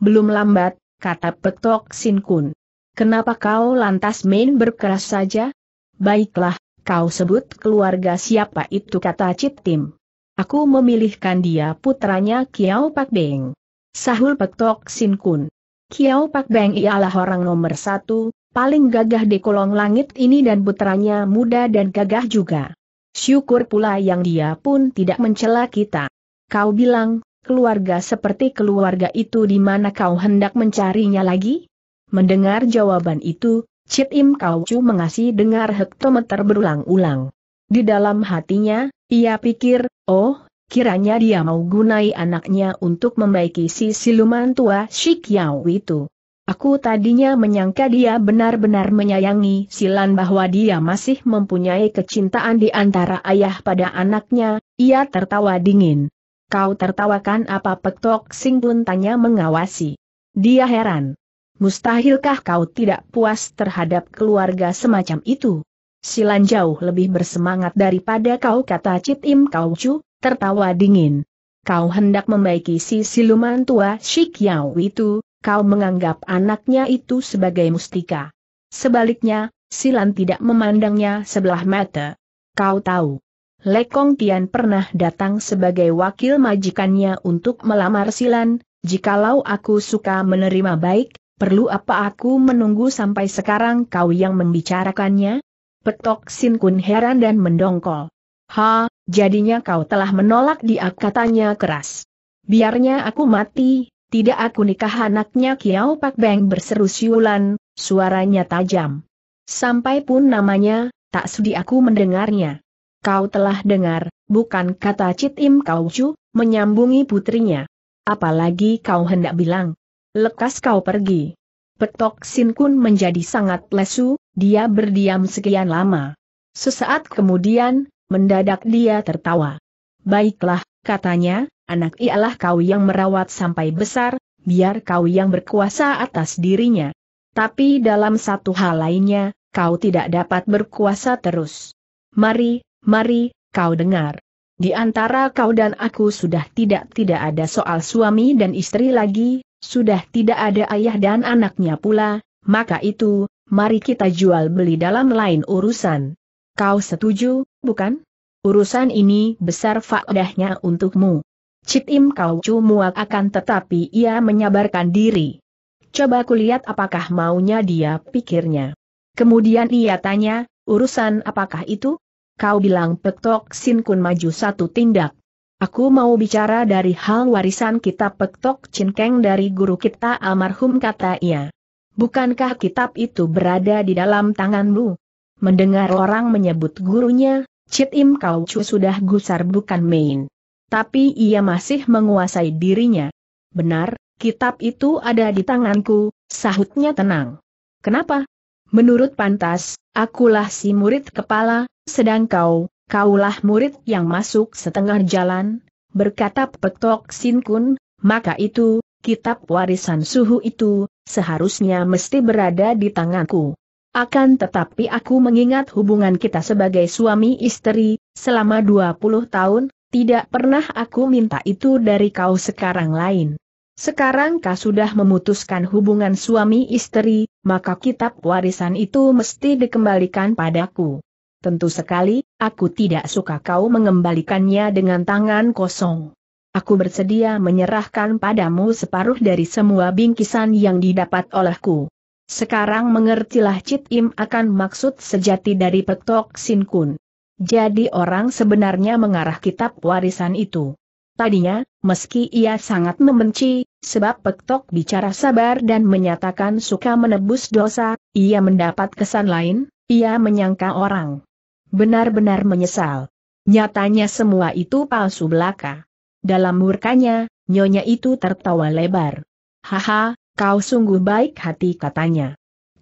Belum lambat, kata Petok Sin Kun. Kenapa kau lantas main berkeras saja? Baiklah, kau sebut keluarga siapa itu kata Cip Tim. Aku memilihkan dia putranya Kiao Pak Beng. Sahul Petok Sin Kun. Kiao Pak Beng ialah orang nomor satu, paling gagah di kolong langit ini dan putranya muda dan gagah juga. Syukur pula yang dia pun tidak mencela kita. Kau bilang, keluarga seperti keluarga itu di mana kau hendak mencarinya lagi? Mendengar jawaban itu, Cit Im Kau Chu mengasih dengar hektometer berulang-ulang. Di dalam hatinya, ia pikir, oh, kiranya dia mau gunai anaknya untuk membaiki si siluman tua Shik Yau itu. Aku tadinya menyangka dia benar-benar menyayangi Silan bahwa dia masih mempunyai kecintaan di antara ayah pada anaknya, ia tertawa dingin. Kau tertawakan apa petok Sing pun tanya mengawasi. Dia heran mustahilkah kau tidak puas terhadap keluarga semacam itu? Silan jauh lebih bersemangat daripada kau kata Cit Im Kau Chu, tertawa dingin. Kau hendak membaiki si siluman tua Shik Yau itu, kau menganggap anaknya itu sebagai mustika. Sebaliknya, Silan tidak memandangnya sebelah mata. Kau tahu. Lekong Tian pernah datang sebagai wakil majikannya untuk melamar Silan, jikalau aku suka menerima baik, Perlu apa aku menunggu sampai sekarang kau yang membicarakannya? Petok Sin Kun heran dan mendongkol. Ha, jadinya kau telah menolak dia katanya keras. Biarnya aku mati, tidak aku nikah anaknya Kiao Pak Beng berseru siulan, suaranya tajam. Sampai pun namanya, tak sudi aku mendengarnya. Kau telah dengar, bukan kata Cit Im Kau Chu, menyambungi putrinya. Apalagi kau hendak bilang, lekas kau pergi. Petok Sin Kun menjadi sangat lesu, dia berdiam sekian lama. Sesaat kemudian, mendadak dia tertawa. Baiklah, katanya, anak ialah kau yang merawat sampai besar, biar kau yang berkuasa atas dirinya. Tapi dalam satu hal lainnya, kau tidak dapat berkuasa terus. Mari, mari, kau dengar. Di antara kau dan aku sudah tidak tidak ada soal suami dan istri lagi, sudah tidak ada ayah dan anaknya pula, maka itu, mari kita jual beli dalam lain urusan. Kau setuju, bukan? Urusan ini besar faedahnya untukmu. Citim Kau cuma akan tetapi ia menyabarkan diri. Coba kulihat apakah maunya dia pikirnya. Kemudian ia tanya, urusan apakah itu? Kau bilang petok sinkun Sin Kun maju satu tindak. Aku mau bicara dari hal warisan kitab Pektok Cinkeng dari guru kita almarhum kata ia. Bukankah kitab itu berada di dalam tanganmu? Mendengar orang menyebut gurunya, Cit Im Kau Chu sudah gusar bukan main. Tapi ia masih menguasai dirinya. Benar, kitab itu ada di tanganku, sahutnya tenang. Kenapa? Menurut pantas, akulah si murid kepala, sedang kau, kaulah murid yang masuk setengah jalan, berkata Petok sinkun. maka itu, kitab warisan suhu itu, seharusnya mesti berada di tanganku. Akan tetapi aku mengingat hubungan kita sebagai suami istri, selama 20 tahun, tidak pernah aku minta itu dari kau sekarang lain. Sekarang kau sudah memutuskan hubungan suami istri, maka kitab warisan itu mesti dikembalikan padaku. Tentu sekali, aku tidak suka kau mengembalikannya dengan tangan kosong. Aku bersedia menyerahkan padamu separuh dari semua bingkisan yang didapat olehku. Sekarang mengertilah Cit Im akan maksud sejati dari Petok Sin Kun. Jadi orang sebenarnya mengarah kitab warisan itu. Tadinya, meski ia sangat membenci, sebab petok bicara sabar dan menyatakan suka menebus dosa, ia mendapat kesan lain, ia menyangka orang Benar-benar menyesal. Nyatanya semua itu palsu belaka. Dalam murkanya, nyonya itu tertawa lebar. Haha, kau sungguh baik hati katanya.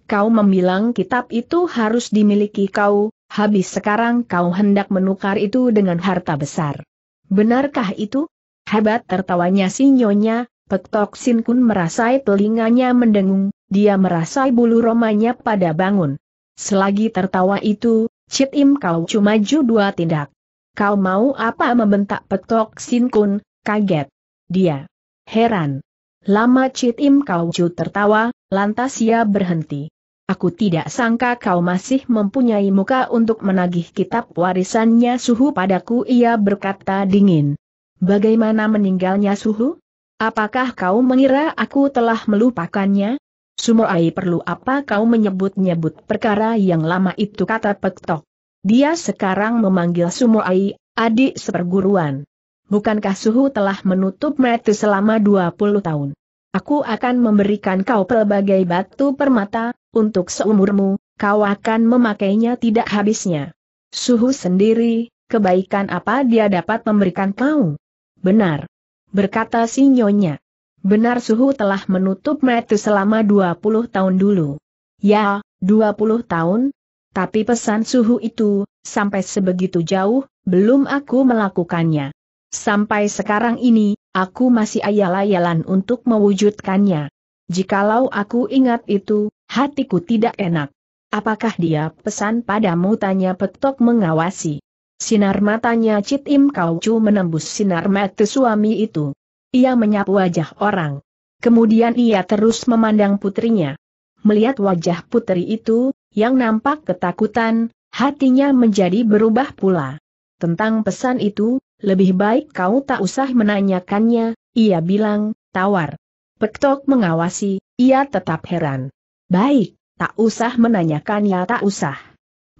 Kau membilang kitab itu harus dimiliki kau, habis sekarang kau hendak menukar itu dengan harta besar. Benarkah itu? Hebat tertawanya si nyonya, Petok Sin Kun merasai telinganya mendengung, dia merasai bulu romanya pada bangun. Selagi tertawa itu, Cit Im kau cuma ju dua tindak. Kau mau apa membentak petok Sin Kun, kaget. Dia heran. Lama Cit Im kau tertawa, lantas ia berhenti. Aku tidak sangka kau masih mempunyai muka untuk menagih kitab warisannya suhu padaku ia berkata dingin. Bagaimana meninggalnya suhu? Apakah kau mengira aku telah melupakannya? Sumoai perlu apa kau menyebut-nyebut perkara yang lama itu kata Pektok. Dia sekarang memanggil Sumoai, Ai, adik seperguruan. Bukankah Suhu telah menutup mata selama 20 tahun? Aku akan memberikan kau pelbagai batu permata, untuk seumurmu, kau akan memakainya tidak habisnya. Suhu sendiri, kebaikan apa dia dapat memberikan kau? Benar. Berkata Sinyonya benar suhu telah menutup mata selama 20 tahun dulu. Ya, 20 tahun? Tapi pesan suhu itu, sampai sebegitu jauh, belum aku melakukannya. Sampai sekarang ini, aku masih ayal-ayalan untuk mewujudkannya. Jikalau aku ingat itu, hatiku tidak enak. Apakah dia pesan padamu tanya petok mengawasi. Sinar matanya Citim Im Kau Chu menembus sinar mata suami itu. Ia menyapu wajah orang. Kemudian ia terus memandang putrinya. Melihat wajah putri itu, yang nampak ketakutan, hatinya menjadi berubah pula. Tentang pesan itu, lebih baik kau tak usah menanyakannya, ia bilang, tawar. Pektok mengawasi, ia tetap heran. Baik, tak usah menanyakan ya tak usah.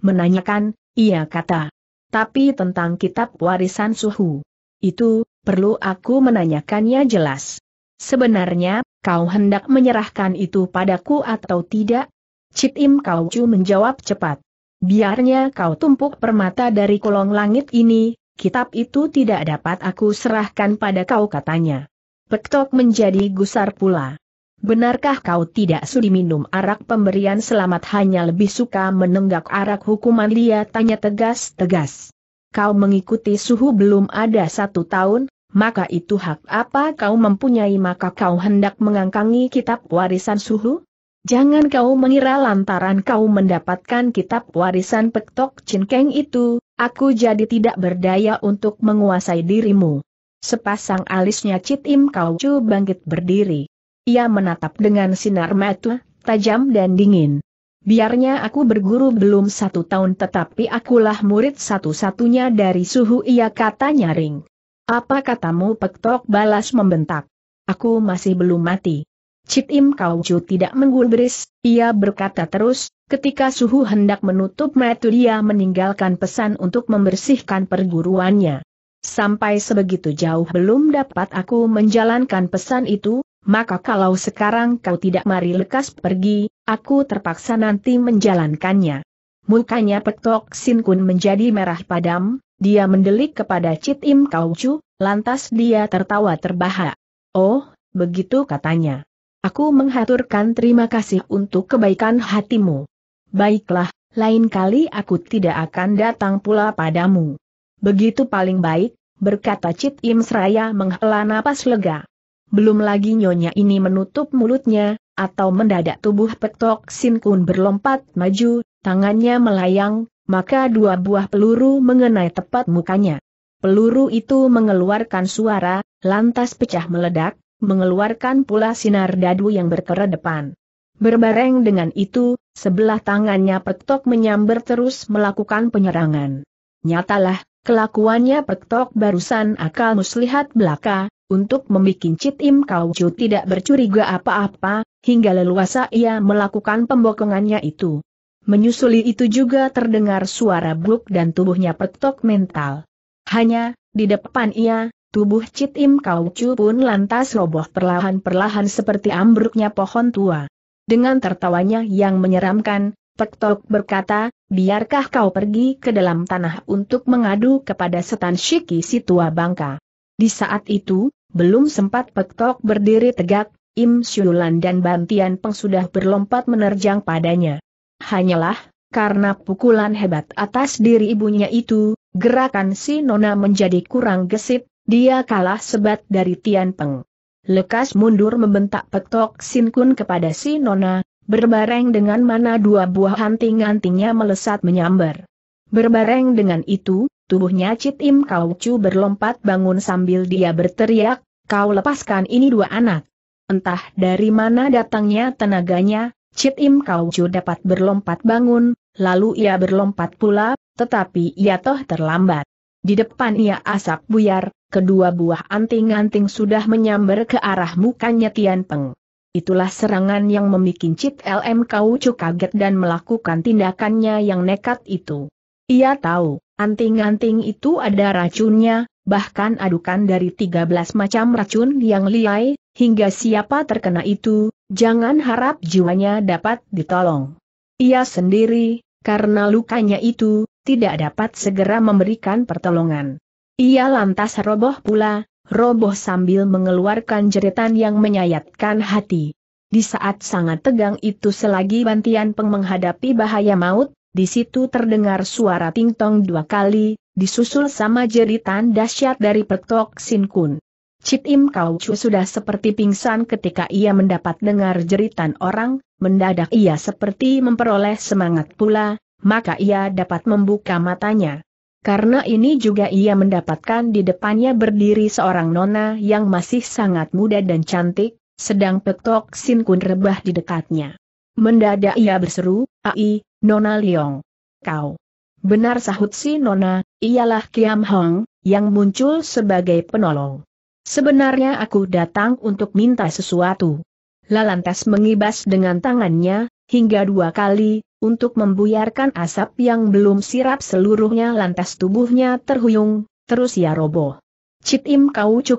Menanyakan, ia kata. Tapi tentang kitab warisan suhu. Itu, perlu aku menanyakannya jelas. Sebenarnya, kau hendak menyerahkan itu padaku atau tidak? Cit Im Kau Chu menjawab cepat. Biarnya kau tumpuk permata dari kolong langit ini, kitab itu tidak dapat aku serahkan pada kau katanya. Pektok menjadi gusar pula. Benarkah kau tidak sudi minum arak pemberian selamat hanya lebih suka menenggak arak hukuman dia tanya tegas-tegas. Kau mengikuti suhu belum ada satu tahun, maka itu hak apa kau mempunyai maka kau hendak mengangkangi kitab warisan suhu? Jangan kau mengira lantaran kau mendapatkan kitab warisan Pektok Cinkeng itu, aku jadi tidak berdaya untuk menguasai dirimu. Sepasang alisnya Cit Im Kau Chu bangkit berdiri. Ia menatap dengan sinar mata, tajam dan dingin. Biarnya aku berguru belum satu tahun tetapi akulah murid satu-satunya dari suhu ia kata nyaring. Apa katamu Pektok balas membentak? Aku masih belum mati. Cip Im Kaucu tidak menggulbris, ia berkata terus, ketika suhu hendak menutup metu dia meninggalkan pesan untuk membersihkan perguruannya. Sampai sebegitu jauh belum dapat aku menjalankan pesan itu, maka kalau sekarang kau tidak mari lekas pergi, aku terpaksa nanti menjalankannya. Mukanya Petok Sin Kun menjadi merah padam, dia mendelik kepada Cit Im Kau Chu, lantas dia tertawa terbahak. Oh, begitu katanya. Aku menghaturkan terima kasih untuk kebaikan hatimu. Baiklah, lain kali aku tidak akan datang pula padamu. Begitu paling baik, berkata Cit Im Seraya menghela napas lega. Belum lagi nyonya ini menutup mulutnya, atau mendadak tubuh Petok Sin Kun berlompat maju, Tangannya melayang, maka dua buah peluru mengenai tepat mukanya. Peluru itu mengeluarkan suara, lantas pecah meledak, mengeluarkan pula sinar dadu yang berkeredepan. Berbareng dengan itu, sebelah tangannya petok menyambar terus melakukan penyerangan. Nyatalah, kelakuannya petok barusan akal muslihat belaka, untuk membuat Cit Im Kauju tidak bercuriga apa-apa, hingga leluasa ia melakukan pembokongannya itu. Menyusuli itu juga terdengar suara buk dan tubuhnya petok mental. Hanya, di depan ia, tubuh Cit Im Kau Chu pun lantas roboh perlahan-perlahan seperti ambruknya pohon tua. Dengan tertawanya yang menyeramkan, Petok berkata, biarkah kau pergi ke dalam tanah untuk mengadu kepada setan Shiki si tua bangka. Di saat itu, belum sempat Petok berdiri tegak, Im Siulan dan Bantian Peng sudah berlompat menerjang padanya. Hanyalah, karena pukulan hebat atas diri ibunya itu, gerakan si Nona menjadi kurang gesit, dia kalah sebat dari Tian Peng. Lekas mundur membentak petok Sin Kun kepada si Nona, berbareng dengan mana dua buah huntingan tingnya melesat menyambar. Berbareng dengan itu, tubuhnya Cit Im Kau Chu berlompat bangun sambil dia berteriak, kau lepaskan ini dua anak. Entah dari mana datangnya tenaganya, Cit Im Kauju dapat berlompat bangun, lalu ia berlompat pula, tetapi ia toh terlambat. Di depan ia asap buyar, kedua buah anting-anting sudah menyambar ke arah mukanya Tian Peng. Itulah serangan yang memikin Cit LM Kauju kaget dan melakukan tindakannya yang nekat itu. Ia tahu, anting-anting itu ada racunnya, bahkan adukan dari 13 macam racun yang liai, hingga siapa terkena itu, jangan harap jiwanya dapat ditolong. Ia sendiri, karena lukanya itu, tidak dapat segera memberikan pertolongan. Ia lantas roboh pula, roboh sambil mengeluarkan jeritan yang menyayatkan hati. Di saat sangat tegang itu selagi Bantian Peng menghadapi bahaya maut, di situ terdengar suara tingtong dua kali, disusul sama jeritan dahsyat dari petok sinkun. Cip Im Kau Chu sudah seperti pingsan ketika ia mendapat dengar jeritan orang, mendadak ia seperti memperoleh semangat pula, maka ia dapat membuka matanya. Karena ini juga ia mendapatkan di depannya berdiri seorang nona yang masih sangat muda dan cantik, sedang petok Sin Kun rebah di dekatnya. Mendadak ia berseru, Ai, Nona Liong. Kau. Benar sahut si Nona, ialah Kiam Hong, yang muncul sebagai penolong. Sebenarnya aku datang untuk minta sesuatu. Lalantas mengibas dengan tangannya, hingga dua kali, untuk membuyarkan asap yang belum sirap seluruhnya lantas tubuhnya terhuyung, terus ia roboh. Cit kau Kaucu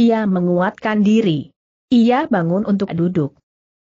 ia menguatkan diri. Ia bangun untuk duduk.